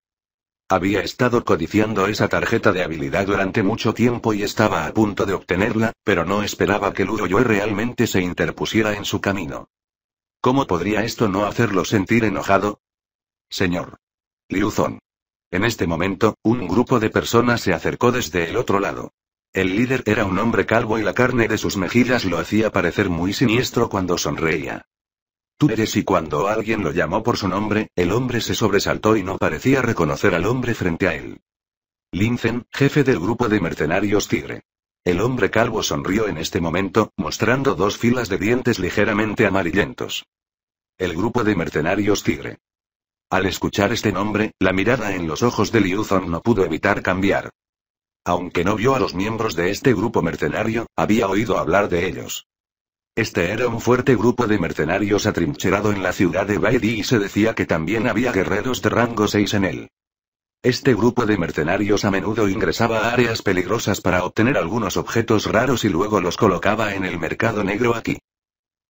Había estado codiciando esa tarjeta de habilidad durante mucho tiempo y estaba a punto de obtenerla, pero no esperaba que Luo Yue realmente se interpusiera en su camino. ¿Cómo podría esto no hacerlo sentir enojado? Señor. Liuzón. En este momento, un grupo de personas se acercó desde el otro lado. El líder era un hombre calvo y la carne de sus mejillas lo hacía parecer muy siniestro cuando sonreía. Tú eres y cuando alguien lo llamó por su nombre, el hombre se sobresaltó y no parecía reconocer al hombre frente a él. Linzen, jefe del grupo de mercenarios Tigre. El hombre calvo sonrió en este momento, mostrando dos filas de dientes ligeramente amarillentos. El grupo de mercenarios tigre. Al escuchar este nombre, la mirada en los ojos de Liu no pudo evitar cambiar. Aunque no vio a los miembros de este grupo mercenario, había oído hablar de ellos. Este era un fuerte grupo de mercenarios atrincherado en la ciudad de Baidi y se decía que también había guerreros de rango 6 en él. Este grupo de mercenarios a menudo ingresaba a áreas peligrosas para obtener algunos objetos raros y luego los colocaba en el mercado negro aquí.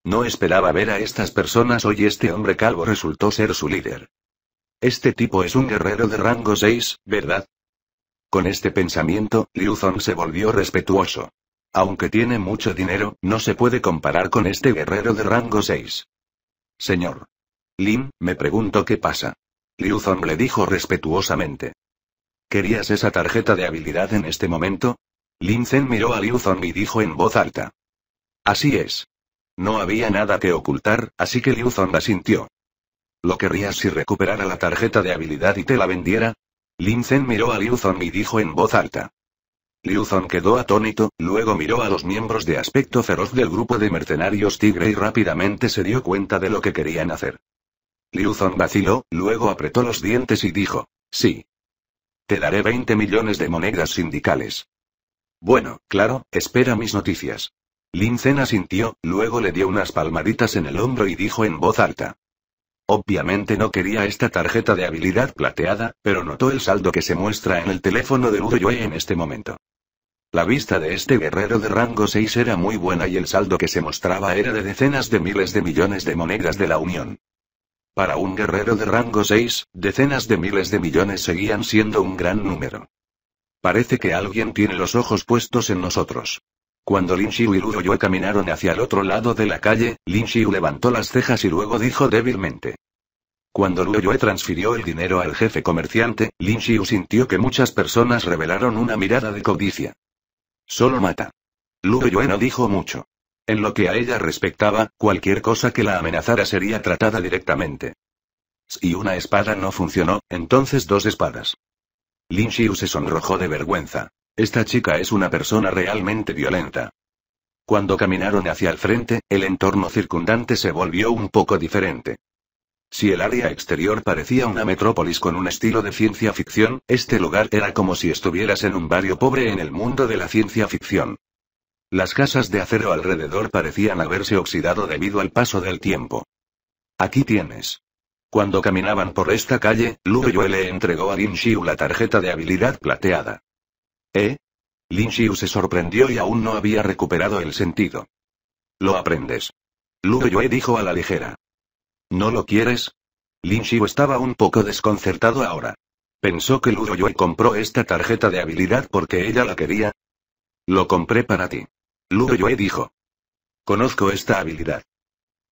No esperaba ver a estas personas hoy este hombre calvo resultó ser su líder. Este tipo es un guerrero de rango 6, ¿verdad? Con este pensamiento, Liu Zong se volvió respetuoso. Aunque tiene mucho dinero, no se puede comparar con este guerrero de rango 6. Señor. Lim, me pregunto qué pasa. Liu Zong le dijo respetuosamente. ¿Querías esa tarjeta de habilidad en este momento? Lin Zen miró a Liu Zong y dijo en voz alta. Así es. No había nada que ocultar, así que Liu Zong asintió. ¿Lo querrías si recuperara la tarjeta de habilidad y te la vendiera? Lin Zen miró a Liu Zong y dijo en voz alta. Liu Zong quedó atónito, luego miró a los miembros de aspecto feroz del grupo de mercenarios tigre y rápidamente se dio cuenta de lo que querían hacer. Zong vaciló, luego apretó los dientes y dijo, sí. Te daré 20 millones de monedas sindicales. Bueno, claro, espera mis noticias. Lin Zen asintió, luego le dio unas palmaditas en el hombro y dijo en voz alta. Obviamente no quería esta tarjeta de habilidad plateada, pero notó el saldo que se muestra en el teléfono de Yue en este momento. La vista de este guerrero de rango 6 era muy buena y el saldo que se mostraba era de decenas de miles de millones de monedas de la Unión. Para un guerrero de rango 6, decenas de miles de millones seguían siendo un gran número. Parece que alguien tiene los ojos puestos en nosotros. Cuando Lin Xiu y Luo Yue caminaron hacia el otro lado de la calle, Lin Xiu levantó las cejas y luego dijo débilmente. Cuando Luo Yue transfirió el dinero al jefe comerciante, Lin Xiu sintió que muchas personas revelaron una mirada de codicia. Solo mata. Luo Yue no dijo mucho. En lo que a ella respectaba, cualquier cosa que la amenazara sería tratada directamente. Si una espada no funcionó, entonces dos espadas. Lin Xiu se sonrojó de vergüenza. Esta chica es una persona realmente violenta. Cuando caminaron hacia el frente, el entorno circundante se volvió un poco diferente. Si el área exterior parecía una metrópolis con un estilo de ciencia ficción, este lugar era como si estuvieras en un barrio pobre en el mundo de la ciencia ficción. Las casas de acero alrededor parecían haberse oxidado debido al paso del tiempo. Aquí tienes. Cuando caminaban por esta calle, Lu le entregó a Lin Xiu la tarjeta de habilidad plateada. ¿Eh? Lin Xiu se sorprendió y aún no había recuperado el sentido. Lo aprendes. Lu Yue dijo a la ligera. ¿No lo quieres? Lin Xiu estaba un poco desconcertado ahora. Pensó que Lu Yue compró esta tarjeta de habilidad porque ella la quería. Lo compré para ti. Luo dijo. Conozco esta habilidad.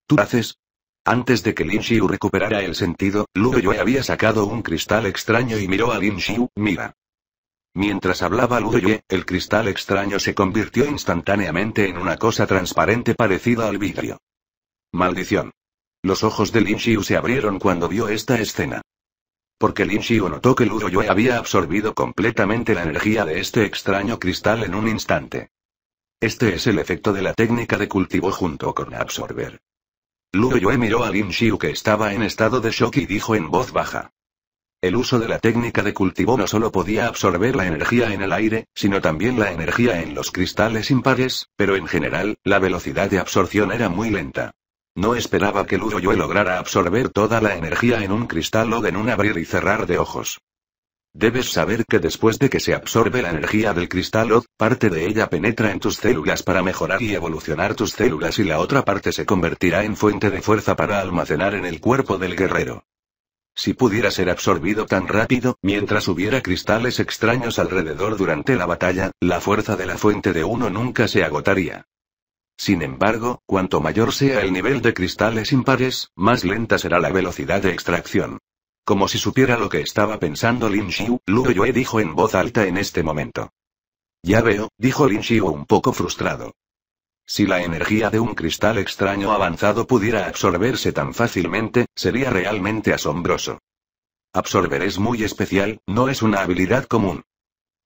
¿Tú haces? Antes de que Lin Xiu recuperara el sentido, Luo Yue había sacado un cristal extraño y miró a Lin Xiu, mira. Mientras hablaba Luo el cristal extraño se convirtió instantáneamente en una cosa transparente parecida al vidrio. Maldición. Los ojos de Lin Xiu se abrieron cuando vio esta escena. Porque Lin Xiu notó que Luo Yue había absorbido completamente la energía de este extraño cristal en un instante. Este es el efecto de la técnica de cultivo junto con absorber. Luo Yue miró a Lin Xiu que estaba en estado de shock y dijo en voz baja. El uso de la técnica de cultivo no solo podía absorber la energía en el aire, sino también la energía en los cristales impares, pero en general, la velocidad de absorción era muy lenta. No esperaba que Luo Yue lograra absorber toda la energía en un cristal o en un abrir y cerrar de ojos. Debes saber que después de que se absorbe la energía del cristal parte de ella penetra en tus células para mejorar y evolucionar tus células y la otra parte se convertirá en fuente de fuerza para almacenar en el cuerpo del guerrero. Si pudiera ser absorbido tan rápido, mientras hubiera cristales extraños alrededor durante la batalla, la fuerza de la fuente de uno nunca se agotaría. Sin embargo, cuanto mayor sea el nivel de cristales impares, más lenta será la velocidad de extracción. Como si supiera lo que estaba pensando Lin Xiu, Lu Yue dijo en voz alta en este momento. Ya veo, dijo Lin Xiu un poco frustrado. Si la energía de un cristal extraño avanzado pudiera absorberse tan fácilmente, sería realmente asombroso. Absorber es muy especial, no es una habilidad común.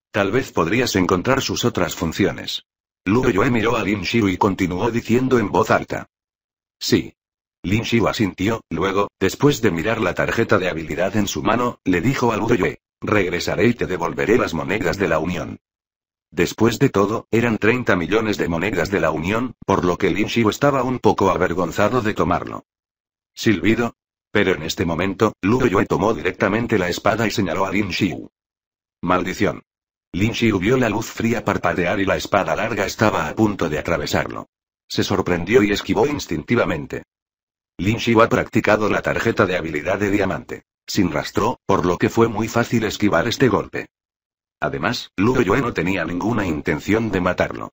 Tal vez podrías encontrar sus otras funciones. Lu Yue miró a Lin Xiu y continuó diciendo en voz alta. Sí, Lin Xiu asintió, luego, después de mirar la tarjeta de habilidad en su mano, le dijo a Lu Yue. Regresaré y te devolveré las monedas de la Unión. Después de todo, eran 30 millones de monedas de la Unión, por lo que Lin Xiu estaba un poco avergonzado de tomarlo. Silbido. Pero en este momento, Lu Yue tomó directamente la espada y señaló a Lin Xiu. Maldición. Lin Xiu vio la luz fría parpadear y la espada larga estaba a punto de atravesarlo. Se sorprendió y esquivó instintivamente. Lin Xiu ha practicado la tarjeta de habilidad de diamante. Sin rastro, por lo que fue muy fácil esquivar este golpe. Además, Ludo Yue no tenía ninguna intención de matarlo.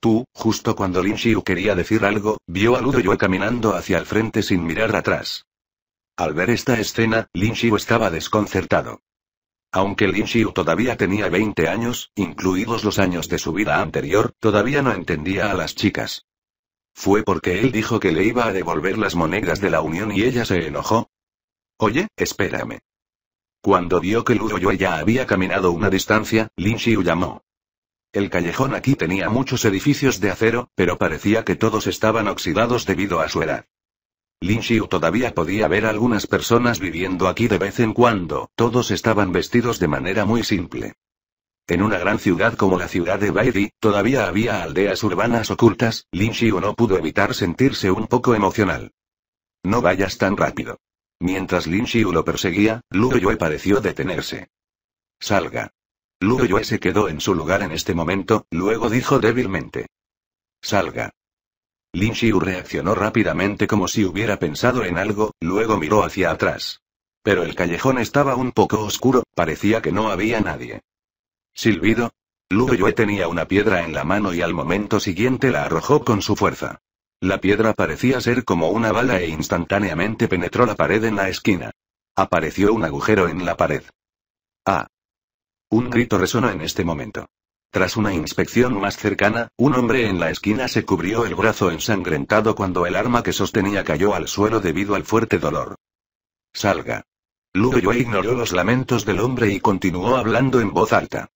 Tú, justo cuando Lin Xiu quería decir algo, vio a Ludo Yue caminando hacia el frente sin mirar atrás. Al ver esta escena, Lin Xiu estaba desconcertado. Aunque Lin Xiu todavía tenía 20 años, incluidos los años de su vida anterior, todavía no entendía a las chicas. ¿Fue porque él dijo que le iba a devolver las monedas de la Unión y ella se enojó? Oye, espérame. Cuando vio que Luoyue ya había caminado una distancia, Lin Xiu llamó. El callejón aquí tenía muchos edificios de acero, pero parecía que todos estaban oxidados debido a su edad. Lin Xiu todavía podía ver algunas personas viviendo aquí de vez en cuando, todos estaban vestidos de manera muy simple. En una gran ciudad como la ciudad de Baidi, todavía había aldeas urbanas ocultas, Lin Xiu no pudo evitar sentirse un poco emocional. No vayas tan rápido. Mientras Lin Xiu lo perseguía, Lu Yue pareció detenerse. Salga. Lu Yue se quedó en su lugar en este momento, luego dijo débilmente. Salga. Lin Xiu reaccionó rápidamente como si hubiera pensado en algo, luego miró hacia atrás. Pero el callejón estaba un poco oscuro, parecía que no había nadie. Silbido. Lu tenía una piedra en la mano y al momento siguiente la arrojó con su fuerza. La piedra parecía ser como una bala e instantáneamente penetró la pared en la esquina. Apareció un agujero en la pared. ¡Ah! Un grito resonó en este momento. Tras una inspección más cercana, un hombre en la esquina se cubrió el brazo ensangrentado cuando el arma que sostenía cayó al suelo debido al fuerte dolor. Salga. Lu ignoró los lamentos del hombre y continuó hablando en voz alta.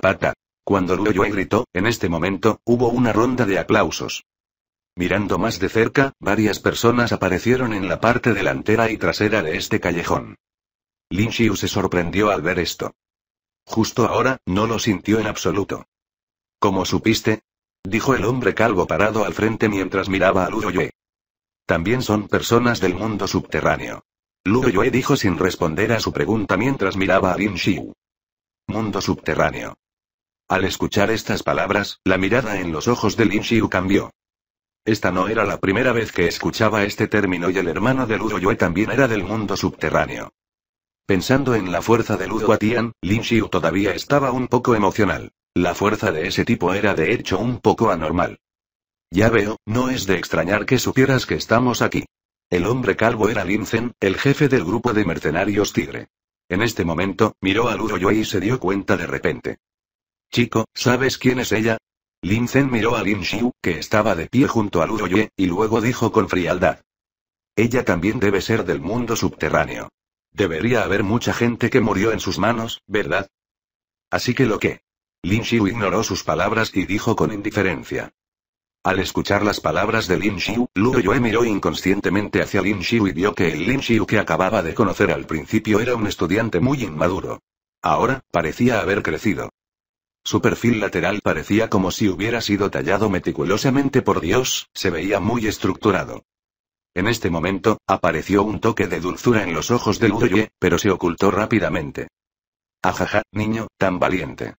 Papata. Cuando Luoyue gritó, en este momento, hubo una ronda de aplausos. Mirando más de cerca, varias personas aparecieron en la parte delantera y trasera de este callejón. Lin Xiu se sorprendió al ver esto. Justo ahora, no lo sintió en absoluto. ¿Cómo supiste? Dijo el hombre calvo parado al frente mientras miraba a Luoyue. También son personas del mundo subterráneo. Luoyue dijo sin responder a su pregunta mientras miraba a Lin Xiu. Mundo subterráneo. Al escuchar estas palabras, la mirada en los ojos de Lin Xiu cambió. Esta no era la primera vez que escuchaba este término y el hermano de Ludo Yue también era del mundo subterráneo. Pensando en la fuerza de Ludo Atian, Lin Xiu todavía estaba un poco emocional. La fuerza de ese tipo era de hecho un poco anormal. Ya veo, no es de extrañar que supieras que estamos aquí. El hombre calvo era Lin Zen, el jefe del grupo de mercenarios Tigre. En este momento, miró a Ludo Yue y se dio cuenta de repente. Chico, ¿sabes quién es ella? Lin Zhen miró a Lin Xiu, que estaba de pie junto al Yue, y luego dijo con frialdad. Ella también debe ser del mundo subterráneo. Debería haber mucha gente que murió en sus manos, ¿verdad? Así que lo que. Lin Xiu ignoró sus palabras y dijo con indiferencia. Al escuchar las palabras de Lin Xiu, Luo Yue miró inconscientemente hacia Lin Xiu y vio que el Lin Xiu que acababa de conocer al principio era un estudiante muy inmaduro. Ahora, parecía haber crecido. Su perfil lateral parecía como si hubiera sido tallado meticulosamente por Dios, se veía muy estructurado. En este momento, apareció un toque de dulzura en los ojos de Ludoye, pero se ocultó rápidamente. Ajaja, niño, tan valiente.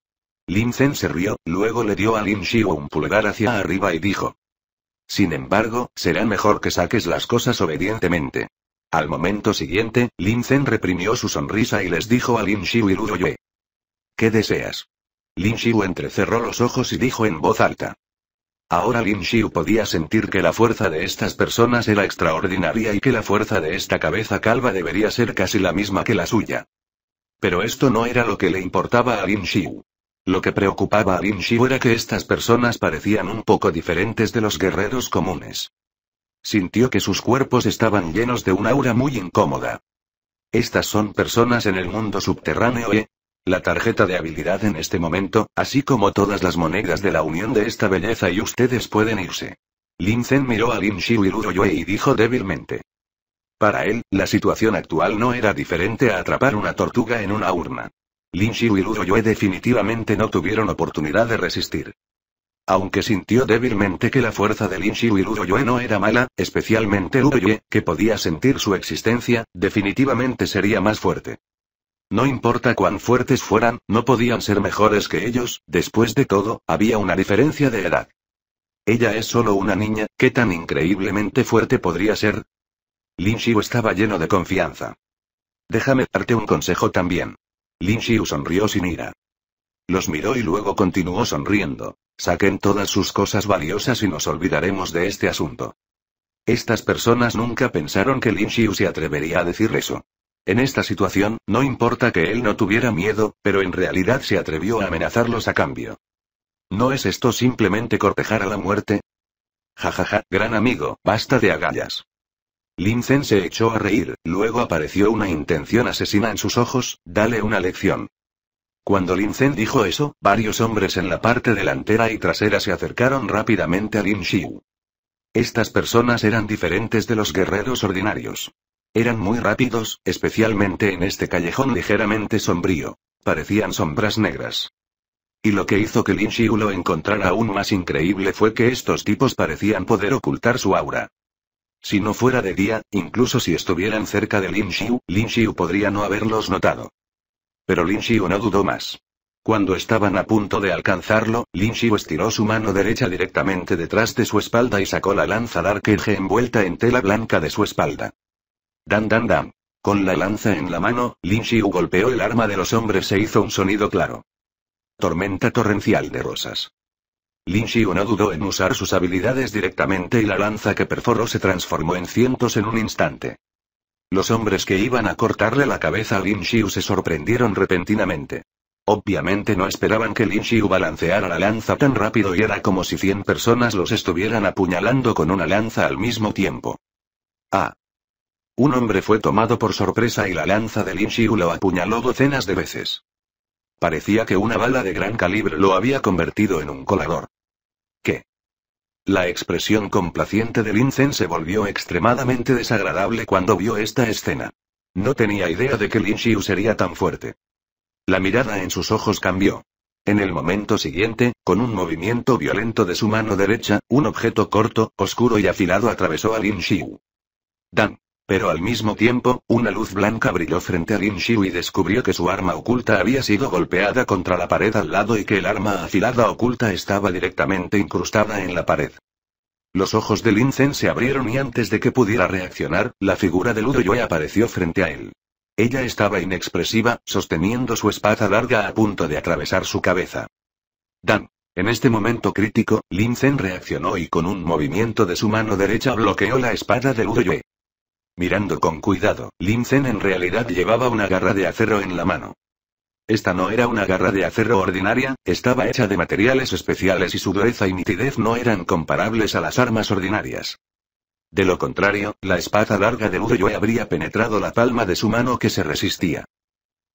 Lin Zen se rió, luego le dio a Lin Xiu un pulgar hacia arriba y dijo. Sin embargo, será mejor que saques las cosas obedientemente. Al momento siguiente, Lin Zen reprimió su sonrisa y les dijo a Lin Xiu y Ludoye. ¿Qué deseas? Lin Xiu entrecerró los ojos y dijo en voz alta. Ahora Lin Xiu podía sentir que la fuerza de estas personas era extraordinaria y que la fuerza de esta cabeza calva debería ser casi la misma que la suya. Pero esto no era lo que le importaba a Lin Xiu. Lo que preocupaba a Lin Xiu era que estas personas parecían un poco diferentes de los guerreros comunes. Sintió que sus cuerpos estaban llenos de un aura muy incómoda. Estas son personas en el mundo subterráneo, ¿eh? La tarjeta de habilidad en este momento, así como todas las monedas de la unión de esta belleza y ustedes pueden irse. Lin Zhen miró a Lin Shi y Luroyue y dijo débilmente. Para él, la situación actual no era diferente a atrapar una tortuga en una urna. Lin Shi y Luroyue definitivamente no tuvieron oportunidad de resistir. Aunque sintió débilmente que la fuerza de Lin Shiu y Luroyue no era mala, especialmente Luroyue, que podía sentir su existencia, definitivamente sería más fuerte. No importa cuán fuertes fueran, no podían ser mejores que ellos, después de todo, había una diferencia de edad. Ella es solo una niña, ¿qué tan increíblemente fuerte podría ser? Lin Xiu estaba lleno de confianza. Déjame darte un consejo también. Lin Xiu sonrió sin ira. Los miró y luego continuó sonriendo. Saquen todas sus cosas valiosas y nos olvidaremos de este asunto. Estas personas nunca pensaron que Lin Xiu se atrevería a decir eso. En esta situación, no importa que él no tuviera miedo, pero en realidad se atrevió a amenazarlos a cambio. ¿No es esto simplemente cortejar a la muerte? Jajaja, ja, ja, gran amigo, basta de agallas. Lin Zen se echó a reír, luego apareció una intención asesina en sus ojos, dale una lección. Cuando Lin Zen dijo eso, varios hombres en la parte delantera y trasera se acercaron rápidamente a Lin Xiu. Estas personas eran diferentes de los guerreros ordinarios. Eran muy rápidos, especialmente en este callejón ligeramente sombrío. Parecían sombras negras. Y lo que hizo que Lin Xiu lo encontrara aún más increíble fue que estos tipos parecían poder ocultar su aura. Si no fuera de día, incluso si estuvieran cerca de Lin Xiu, Lin Xiu podría no haberlos notado. Pero Lin Xiu no dudó más. Cuando estaban a punto de alcanzarlo, Lin Xiu estiró su mano derecha directamente detrás de su espalda y sacó la lanza Dark envuelta en tela blanca de su espalda. Dan dan dan. Con la lanza en la mano, Lin Xiu golpeó el arma de los hombres e hizo un sonido claro. Tormenta torrencial de rosas. Lin Xiu no dudó en usar sus habilidades directamente y la lanza que perforó se transformó en cientos en un instante. Los hombres que iban a cortarle la cabeza a Lin Xiu se sorprendieron repentinamente. Obviamente no esperaban que Lin Xiu balanceara la lanza tan rápido y era como si cien personas los estuvieran apuñalando con una lanza al mismo tiempo. Ah, un hombre fue tomado por sorpresa y la lanza de Lin Xiu lo apuñaló docenas de veces. Parecía que una bala de gran calibre lo había convertido en un colador. ¿Qué? La expresión complaciente de Lin Zen se volvió extremadamente desagradable cuando vio esta escena. No tenía idea de que Lin Xiu sería tan fuerte. La mirada en sus ojos cambió. En el momento siguiente, con un movimiento violento de su mano derecha, un objeto corto, oscuro y afilado atravesó a Lin Xiu. Dan. Pero al mismo tiempo, una luz blanca brilló frente a Lin Xiu y descubrió que su arma oculta había sido golpeada contra la pared al lado y que el arma afilada oculta estaba directamente incrustada en la pared. Los ojos de Lin Zen se abrieron y antes de que pudiera reaccionar, la figura de Ludo Yue apareció frente a él. Ella estaba inexpresiva, sosteniendo su espada larga a punto de atravesar su cabeza. Dan. En este momento crítico, Lin Zen reaccionó y con un movimiento de su mano derecha bloqueó la espada de Ludo Yue. Mirando con cuidado, Lin en realidad llevaba una garra de acero en la mano. Esta no era una garra de acero ordinaria, estaba hecha de materiales especiales y su dureza y nitidez no eran comparables a las armas ordinarias. De lo contrario, la espada larga de Uroyue habría penetrado la palma de su mano que se resistía.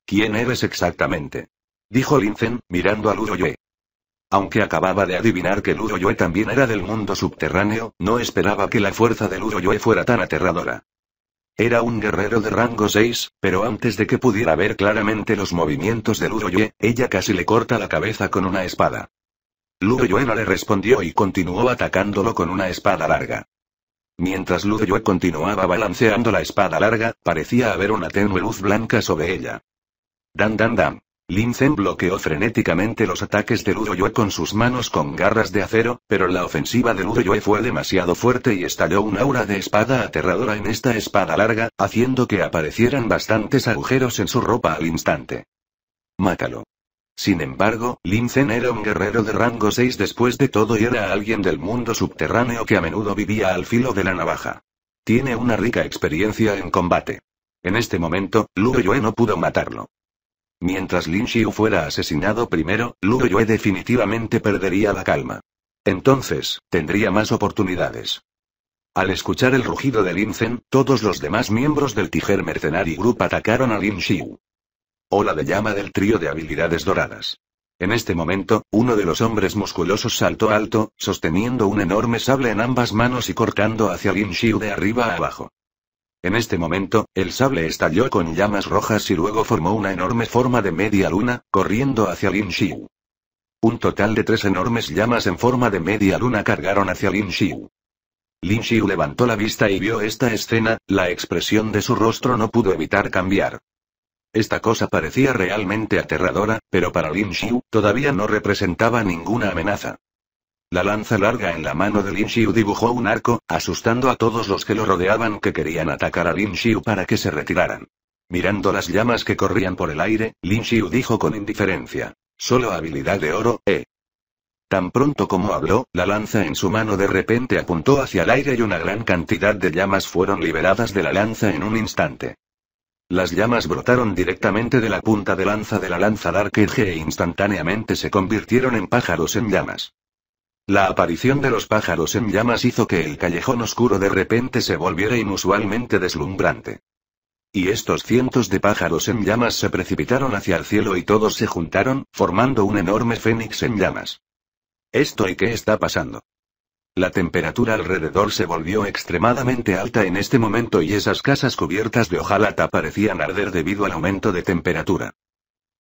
¿Quién eres exactamente? Dijo Lincen, mirando a Uroyue. Aunque acababa de adivinar que Uroyue también era del mundo subterráneo, no esperaba que la fuerza de Uroyue fuera tan aterradora. Era un guerrero de rango 6, pero antes de que pudiera ver claramente los movimientos de Ludoyue, ella casi le corta la cabeza con una espada. Ludoyue no le respondió y continuó atacándolo con una espada larga. Mientras Ludoyue continuaba balanceando la espada larga, parecía haber una tenue luz blanca sobre ella. Dan dan dan. Lin bloqueó frenéticamente los ataques de Ludo con sus manos con garras de acero, pero la ofensiva de Ludo fue demasiado fuerte y estalló un aura de espada aterradora en esta espada larga, haciendo que aparecieran bastantes agujeros en su ropa al instante. Mátalo. Sin embargo, Lin era un guerrero de rango 6 después de todo y era alguien del mundo subterráneo que a menudo vivía al filo de la navaja. Tiene una rica experiencia en combate. En este momento, Ludo no pudo matarlo. Mientras Lin Xiu fuera asesinado primero, Luo Yue definitivamente perdería la calma. Entonces, tendría más oportunidades. Al escuchar el rugido de Lin Zen, todos los demás miembros del Tiger Mercenary Group atacaron a Lin Xiu. Ola de llama del trío de habilidades doradas. En este momento, uno de los hombres musculosos saltó alto, sosteniendo un enorme sable en ambas manos y cortando hacia Lin Xiu de arriba a abajo. En este momento, el sable estalló con llamas rojas y luego formó una enorme forma de media luna, corriendo hacia Lin Xiu. Un total de tres enormes llamas en forma de media luna cargaron hacia Lin Xiu. Lin Xiu levantó la vista y vio esta escena, la expresión de su rostro no pudo evitar cambiar. Esta cosa parecía realmente aterradora, pero para Lin Xiu, todavía no representaba ninguna amenaza. La lanza larga en la mano de Lin Xiu dibujó un arco, asustando a todos los que lo rodeaban que querían atacar a Lin Xiu para que se retiraran. Mirando las llamas que corrían por el aire, Lin Xiu dijo con indiferencia. Solo habilidad de oro, eh. Tan pronto como habló, la lanza en su mano de repente apuntó hacia el aire y una gran cantidad de llamas fueron liberadas de la lanza en un instante. Las llamas brotaron directamente de la punta de lanza de la lanza Dark Edge e instantáneamente se convirtieron en pájaros en llamas. La aparición de los pájaros en llamas hizo que el callejón oscuro de repente se volviera inusualmente deslumbrante. Y estos cientos de pájaros en llamas se precipitaron hacia el cielo y todos se juntaron, formando un enorme fénix en llamas. ¿Esto y qué está pasando? La temperatura alrededor se volvió extremadamente alta en este momento y esas casas cubiertas de hojalata parecían arder debido al aumento de temperatura.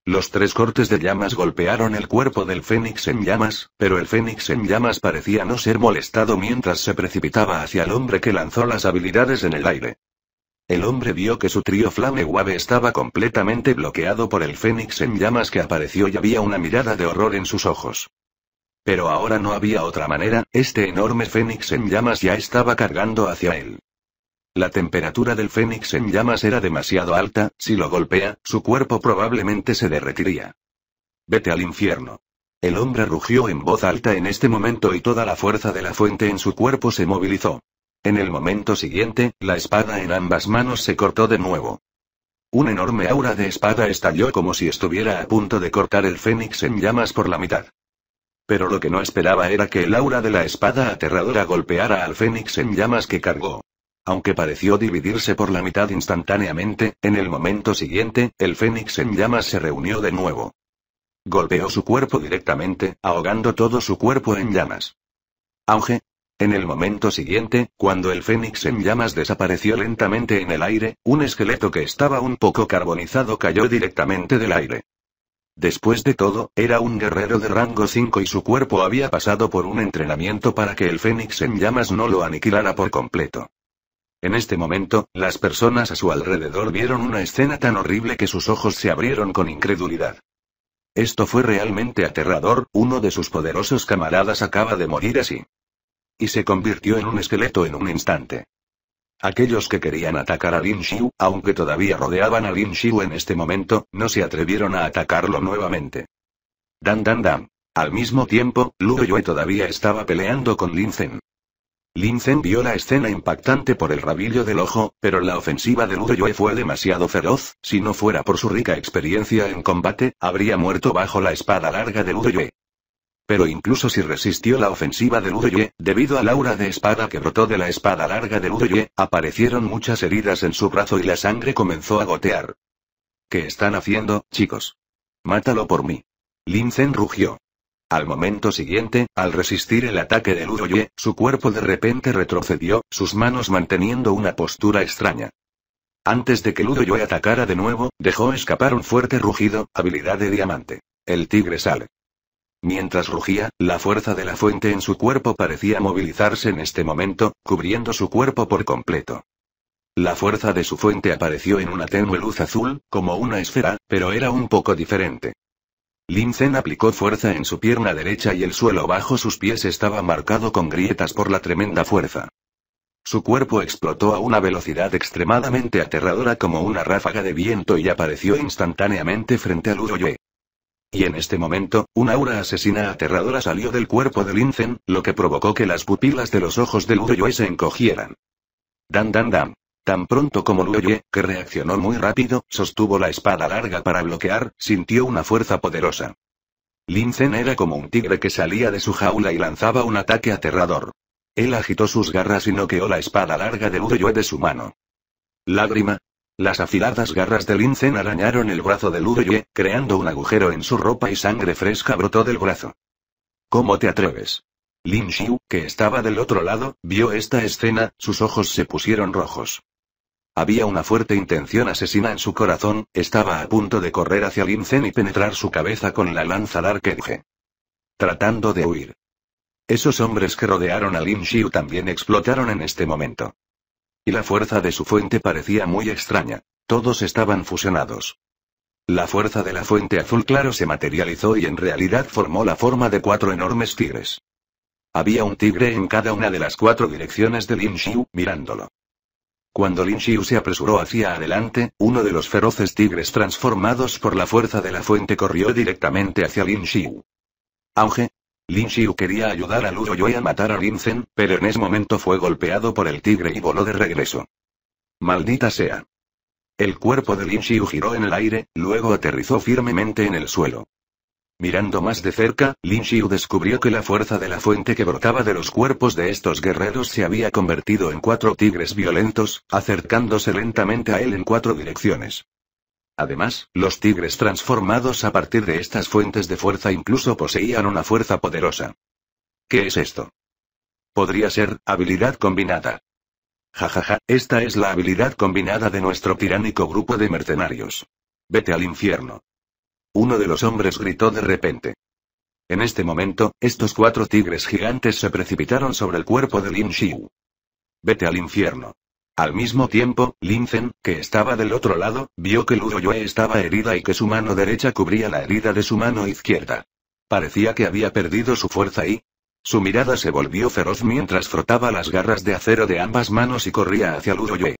Los tres cortes de llamas golpearon el cuerpo del fénix en llamas, pero el fénix en llamas parecía no ser molestado mientras se precipitaba hacia el hombre que lanzó las habilidades en el aire. El hombre vio que su trío Flame Wave estaba completamente bloqueado por el fénix en llamas que apareció y había una mirada de horror en sus ojos. Pero ahora no había otra manera, este enorme fénix en llamas ya estaba cargando hacia él. La temperatura del Fénix en llamas era demasiado alta, si lo golpea, su cuerpo probablemente se derretiría. Vete al infierno. El hombre rugió en voz alta en este momento y toda la fuerza de la fuente en su cuerpo se movilizó. En el momento siguiente, la espada en ambas manos se cortó de nuevo. Un enorme aura de espada estalló como si estuviera a punto de cortar el fénix en llamas por la mitad. Pero lo que no esperaba era que el aura de la espada aterradora golpeara al fénix en llamas que cargó. Aunque pareció dividirse por la mitad instantáneamente, en el momento siguiente, el fénix en llamas se reunió de nuevo. Golpeó su cuerpo directamente, ahogando todo su cuerpo en llamas. Auge. En el momento siguiente, cuando el fénix en llamas desapareció lentamente en el aire, un esqueleto que estaba un poco carbonizado cayó directamente del aire. Después de todo, era un guerrero de rango 5 y su cuerpo había pasado por un entrenamiento para que el fénix en llamas no lo aniquilara por completo. En este momento, las personas a su alrededor vieron una escena tan horrible que sus ojos se abrieron con incredulidad. Esto fue realmente aterrador, uno de sus poderosos camaradas acaba de morir así. Y se convirtió en un esqueleto en un instante. Aquellos que querían atacar a Lin Xiu, aunque todavía rodeaban a Lin Xiu en este momento, no se atrevieron a atacarlo nuevamente. Dan dan dan. Al mismo tiempo, Luo Yue todavía estaba peleando con Lin Zhen. Zhen vio la escena impactante por el rabillo del ojo, pero la ofensiva de Muroyoe fue demasiado feroz, si no fuera por su rica experiencia en combate, habría muerto bajo la espada larga de Muroyoe. Pero incluso si resistió la ofensiva de Ludoye, debido al aura de espada que brotó de la espada larga de Muroyoe, aparecieron muchas heridas en su brazo y la sangre comenzó a gotear. ¿Qué están haciendo, chicos? Mátalo por mí. Zhen rugió. Al momento siguiente, al resistir el ataque de Ludoye, su cuerpo de repente retrocedió, sus manos manteniendo una postura extraña. Antes de que Ludoye atacara de nuevo, dejó escapar un fuerte rugido, habilidad de diamante. El tigre sale. Mientras rugía, la fuerza de la fuente en su cuerpo parecía movilizarse en este momento, cubriendo su cuerpo por completo. La fuerza de su fuente apareció en una tenue luz azul, como una esfera, pero era un poco diferente. Lin aplicó fuerza en su pierna derecha y el suelo bajo sus pies estaba marcado con grietas por la tremenda fuerza. Su cuerpo explotó a una velocidad extremadamente aterradora como una ráfaga de viento y apareció instantáneamente frente al yue Y en este momento, una aura asesina aterradora salió del cuerpo de Lin lo que provocó que las pupilas de los ojos del yue se encogieran. Dan dan dan. Tan pronto como lo que reaccionó muy rápido, sostuvo la espada larga para bloquear, sintió una fuerza poderosa. Lin Zhen era como un tigre que salía de su jaula y lanzaba un ataque aterrador. Él agitó sus garras y noqueó la espada larga de Yue de su mano. Lágrima. Las afiladas garras de Lin Zen arañaron el brazo de Yue, creando un agujero en su ropa y sangre fresca brotó del brazo. ¿Cómo te atreves? Lin Xiu, que estaba del otro lado, vio esta escena, sus ojos se pusieron rojos. Había una fuerte intención asesina en su corazón, estaba a punto de correr hacia Linzen y penetrar su cabeza con la lanza Edge, Tratando de huir. Esos hombres que rodearon a Lin Xiu también explotaron en este momento. Y la fuerza de su fuente parecía muy extraña. Todos estaban fusionados. La fuerza de la fuente azul claro se materializó y en realidad formó la forma de cuatro enormes tigres. Había un tigre en cada una de las cuatro direcciones de Lin Xiu, mirándolo. Cuando Lin Xiu se apresuró hacia adelante, uno de los feroces tigres transformados por la fuerza de la fuente corrió directamente hacia Lin Xiu. Auge. Lin Xiu quería ayudar a Lu Yue a matar a Lin Zen, pero en ese momento fue golpeado por el tigre y voló de regreso. Maldita sea. El cuerpo de Lin Xiu giró en el aire, luego aterrizó firmemente en el suelo. Mirando más de cerca, Lin Xiu descubrió que la fuerza de la fuente que brotaba de los cuerpos de estos guerreros se había convertido en cuatro tigres violentos, acercándose lentamente a él en cuatro direcciones. Además, los tigres transformados a partir de estas fuentes de fuerza incluso poseían una fuerza poderosa. ¿Qué es esto? Podría ser, habilidad combinada. Jajaja, esta es la habilidad combinada de nuestro tiránico grupo de mercenarios. Vete al infierno. Uno de los hombres gritó de repente. En este momento, estos cuatro tigres gigantes se precipitaron sobre el cuerpo de Lin Xiu. Vete al infierno. Al mismo tiempo, Lin Zhen, que estaba del otro lado, vio que Luo Yue estaba herida y que su mano derecha cubría la herida de su mano izquierda. Parecía que había perdido su fuerza y... Su mirada se volvió feroz mientras frotaba las garras de acero de ambas manos y corría hacia Luo Yue.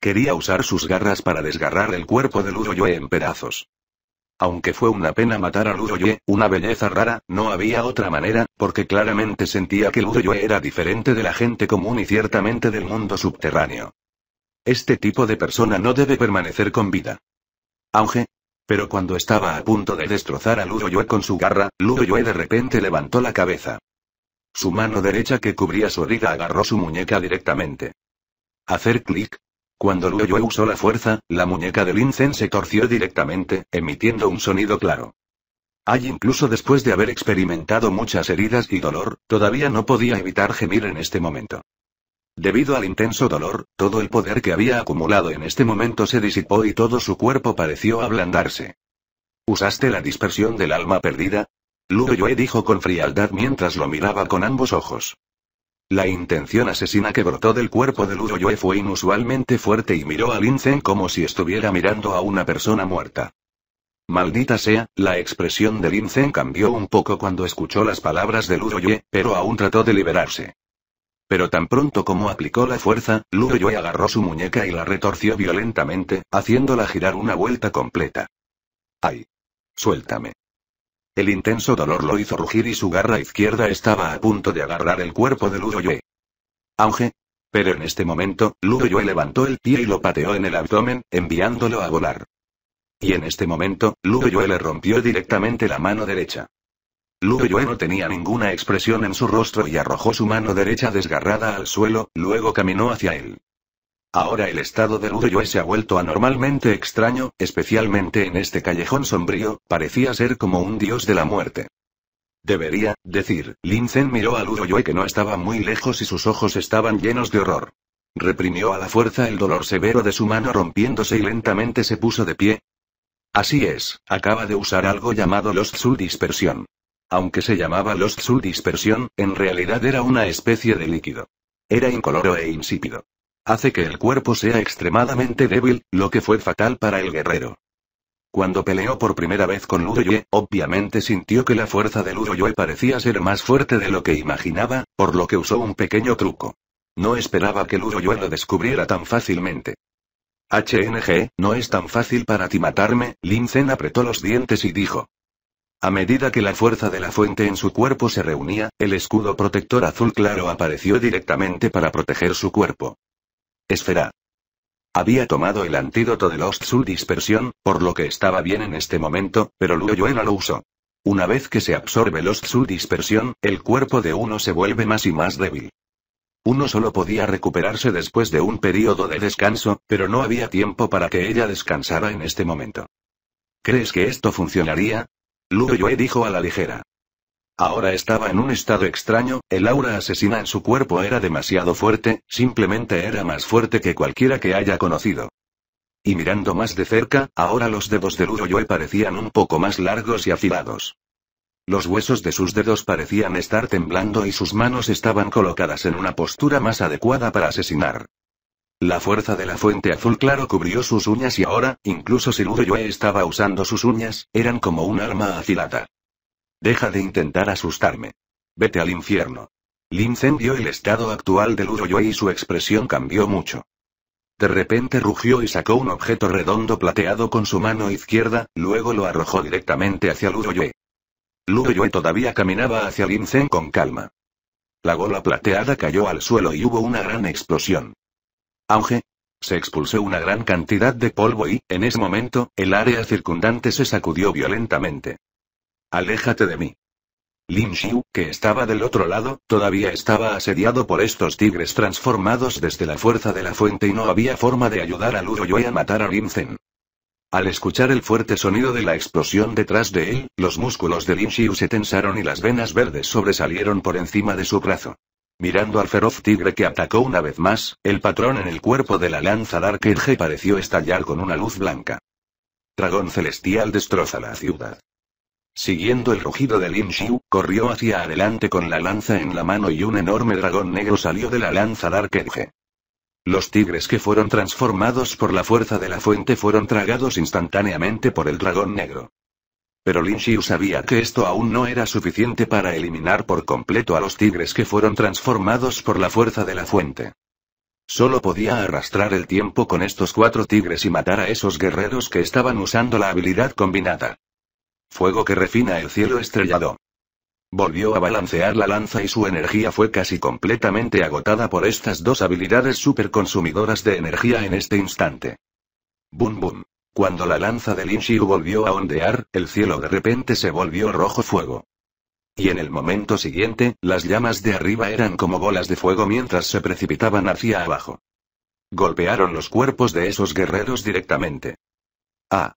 Quería usar sus garras para desgarrar el cuerpo de Luo Yue en pedazos. Aunque fue una pena matar a Ludoyue, una belleza rara, no había otra manera, porque claramente sentía que Ludoyue era diferente de la gente común y ciertamente del mundo subterráneo. Este tipo de persona no debe permanecer con vida. Auge. Pero cuando estaba a punto de destrozar a Ludoyue con su garra, Ludoyue de repente levantó la cabeza. Su mano derecha que cubría su origa agarró su muñeca directamente. Hacer clic, cuando Yue usó la fuerza, la muñeca de Zhen se torció directamente, emitiendo un sonido claro. Ay, incluso después de haber experimentado muchas heridas y dolor, todavía no podía evitar gemir en este momento. Debido al intenso dolor, todo el poder que había acumulado en este momento se disipó y todo su cuerpo pareció ablandarse. ¿Usaste la dispersión del alma perdida? Yue dijo con frialdad mientras lo miraba con ambos ojos. La intención asesina que brotó del cuerpo de Yue fue inusualmente fuerte y miró a Zhen como si estuviera mirando a una persona muerta. Maldita sea, la expresión de Zhen cambió un poco cuando escuchó las palabras de Yue, pero aún trató de liberarse. Pero tan pronto como aplicó la fuerza, Yue agarró su muñeca y la retorció violentamente, haciéndola girar una vuelta completa. ¡Ay! Suéltame. El intenso dolor lo hizo rugir y su garra izquierda estaba a punto de agarrar el cuerpo de Ludoyue. Auge. Pero en este momento, Ludoyue levantó el pie y lo pateó en el abdomen, enviándolo a volar. Y en este momento, Ludoyue le rompió directamente la mano derecha. Ludoyue no tenía ninguna expresión en su rostro y arrojó su mano derecha desgarrada al suelo, luego caminó hacia él. Ahora el estado de Uroyue se ha vuelto anormalmente extraño, especialmente en este callejón sombrío, parecía ser como un dios de la muerte. Debería, decir, Linzen miró a y e que no estaba muy lejos y sus ojos estaban llenos de horror. Reprimió a la fuerza el dolor severo de su mano rompiéndose y lentamente se puso de pie. Así es, acaba de usar algo llamado los Soul Dispersión. Aunque se llamaba los Soul Dispersión, en realidad era una especie de líquido. Era incoloro e insípido. Hace que el cuerpo sea extremadamente débil, lo que fue fatal para el guerrero. Cuando peleó por primera vez con Luroyue, obviamente sintió que la fuerza de Luroyue parecía ser más fuerte de lo que imaginaba, por lo que usó un pequeño truco. No esperaba que Luroyue lo descubriera tan fácilmente. HNG, no es tan fácil para ti matarme, Lin apretó los dientes y dijo. A medida que la fuerza de la fuente en su cuerpo se reunía, el escudo protector azul claro apareció directamente para proteger su cuerpo. Esfera. Había tomado el antídoto de Lost Soul Dispersión, por lo que estaba bien en este momento, pero Luoyue no lo usó. Una vez que se absorbe Lost Soul Dispersión, el cuerpo de uno se vuelve más y más débil. Uno solo podía recuperarse después de un periodo de descanso, pero no había tiempo para que ella descansara en este momento. ¿Crees que esto funcionaría? Luoyue dijo a la ligera. Ahora estaba en un estado extraño, el aura asesina en su cuerpo era demasiado fuerte, simplemente era más fuerte que cualquiera que haya conocido. Y mirando más de cerca, ahora los dedos de yue parecían un poco más largos y afilados. Los huesos de sus dedos parecían estar temblando y sus manos estaban colocadas en una postura más adecuada para asesinar. La fuerza de la fuente azul claro cubrió sus uñas y ahora, incluso si yue estaba usando sus uñas, eran como un arma afilada. Deja de intentar asustarme. Vete al infierno. Zen vio el estado actual de Yue y su expresión cambió mucho. De repente rugió y sacó un objeto redondo plateado con su mano izquierda, luego lo arrojó directamente hacia Luroyue. Luroyue todavía caminaba hacia Zen con calma. La gola plateada cayó al suelo y hubo una gran explosión. Auge. Se expulsó una gran cantidad de polvo y, en ese momento, el área circundante se sacudió violentamente. Aléjate de mí. Lin Xiu, que estaba del otro lado, todavía estaba asediado por estos tigres transformados desde la fuerza de la fuente y no había forma de ayudar a Luo Yue a matar a Lin Al escuchar el fuerte sonido de la explosión detrás de él, los músculos de Lin Xiu se tensaron y las venas verdes sobresalieron por encima de su brazo. Mirando al feroz tigre que atacó una vez más, el patrón en el cuerpo de la lanza Dark Edge pareció estallar con una luz blanca. Dragón celestial destroza la ciudad. Siguiendo el rugido de Lin Xiu, corrió hacia adelante con la lanza en la mano y un enorme dragón negro salió de la lanza Dark Edge. Los tigres que fueron transformados por la fuerza de la fuente fueron tragados instantáneamente por el dragón negro. Pero Lin Xiu sabía que esto aún no era suficiente para eliminar por completo a los tigres que fueron transformados por la fuerza de la fuente. Solo podía arrastrar el tiempo con estos cuatro tigres y matar a esos guerreros que estaban usando la habilidad combinada. Fuego que refina el cielo estrellado. Volvió a balancear la lanza y su energía fue casi completamente agotada por estas dos habilidades super consumidoras de energía en este instante. Bum bum. Cuando la lanza de Lin volvió a ondear, el cielo de repente se volvió rojo fuego. Y en el momento siguiente, las llamas de arriba eran como bolas de fuego mientras se precipitaban hacia abajo. Golpearon los cuerpos de esos guerreros directamente. Ah,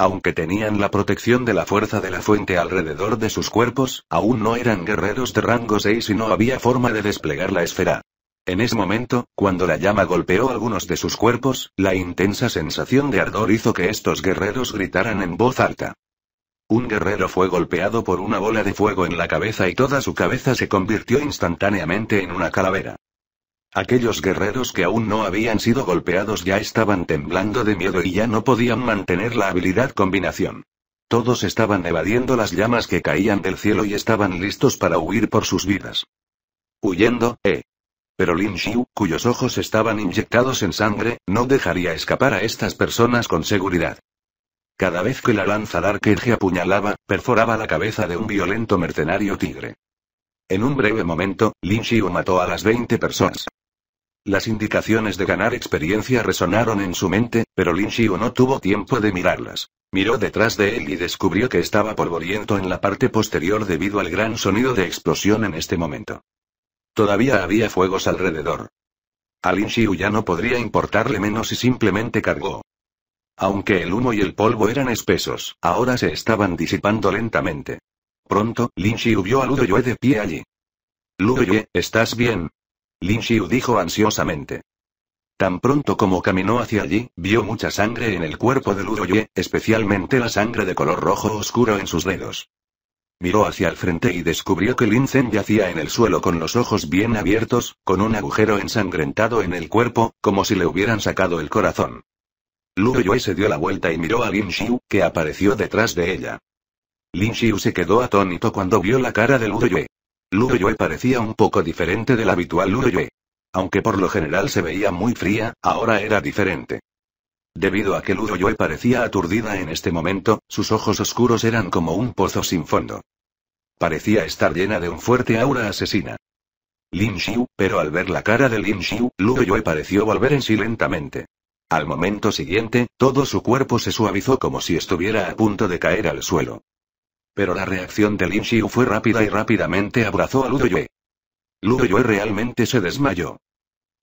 aunque tenían la protección de la fuerza de la fuente alrededor de sus cuerpos, aún no eran guerreros de rango 6 y no había forma de desplegar la esfera. En ese momento, cuando la llama golpeó algunos de sus cuerpos, la intensa sensación de ardor hizo que estos guerreros gritaran en voz alta. Un guerrero fue golpeado por una bola de fuego en la cabeza y toda su cabeza se convirtió instantáneamente en una calavera. Aquellos guerreros que aún no habían sido golpeados ya estaban temblando de miedo y ya no podían mantener la habilidad combinación. Todos estaban evadiendo las llamas que caían del cielo y estaban listos para huir por sus vidas. Huyendo, eh. Pero Lin Xiu, cuyos ojos estaban inyectados en sangre, no dejaría escapar a estas personas con seguridad. Cada vez que la lanza Dark apuñalaba, perforaba la cabeza de un violento mercenario tigre. En un breve momento, Lin Xiu mató a las 20 personas. Las indicaciones de ganar experiencia resonaron en su mente, pero Lin Xiu no tuvo tiempo de mirarlas. Miró detrás de él y descubrió que estaba polvoriento en la parte posterior debido al gran sonido de explosión en este momento. Todavía había fuegos alrededor. A Lin Xiu ya no podría importarle menos y simplemente cargó. Aunque el humo y el polvo eran espesos, ahora se estaban disipando lentamente. Pronto, Lin Xiu vio a Yue de pie allí. Yue, ¿estás bien? Lin Xiu dijo ansiosamente. Tan pronto como caminó hacia allí, vio mucha sangre en el cuerpo de Yue, especialmente la sangre de color rojo oscuro en sus dedos. Miró hacia el frente y descubrió que Lin Zen yacía en el suelo con los ojos bien abiertos, con un agujero ensangrentado en el cuerpo, como si le hubieran sacado el corazón. Yue se dio la vuelta y miró a Lin Xiu, que apareció detrás de ella. Lin Xiu se quedó atónito cuando vio la cara de Lu Yue. Lu Yue parecía un poco diferente del habitual Lu Yue. Aunque por lo general se veía muy fría, ahora era diferente. Debido a que Lu Yue parecía aturdida en este momento, sus ojos oscuros eran como un pozo sin fondo. Parecía estar llena de un fuerte aura asesina. Lin Xiu, pero al ver la cara de Lin Xiu, Lu Yue pareció volver en sí lentamente. Al momento siguiente, todo su cuerpo se suavizó como si estuviera a punto de caer al suelo. Pero la reacción de Lin Xiu fue rápida y rápidamente abrazó a Lu Yue realmente se desmayó.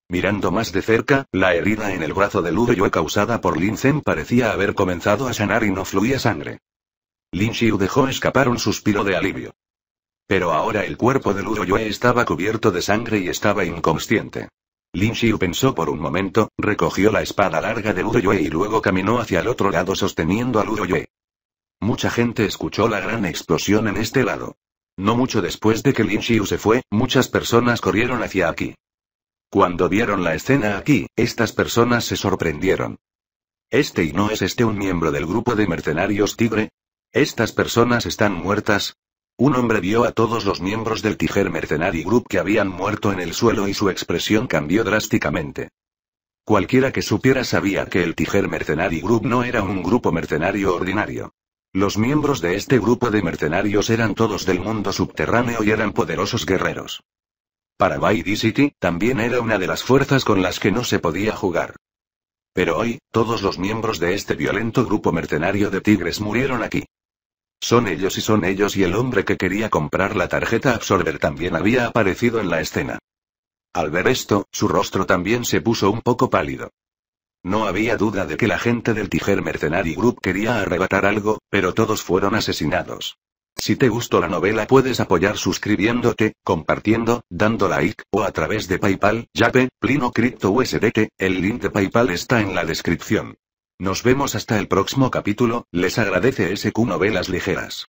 Mirando más de cerca, la herida en el brazo de Yue causada por Lin Zen parecía haber comenzado a sanar y no fluía sangre. Lin Xiu dejó escapar un suspiro de alivio. Pero ahora el cuerpo de Yue estaba cubierto de sangre y estaba inconsciente. Lin Xiu pensó por un momento, recogió la espada larga de Yue y luego caminó hacia el otro lado sosteniendo a Yue. Mucha gente escuchó la gran explosión en este lado. No mucho después de que Lin Xiu se fue, muchas personas corrieron hacia aquí. Cuando vieron la escena aquí, estas personas se sorprendieron. ¿Este y no es este un miembro del grupo de mercenarios Tigre? ¿Estas personas están muertas? Un hombre vio a todos los miembros del Tiger Mercenary Group que habían muerto en el suelo y su expresión cambió drásticamente. Cualquiera que supiera sabía que el Tiger Mercenary Group no era un grupo mercenario ordinario. Los miembros de este grupo de mercenarios eran todos del mundo subterráneo y eran poderosos guerreros. Para by City, también era una de las fuerzas con las que no se podía jugar. Pero hoy, todos los miembros de este violento grupo mercenario de tigres murieron aquí. Son ellos y son ellos y el hombre que quería comprar la tarjeta Absorber también había aparecido en la escena. Al ver esto, su rostro también se puso un poco pálido. No había duda de que la gente del Tijer Mercenary Group quería arrebatar algo, pero todos fueron asesinados. Si te gustó la novela puedes apoyar suscribiéndote, compartiendo, dando like, o a través de Paypal, Yape, Plino Crypto USDT, el link de Paypal está en la descripción. Nos vemos hasta el próximo capítulo, les agradece SQ Novelas Ligeras.